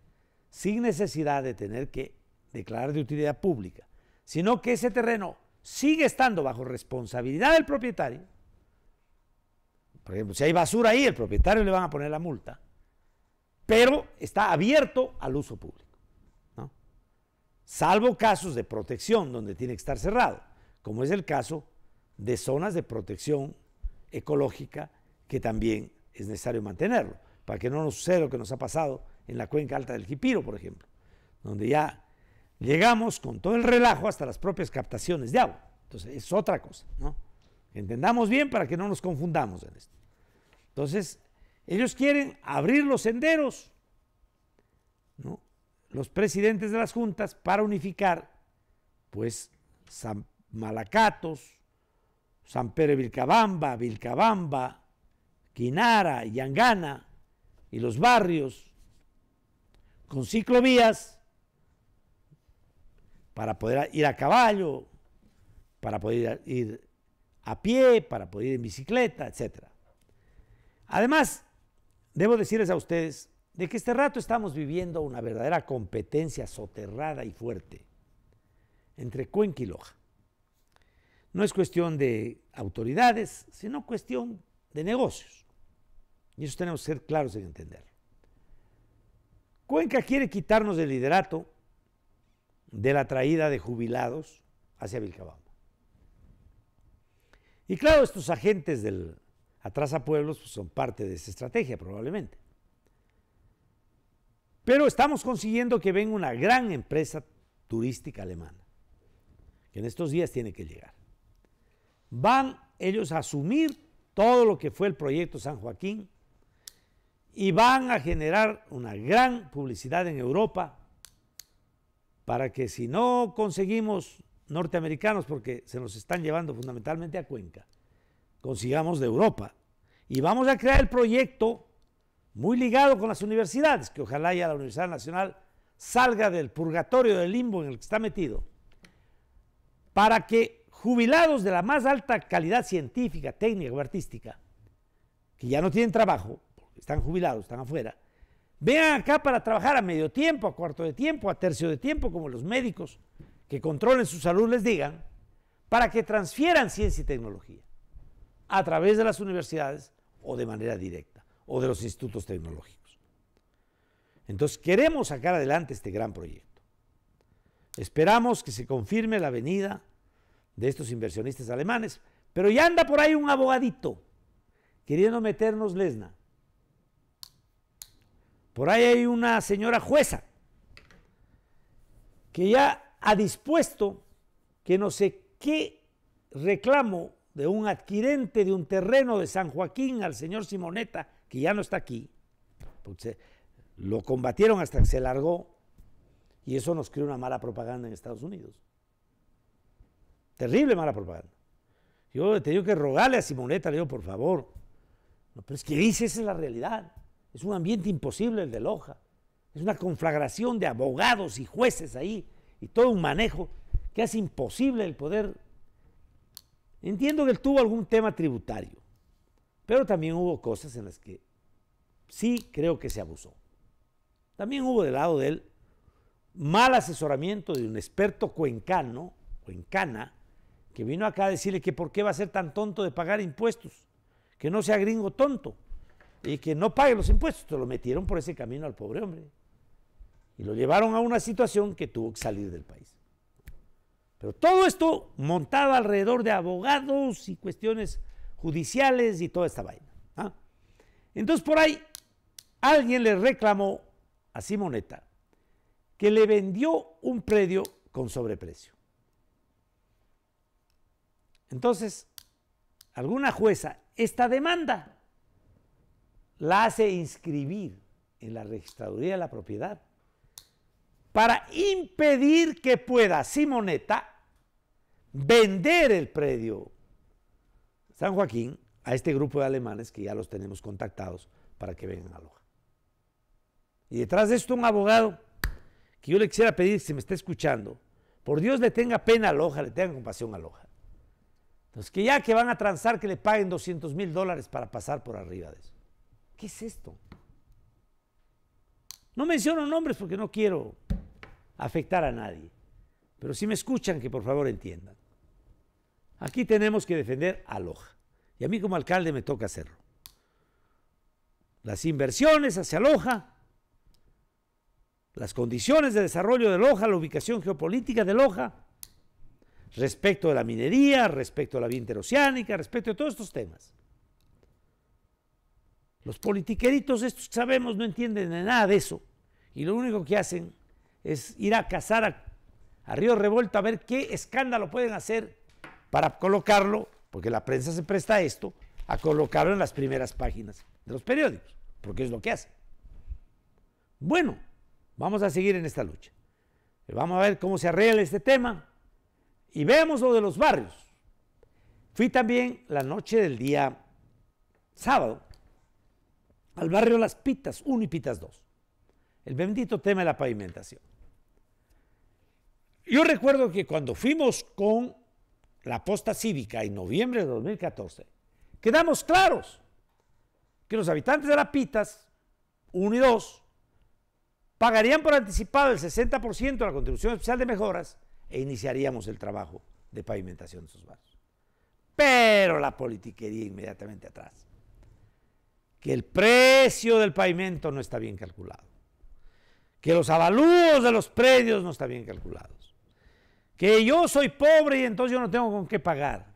sin necesidad de tener que declarar de utilidad pública, sino que ese terreno sigue estando bajo responsabilidad del propietario por ejemplo, si hay basura ahí, el propietario le van a poner la multa, pero está abierto al uso público, Salvo casos de protección donde tiene que estar cerrado, como es el caso de zonas de protección ecológica que también es necesario mantenerlo, para que no nos suceda lo que nos ha pasado en la cuenca alta del Jipiro, por ejemplo, donde ya llegamos con todo el relajo hasta las propias captaciones de agua. Entonces, es otra cosa, ¿no? Entendamos bien para que no nos confundamos en esto. Entonces, ellos quieren abrir los senderos, Los presidentes de las juntas para unificar, pues, Malacatos, San Pedro Vilcabamba, Vilcabamba, Quinara, Yangana y los barrios, con ciclovías para poder ir a caballo, para poder ir a pie, para poder ir en bicicleta, etc. Además, debo decirles a ustedes de que este rato estamos viviendo una verdadera competencia soterrada y fuerte entre Cuenca y Loja. No es cuestión de autoridades, sino cuestión de negocios. Y eso tenemos que ser claros en entenderlo. Cuenca quiere quitarnos el liderato de la traída de jubilados hacia Vilcabamba. Y claro, estos agentes del a pueblos pues son parte de esa estrategia probablemente. Pero estamos consiguiendo que venga una gran empresa turística alemana, que en estos días tiene que llegar. Van ellos a asumir todo lo que fue el proyecto San Joaquín y van a generar una gran publicidad en Europa para que si no conseguimos norteamericanos, porque se nos están llevando fundamentalmente a Cuenca, consigamos de Europa y vamos a crear el proyecto muy ligado con las universidades, que ojalá ya la Universidad Nacional salga del purgatorio del limbo en el que está metido, para que jubilados de la más alta calidad científica, técnica o artística, que ya no tienen trabajo, están jubilados, están afuera, vengan acá para trabajar a medio tiempo, a cuarto de tiempo, a tercio de tiempo, como los médicos que controlen su salud les digan, para que transfieran ciencia y tecnología a través de las universidades o de manera directa, o de los institutos tecnológicos. Entonces, queremos sacar adelante este gran proyecto. Esperamos que se confirme la venida de estos inversionistas alemanes, pero ya anda por ahí un abogadito queriendo meternos lesna. Por ahí hay una señora jueza que ya ha dispuesto que no sé qué reclamo de un adquirente de un terreno de San Joaquín al señor Simoneta, que ya no está aquí, pues, eh, lo combatieron hasta que se largó, y eso nos creó una mala propaganda en Estados Unidos. Terrible mala propaganda. Yo he tenido que rogarle a Simoneta, le digo, por favor. pero es que dice, esa es la realidad. Es un ambiente imposible el de Loja. Es una conflagración de abogados y jueces ahí y todo un manejo que hace imposible el poder Entiendo que él tuvo algún tema tributario, pero también hubo cosas en las que sí creo que se abusó. También hubo del lado de él mal asesoramiento de un experto cuencano, cuencana, que vino acá a decirle que por qué va a ser tan tonto de pagar impuestos, que no sea gringo tonto y que no pague los impuestos. Te lo metieron por ese camino al pobre hombre y lo llevaron a una situación que tuvo que salir del país. Pero todo esto montado alrededor de abogados y cuestiones judiciales y toda esta vaina. ¿ah? Entonces por ahí alguien le reclamó a Simoneta que le vendió un predio con sobreprecio. Entonces, alguna jueza esta demanda la hace inscribir en la registraduría de la propiedad para impedir que pueda Simoneta vender el predio San Joaquín a este grupo de alemanes que ya los tenemos contactados para que vengan a Loja. Y detrás de esto un abogado que yo le quisiera pedir, si me está escuchando, por Dios le tenga pena a Loja, le tenga compasión a Loja. Entonces, que ya que van a transar, que le paguen 200 mil dólares para pasar por arriba de eso. ¿Qué es esto? No menciono nombres porque no quiero afectar a nadie, pero si me escuchan que por favor entiendan. Aquí tenemos que defender a Loja y a mí como alcalde me toca hacerlo. Las inversiones hacia Loja, las condiciones de desarrollo de Loja, la ubicación geopolítica de Loja, respecto de la minería, respecto a la vía interoceánica, respecto a todos estos temas. Los politiqueritos, estos que sabemos, no entienden de nada de eso. Y lo único que hacen es ir a cazar a, Río Revuelto a ver qué escándalo pueden hacer para colocarlo, porque la prensa se presta a esto, a colocarlo en las primeras páginas de los periódicos, porque es lo que hacen Bueno, vamos a seguir en esta lucha. Vamos a ver cómo se arregla este tema y veamos lo de los barrios. Fui también la noche del día sábado al barrio Las Pitas 1 y Pitas 2. El bendito tema de la pavimentación. Yo recuerdo que cuando fuimos con la posta cívica en noviembre de 2014, quedamos claros que los habitantes de Las Pitas 1 y 2 pagarían por anticipado el 60% de la contribución especial de mejoras e iniciaríamos el trabajo de pavimentación de sus barrios. Pero la politiquería inmediatamente atrás que el precio del pavimento no está bien calculado, que los avalúos de los predios no están bien calculados, que yo soy pobre y entonces yo no tengo con qué pagar.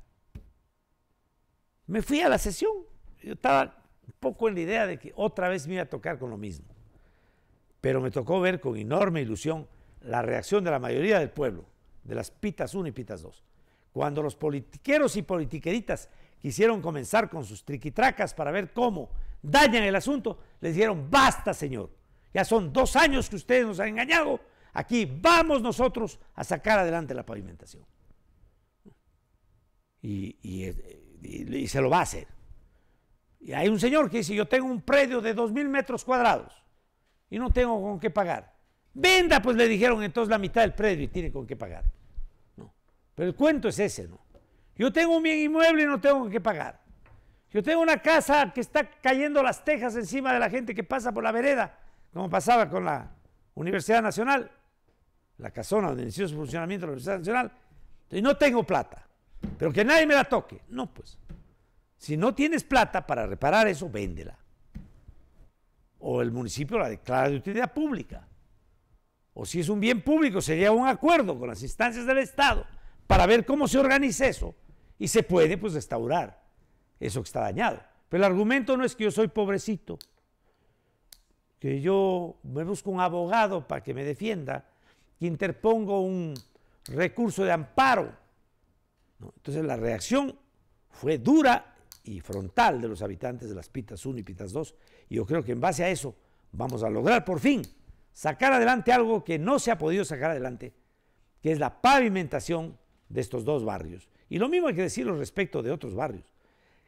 Me fui a la sesión, yo estaba un poco en la idea de que otra vez me iba a tocar con lo mismo, pero me tocó ver con enorme ilusión la reacción de la mayoría del pueblo, de las pitas 1 y pitas 2. Cuando los politiqueros y politiqueritas quisieron comenzar con sus triquitracas para ver cómo dañan el asunto, le dijeron, basta Señor, ya son dos años que ustedes nos han engañado, aquí vamos nosotros a sacar adelante la pavimentación. Eh, y, se lo va a hacer. Y hay un señor que dice, yo tengo un predio de dos mil metros cuadrados y no tengo con qué pagar. Venda, pues le dijeron entonces la mitad del predio y tiene con qué pagar. No. Pero el cuento es ese, ¿no? Yo tengo un bien inmueble y no tengo con qué pagar. Yo tengo una casa que está cayendo las tejas encima de la gente que pasa por la vereda, como pasaba con la Universidad Nacional, la casona donde inició su funcionamiento la Universidad Nacional. y no tengo plata, pero que nadie me la toque. No, pues. Si no tienes plata para reparar eso, véndela. O el municipio la declara de utilidad pública. O si es un bien público, sería un acuerdo con las instancias del Estado para ver cómo se organiza eso y se puede pues restaurar eso que está dañado. Pero el argumento no es que yo soy pobrecito, que yo me busco un abogado para que me defienda, que interpongo un recurso de amparo. Entonces la reacción fue dura y frontal de los habitantes de las Pitas 1 y Pitas 2. Y yo creo que en base a eso vamos a lograr por fin sacar adelante algo que no se ha podido sacar adelante, que es la pavimentación de estos dos barrios. Y lo mismo hay que decirlo respecto de otros barrios.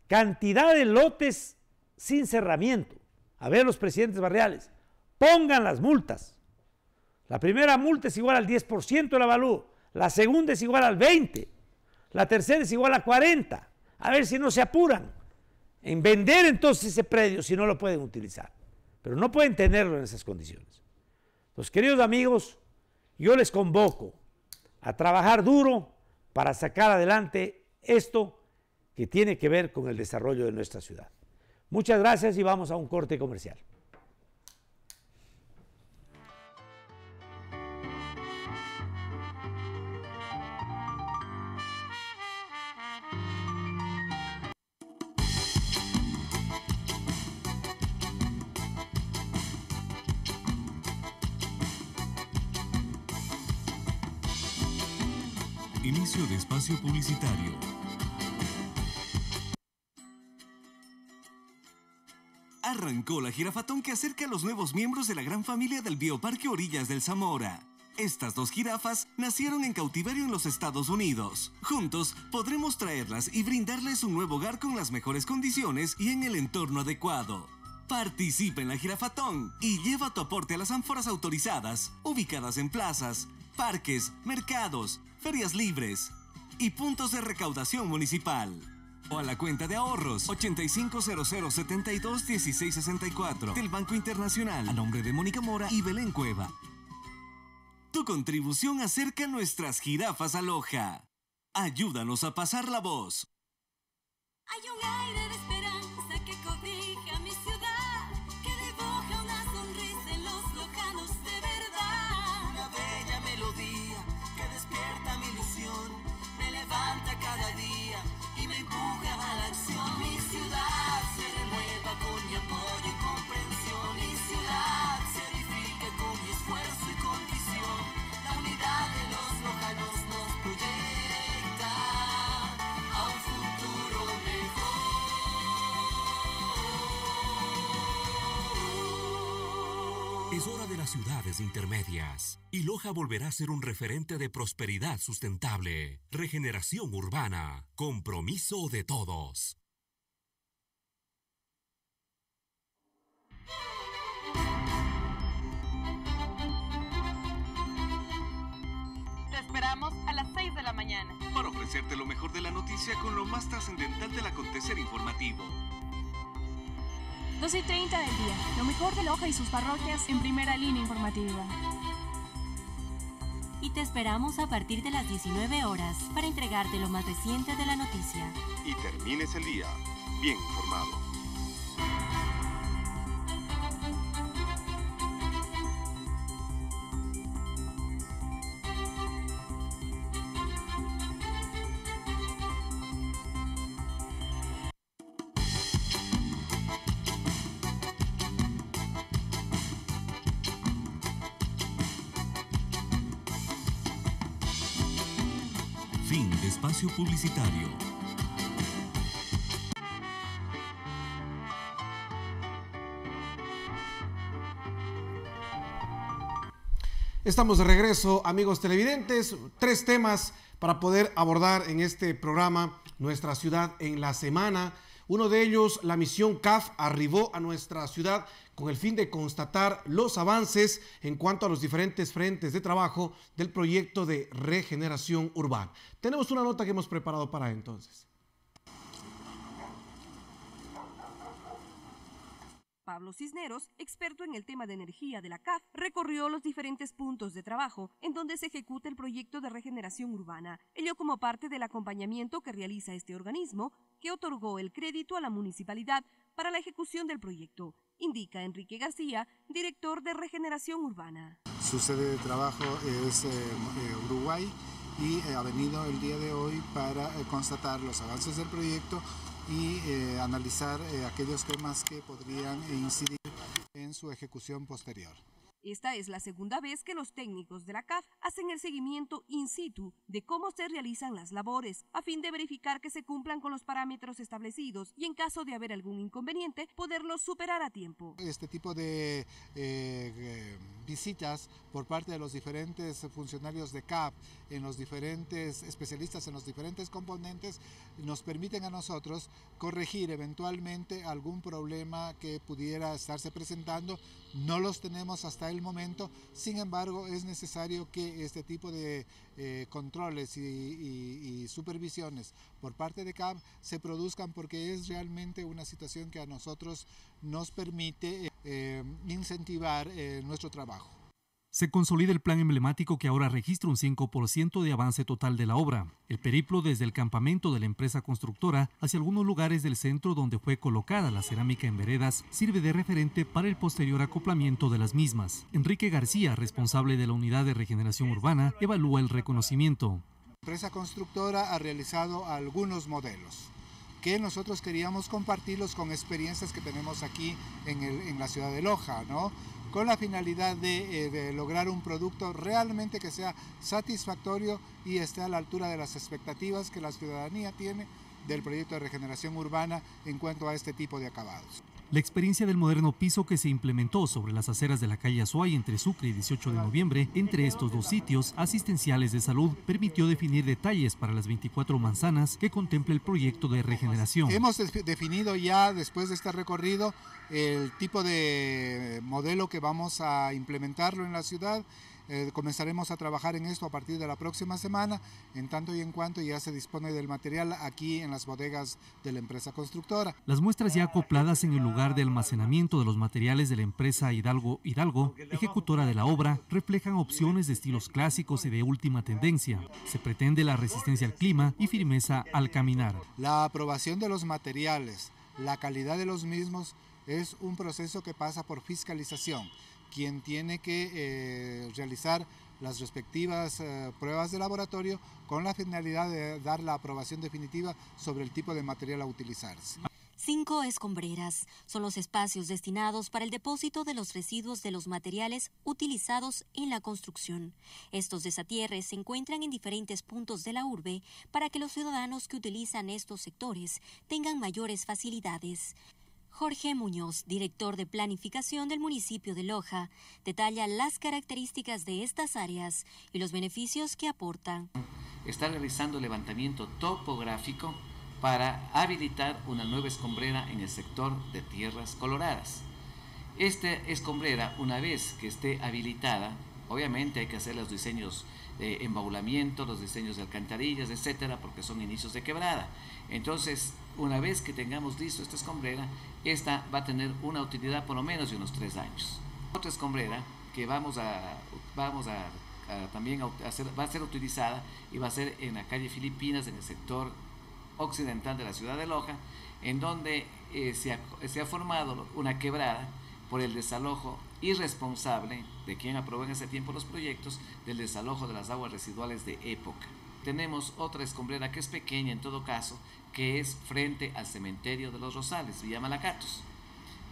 Cantidad de lotes sin cerramiento. A ver los presidentes barriales, pongan las multas. La primera multa es igual al 10% del avalúo, la segunda es igual al 20%, la tercera es igual a 40%. A ver si no se apuran en vender entonces ese predio si no lo pueden utilizar. Pero no pueden tenerlo en esas condiciones. Los queridos amigos, yo les convoco a trabajar duro para sacar adelante esto que tiene que ver con el desarrollo de nuestra ciudad. Muchas gracias y vamos a un corte comercial. Inicio de espacio publicitario. arrancó la girafatón que acerca a los nuevos miembros de la gran familia del Bioparque Orillas del Zamora. Estas dos jirafas nacieron en cautiverio en los Estados Unidos. Juntos podremos traerlas y brindarles un nuevo hogar con las mejores condiciones y en el entorno adecuado. Participa en la girafatón y lleva tu aporte a las ánforas autorizadas, ubicadas en plazas, parques, mercados, ferias libres y puntos de recaudación municipal o a la cuenta de ahorros 8500721664 del Banco Internacional a nombre de Mónica Mora y Belén Cueva. Tu contribución acerca nuestras jirafas aloja. Ayúdanos a pasar la voz. Hay un aire intermedias. Y Loja volverá a ser un referente de prosperidad sustentable, regeneración urbana, compromiso de todos. Te esperamos a las 6 de la mañana para ofrecerte lo mejor de la noticia con lo más trascendental del acontecer informativo. 12 y 30 del día, lo mejor de Loja y sus parroquias en primera línea informativa. Y te esperamos a partir de las 19 horas para entregarte lo más reciente de la noticia. Y termines el día bien informado. Espacio publicitario. Estamos de regreso, amigos televidentes. Tres temas para poder abordar en este programa Nuestra Ciudad en la Semana. Uno de ellos, la misión CAF, arribó a nuestra ciudad con el fin de constatar los avances en cuanto a los diferentes frentes de trabajo del proyecto de regeneración urbana. Tenemos una nota que hemos preparado para entonces. Pablo Cisneros, experto en el tema de energía de la CAF, recorrió los diferentes puntos de trabajo en donde se ejecuta el proyecto de regeneración urbana, ello como parte del acompañamiento que realiza este organismo, que otorgó el crédito a la municipalidad para la ejecución del proyecto indica Enrique García, director de Regeneración Urbana. Su sede de trabajo es eh, eh, Uruguay y eh, ha venido el día de hoy para constatar los avances del proyecto y analizar aquellos temas que podrían incidir en su ejecución posterior. Esta es la segunda vez que los técnicos de la CAF hacen el seguimiento in situ de cómo se realizan las labores, a fin de verificar que se cumplan con los parámetros establecidos y en caso de haber algún inconveniente, poderlos superar a tiempo. Este tipo de eh, eh, visitas por parte de los diferentes funcionarios de CAF, en los diferentes especialistas, en los diferentes componentes, nos permiten a nosotros corregir eventualmente algún problema que pudiera estarse presentando. No los tenemos hasta el momento. Sin embargo, es necesario que este tipo de eh, controles y, supervisiones por parte de CAP se produzcan porque es realmente una situación que a nosotros nos permite eh, eh, incentivar nuestro trabajo. Se consolida el plan emblemático que ahora registra un 5% de avance total de la obra. El periplo desde el campamento de la empresa constructora hacia algunos lugares del centro donde fue colocada la cerámica en veredas sirve de referente para el posterior acoplamiento de las mismas. Enrique García, responsable de la unidad de regeneración urbana, evalúa el reconocimiento. La empresa constructora ha realizado algunos modelos que nosotros queríamos compartirlos con experiencias que tenemos aquí en, en la ciudad de Loja, ¿no? con la finalidad eh, de, lograr un producto realmente que sea satisfactorio y esté a la altura de las expectativas que la ciudadanía tiene del proyecto de regeneración urbana en cuanto a este tipo de acabados. La experiencia del moderno piso que se implementó sobre las aceras de la calle Azuay entre Sucre y 18 de noviembre, entre estos dos sitios asistenciales de salud, permitió definir detalles para las 24 manzanas que contempla el proyecto de regeneración. Hemos definido ya después de este recorrido el tipo de modelo que vamos a implementarlo en la ciudad eh, comenzaremos a trabajar en esto a partir de la próxima semana, en tanto y en cuanto ya se dispone del material aquí en las bodegas de la empresa constructora. Las muestras ya acopladas en el lugar de almacenamiento de los materiales de la empresa Hidalgo Hidalgo, ejecutora de la obra, reflejan opciones de estilos clásicos y de última tendencia. Se pretende la resistencia al clima y firmeza al caminar. La aprobación de los materiales, la calidad de los mismos, es un proceso que pasa por fiscalización quien tiene que eh, realizar las respectivas eh, pruebas de laboratorio con la finalidad de dar la aprobación definitiva sobre el tipo de material a utilizarse. Cinco escombreras son los espacios destinados para el depósito de los residuos de los materiales utilizados en la construcción. Estos desatierres se encuentran en diferentes puntos de la urbe para que los ciudadanos que utilizan estos sectores tengan mayores facilidades. Jorge Muñoz, director de planificación del municipio de Loja, detalla las características de estas áreas y los beneficios que aportan. Está realizando levantamiento topográfico para habilitar una nueva escombrera en el sector de tierras coloradas. Esta escombrera, una vez que esté habilitada, obviamente hay que hacer los diseños de embaulamiento, los diseños de alcantarillas, etcétera, porque son inicios de quebrada. Entonces, una vez que tengamos listo esta escombrera, esta va a tener una utilidad por lo menos de unos tres años. Otra escombrera que vamos a, vamos a, también hacer, va a ser utilizada y va a ser en la calle Filipinas, en el sector occidental de la ciudad de Loja, en donde eh, se, se, ha, formado una quebrada por el desalojo irresponsable de quien aprobó en ese tiempo los proyectos del desalojo de las aguas residuales de época tenemos otra escombrera que es pequeña en todo caso, que es frente al cementerio de los Rosales, Villa Malacatos.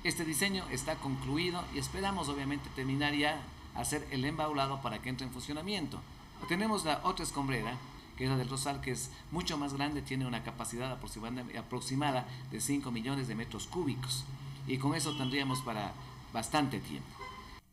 Este diseño está concluido y esperamos obviamente terminar ya hacer el embaulado para que entre en funcionamiento. Tenemos la otra escombrera, que es la del Rosal, que es mucho más grande, tiene una capacidad aproximada de 5 millones de metros cúbicos. Y con eso tendríamos para bastante tiempo.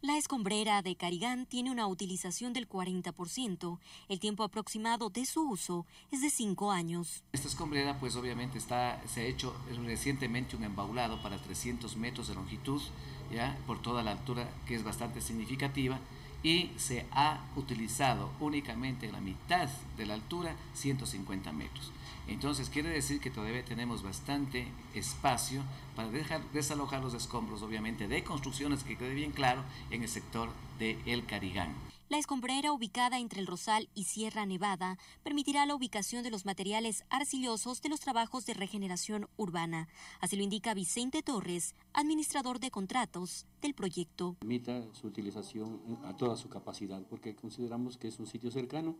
La escombrera de Carigán tiene una utilización del 40%. El tiempo aproximado de su uso es de 5 años. Esta escombrera pues obviamente está, se ha hecho recientemente un embaulado para 300 metros de longitud, ya por toda la altura que es bastante significativa y se ha utilizado únicamente la mitad de la altura, 150 metros. Entonces quiere decir que todavía tenemos bastante espacio para dejar, desalojar los escombros, obviamente, de construcciones que quede bien claro en el sector de El Carigán. La escombrera ubicada entre el Rosal y Sierra Nevada permitirá la ubicación de los materiales arcillosos de los trabajos de regeneración urbana. Así lo indica Vicente Torres, administrador de contratos del proyecto. Permita su utilización eh, a toda su capacidad porque consideramos que es un sitio cercano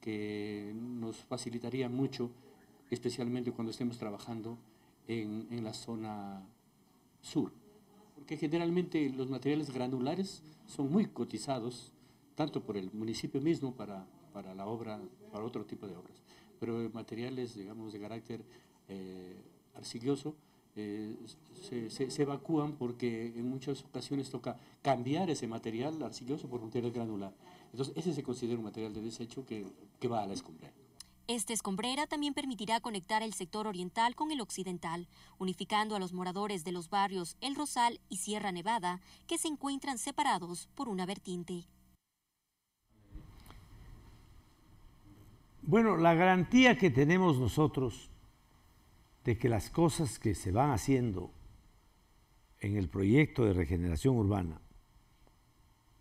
que nos facilitaría mucho especialmente cuando estemos trabajando en, la zona sur. Porque generalmente los materiales granulares son muy cotizados, tanto por el municipio mismo para, para la obra, para otro tipo de obras, pero materiales, digamos, de carácter eh, arcilloso, eh, se, se, evacúan porque en muchas ocasiones toca cambiar ese material arcilloso por material granular. Entonces, ese se considera un material de desecho que, que va a la escombrera esta escombrera también permitirá conectar el sector oriental con el occidental, unificando a los moradores de los barrios El Rosal y Sierra Nevada, que se encuentran separados por una vertiente. Bueno, la garantía que tenemos nosotros de que las cosas que se van haciendo en el proyecto de regeneración urbana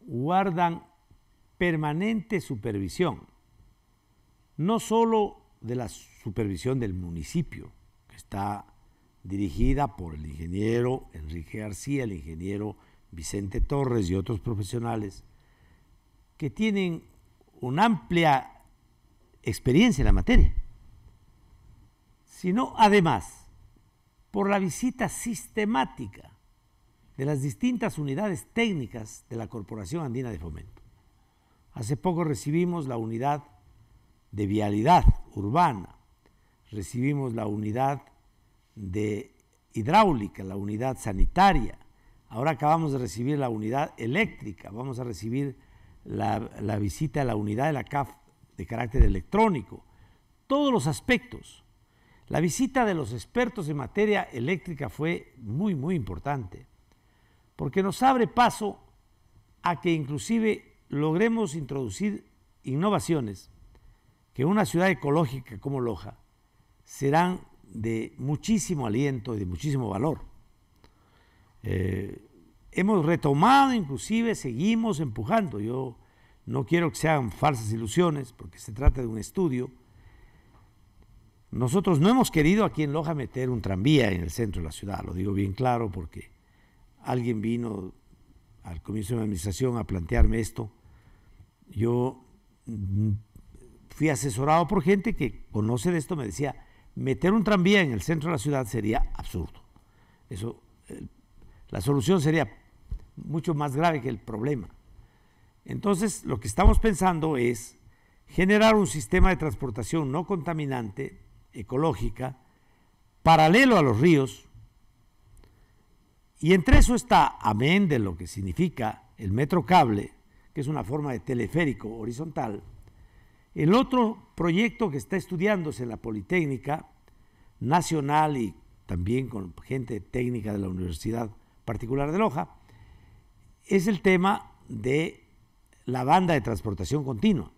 guardan permanente supervisión no solo de la supervisión del municipio, que está dirigida por el ingeniero Enrique García, el ingeniero Vicente Torres y otros profesionales que tienen una amplia experiencia en la materia, sino además por la visita sistemática de las distintas unidades técnicas de la Corporación Andina de Fomento. Hace poco recibimos la unidad de vialidad urbana, recibimos la unidad de hidráulica, la unidad sanitaria, ahora acabamos de recibir la unidad eléctrica, vamos a recibir la, la visita a la unidad de la CAF de carácter electrónico, todos los aspectos. La visita de los expertos en materia eléctrica fue muy, muy importante, porque nos abre paso a que inclusive logremos introducir innovaciones que una ciudad ecológica como Loja serán de muchísimo aliento y de muchísimo valor. Eh, hemos retomado, inclusive seguimos empujando. Yo no quiero que sean falsas ilusiones, porque se trata de un estudio. Nosotros no hemos querido aquí en Loja meter un tranvía en el centro de la ciudad, lo digo bien claro porque alguien vino al comienzo de mi administración a plantearme esto. Yo fui asesorado por gente que conoce de esto, me decía, meter un tranvía en el centro de la ciudad sería absurdo. Eso, la solución sería mucho más grave que el problema. Entonces, lo que estamos pensando es generar un sistema de transportación no contaminante, ecológica, paralelo a los ríos, y entre eso está, amén de lo que significa el metro cable, que es una forma de teleférico horizontal, el otro proyecto que está estudiándose en la Politécnica Nacional y también con gente técnica de la Universidad Particular de Loja es el tema de la banda de transportación continua,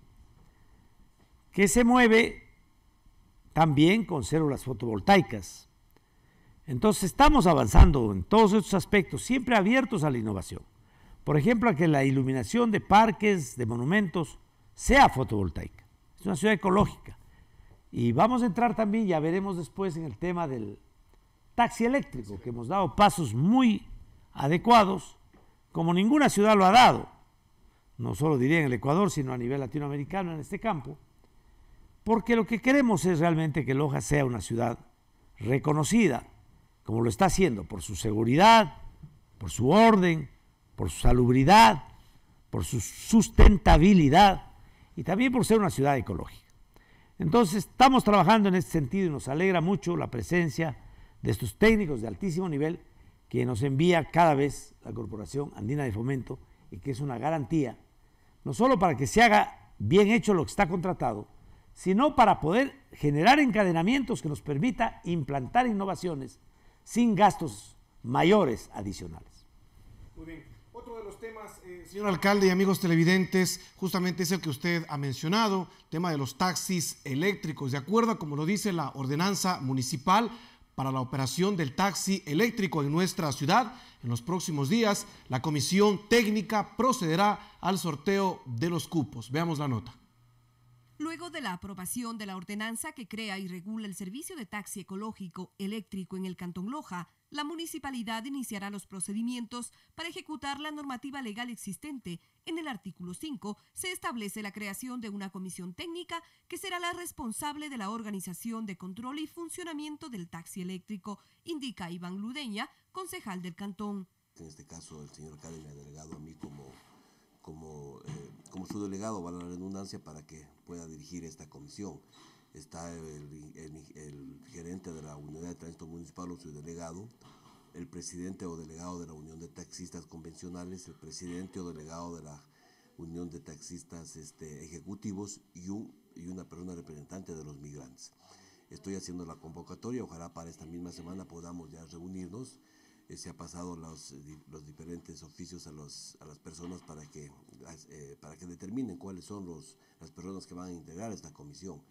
que se mueve también con células fotovoltaicas. Entonces estamos avanzando en todos estos aspectos, siempre abiertos a la innovación. Por ejemplo, a que la iluminación de parques, de monumentos, sea fotovoltaica. Es una ciudad ecológica. Y vamos a entrar también, ya veremos después, en el tema del taxi eléctrico, que hemos dado pasos muy adecuados, como ninguna ciudad lo ha dado, no solo diría en el Ecuador, sino a nivel latinoamericano en este campo, porque lo que queremos es realmente que Loja sea una ciudad reconocida, como lo está haciendo, por su seguridad, por su orden, por su salubridad, por su sustentabilidad y también por ser una ciudad ecológica. Entonces, estamos trabajando en este sentido y nos alegra mucho la presencia de estos técnicos de altísimo nivel que nos envía cada vez la Corporación Andina de Fomento y que es una garantía, no solo para que se haga bien hecho lo que está contratado, sino para poder generar encadenamientos que nos permita implantar innovaciones sin gastos mayores adicionales. Señor alcalde y amigos televidentes, justamente es el que usted ha mencionado, tema de los taxis eléctricos. De acuerdo a como lo dice la ordenanza municipal para la operación del taxi eléctrico en nuestra ciudad, en los próximos días la comisión técnica procederá al sorteo de los cupos. Veamos la nota. Luego de la aprobación de la ordenanza que crea y regula el servicio de taxi ecológico eléctrico en el Cantón Loja, la municipalidad iniciará los procedimientos para ejecutar la normativa legal existente. En el artículo 5 se establece la creación de una comisión técnica que será la responsable de la organización de control y funcionamiento del taxi eléctrico, indica Iván Ludeña, concejal del cantón. En este caso, el señor Cádiz ha delegado a mí como, como eh, su delegado, vale la redundancia, para que pueda dirigir esta comisión está el, gerente de la unidad de tránsito municipal o su delegado, el presidente o delegado de la Unión de Taxistas Convencionales, el presidente o delegado de la Unión de Taxistas este, Ejecutivos y, y una persona representante de los migrantes. Estoy haciendo la convocatoria, ojalá para esta misma semana podamos ya reunirnos. Eh, se ha pasado los, diferentes oficios a, las personas para que, eh, para que determinen cuáles son las personas que van a integrar esta comisión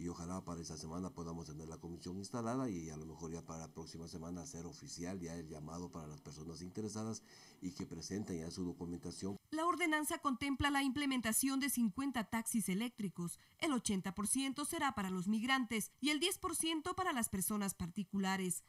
y ojalá para esa semana podamos tener la comisión instalada y a lo mejor ya para la próxima semana ser oficial ya el llamado para las personas interesadas y que presenten ya su documentación. La ordenanza contempla la implementación de 50 taxis eléctricos, el 80% será para los migrantes y el 10% para las personas particulares.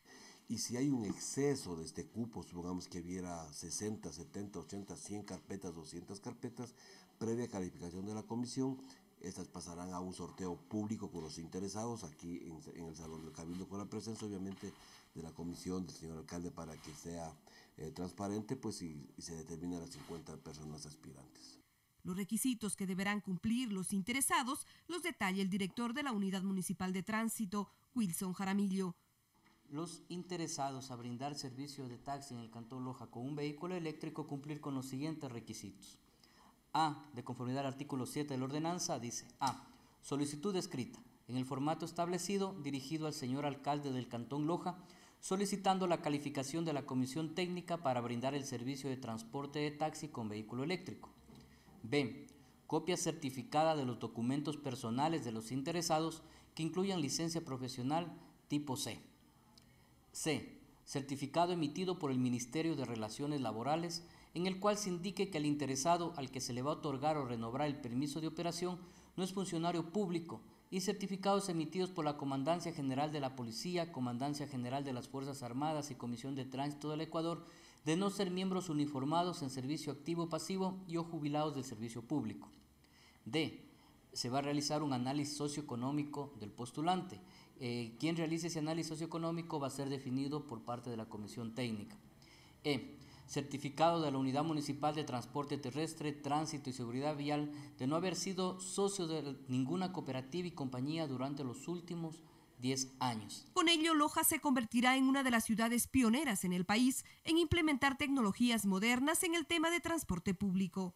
Y si hay un exceso de este cupo, supongamos que hubiera 60, 70, 80, 100 carpetas, 200 carpetas, previa calificación de la comisión, estas pasarán a un sorteo público con los interesados aquí en, el Salón del Cabildo, con la presencia obviamente de la comisión del señor alcalde para que sea eh, transparente pues y, se determinen las 50 personas aspirantes. Los requisitos que deberán cumplir los interesados los detalla el director de la Unidad Municipal de Tránsito, Wilson Jaramillo. Los interesados a brindar servicio de taxi en el Cantón Loja con un vehículo eléctrico cumplir con los siguientes requisitos. A, de conformidad al artículo 7 de la ordenanza, dice A, solicitud escrita en el formato establecido dirigido al señor alcalde del Cantón Loja, solicitando la calificación de la comisión técnica para brindar el servicio de transporte de taxi con vehículo eléctrico. B. Copia certificada de los documentos personales de los interesados que incluyan licencia profesional tipo C. C. Certificado emitido por el Ministerio de Relaciones Laborales en el cual se indique que el interesado al que se le va a otorgar o renovar el permiso de operación no es funcionario público y certificados emitidos por la Comandancia General de la Policía, Comandancia General de las Fuerzas Armadas y Comisión de Tránsito del Ecuador de no ser miembros uniformados en servicio activo pasivo y o jubilados del servicio público. D. Se va a realizar un análisis socioeconómico del postulante. Eh, quien realice ese análisis socioeconómico va a ser definido por parte de la Comisión Técnica. E certificado de la Unidad Municipal de Transporte Terrestre, Tránsito y Seguridad Vial de no haber sido socio de ninguna cooperativa y compañía durante los últimos 10 años. Con ello, Loja se convertirá en una de las ciudades pioneras en el país en implementar tecnologías modernas en el tema de transporte público.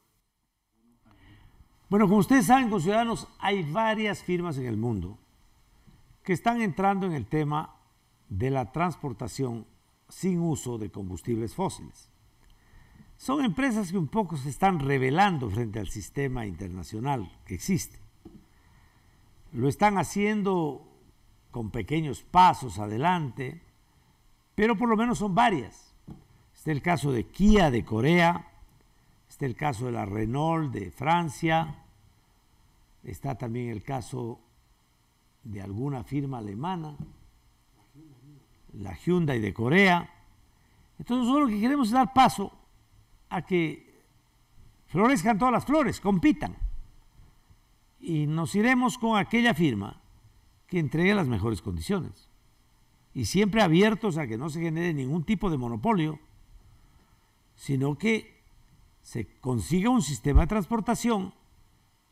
Bueno, como ustedes saben, con Ciudadanos, hay varias firmas en el mundo que están entrando en el tema de la transportación sin uso de combustibles fósiles son empresas que un poco se están revelando frente al sistema internacional que existe. Lo están haciendo con pequeños pasos adelante, pero por lo menos son varias. Está el caso de Kia de Corea, está el caso de la Renault de Francia, está también el caso de alguna firma alemana, la Hyundai de Corea. Entonces nosotros lo que queremos es dar paso a que florezcan todas las flores, compitan. Y nos iremos con aquella firma que entregue las mejores condiciones. Y siempre abiertos a que no se genere ningún tipo de monopolio, sino que se consiga un sistema de transportación,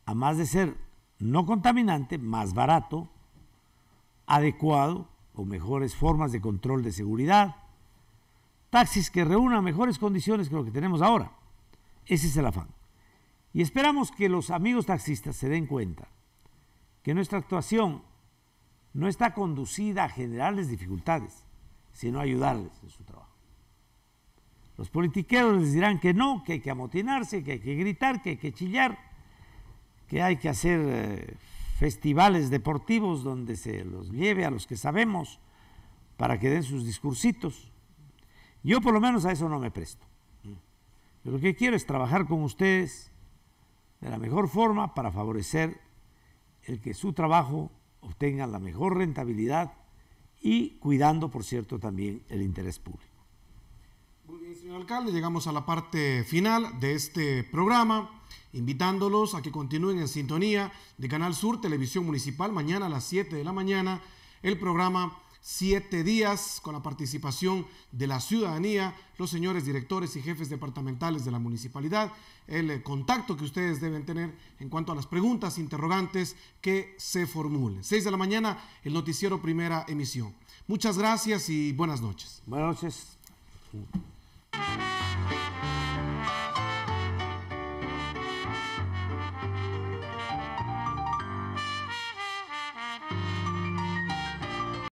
a más de ser no contaminante, más barato, adecuado, con mejores formas de control de seguridad, taxis que reúnan mejores condiciones que lo que tenemos ahora. Ese es el afán. Y esperamos que los amigos taxistas se den cuenta que nuestra actuación no está conducida a generarles dificultades, sino a ayudarles en su trabajo. Los politiqueros les dirán que no, que hay que amotinarse, que hay que gritar, que hay que chillar, que hay que hacer eh, festivales deportivos donde se los lleve a los que sabemos para que den sus discursitos. Yo por lo menos a eso no me presto. lo que quiero es trabajar con ustedes de la mejor forma para favorecer el que su trabajo obtenga la mejor rentabilidad y cuidando, por cierto, también el interés público. Muy bien, señor alcalde, llegamos a la parte final de este programa, invitándolos a que continúen en sintonía de Canal Sur, Televisión Municipal, mañana a las 7 de la mañana, el programa siete días con la participación de la ciudadanía, los señores directores y jefes departamentales de la municipalidad, el eh, contacto que ustedes deben tener en cuanto a las preguntas, interrogantes que se formulen. Seis de la mañana, el noticiero primera emisión. Muchas gracias y buenas noches. Buenas noches.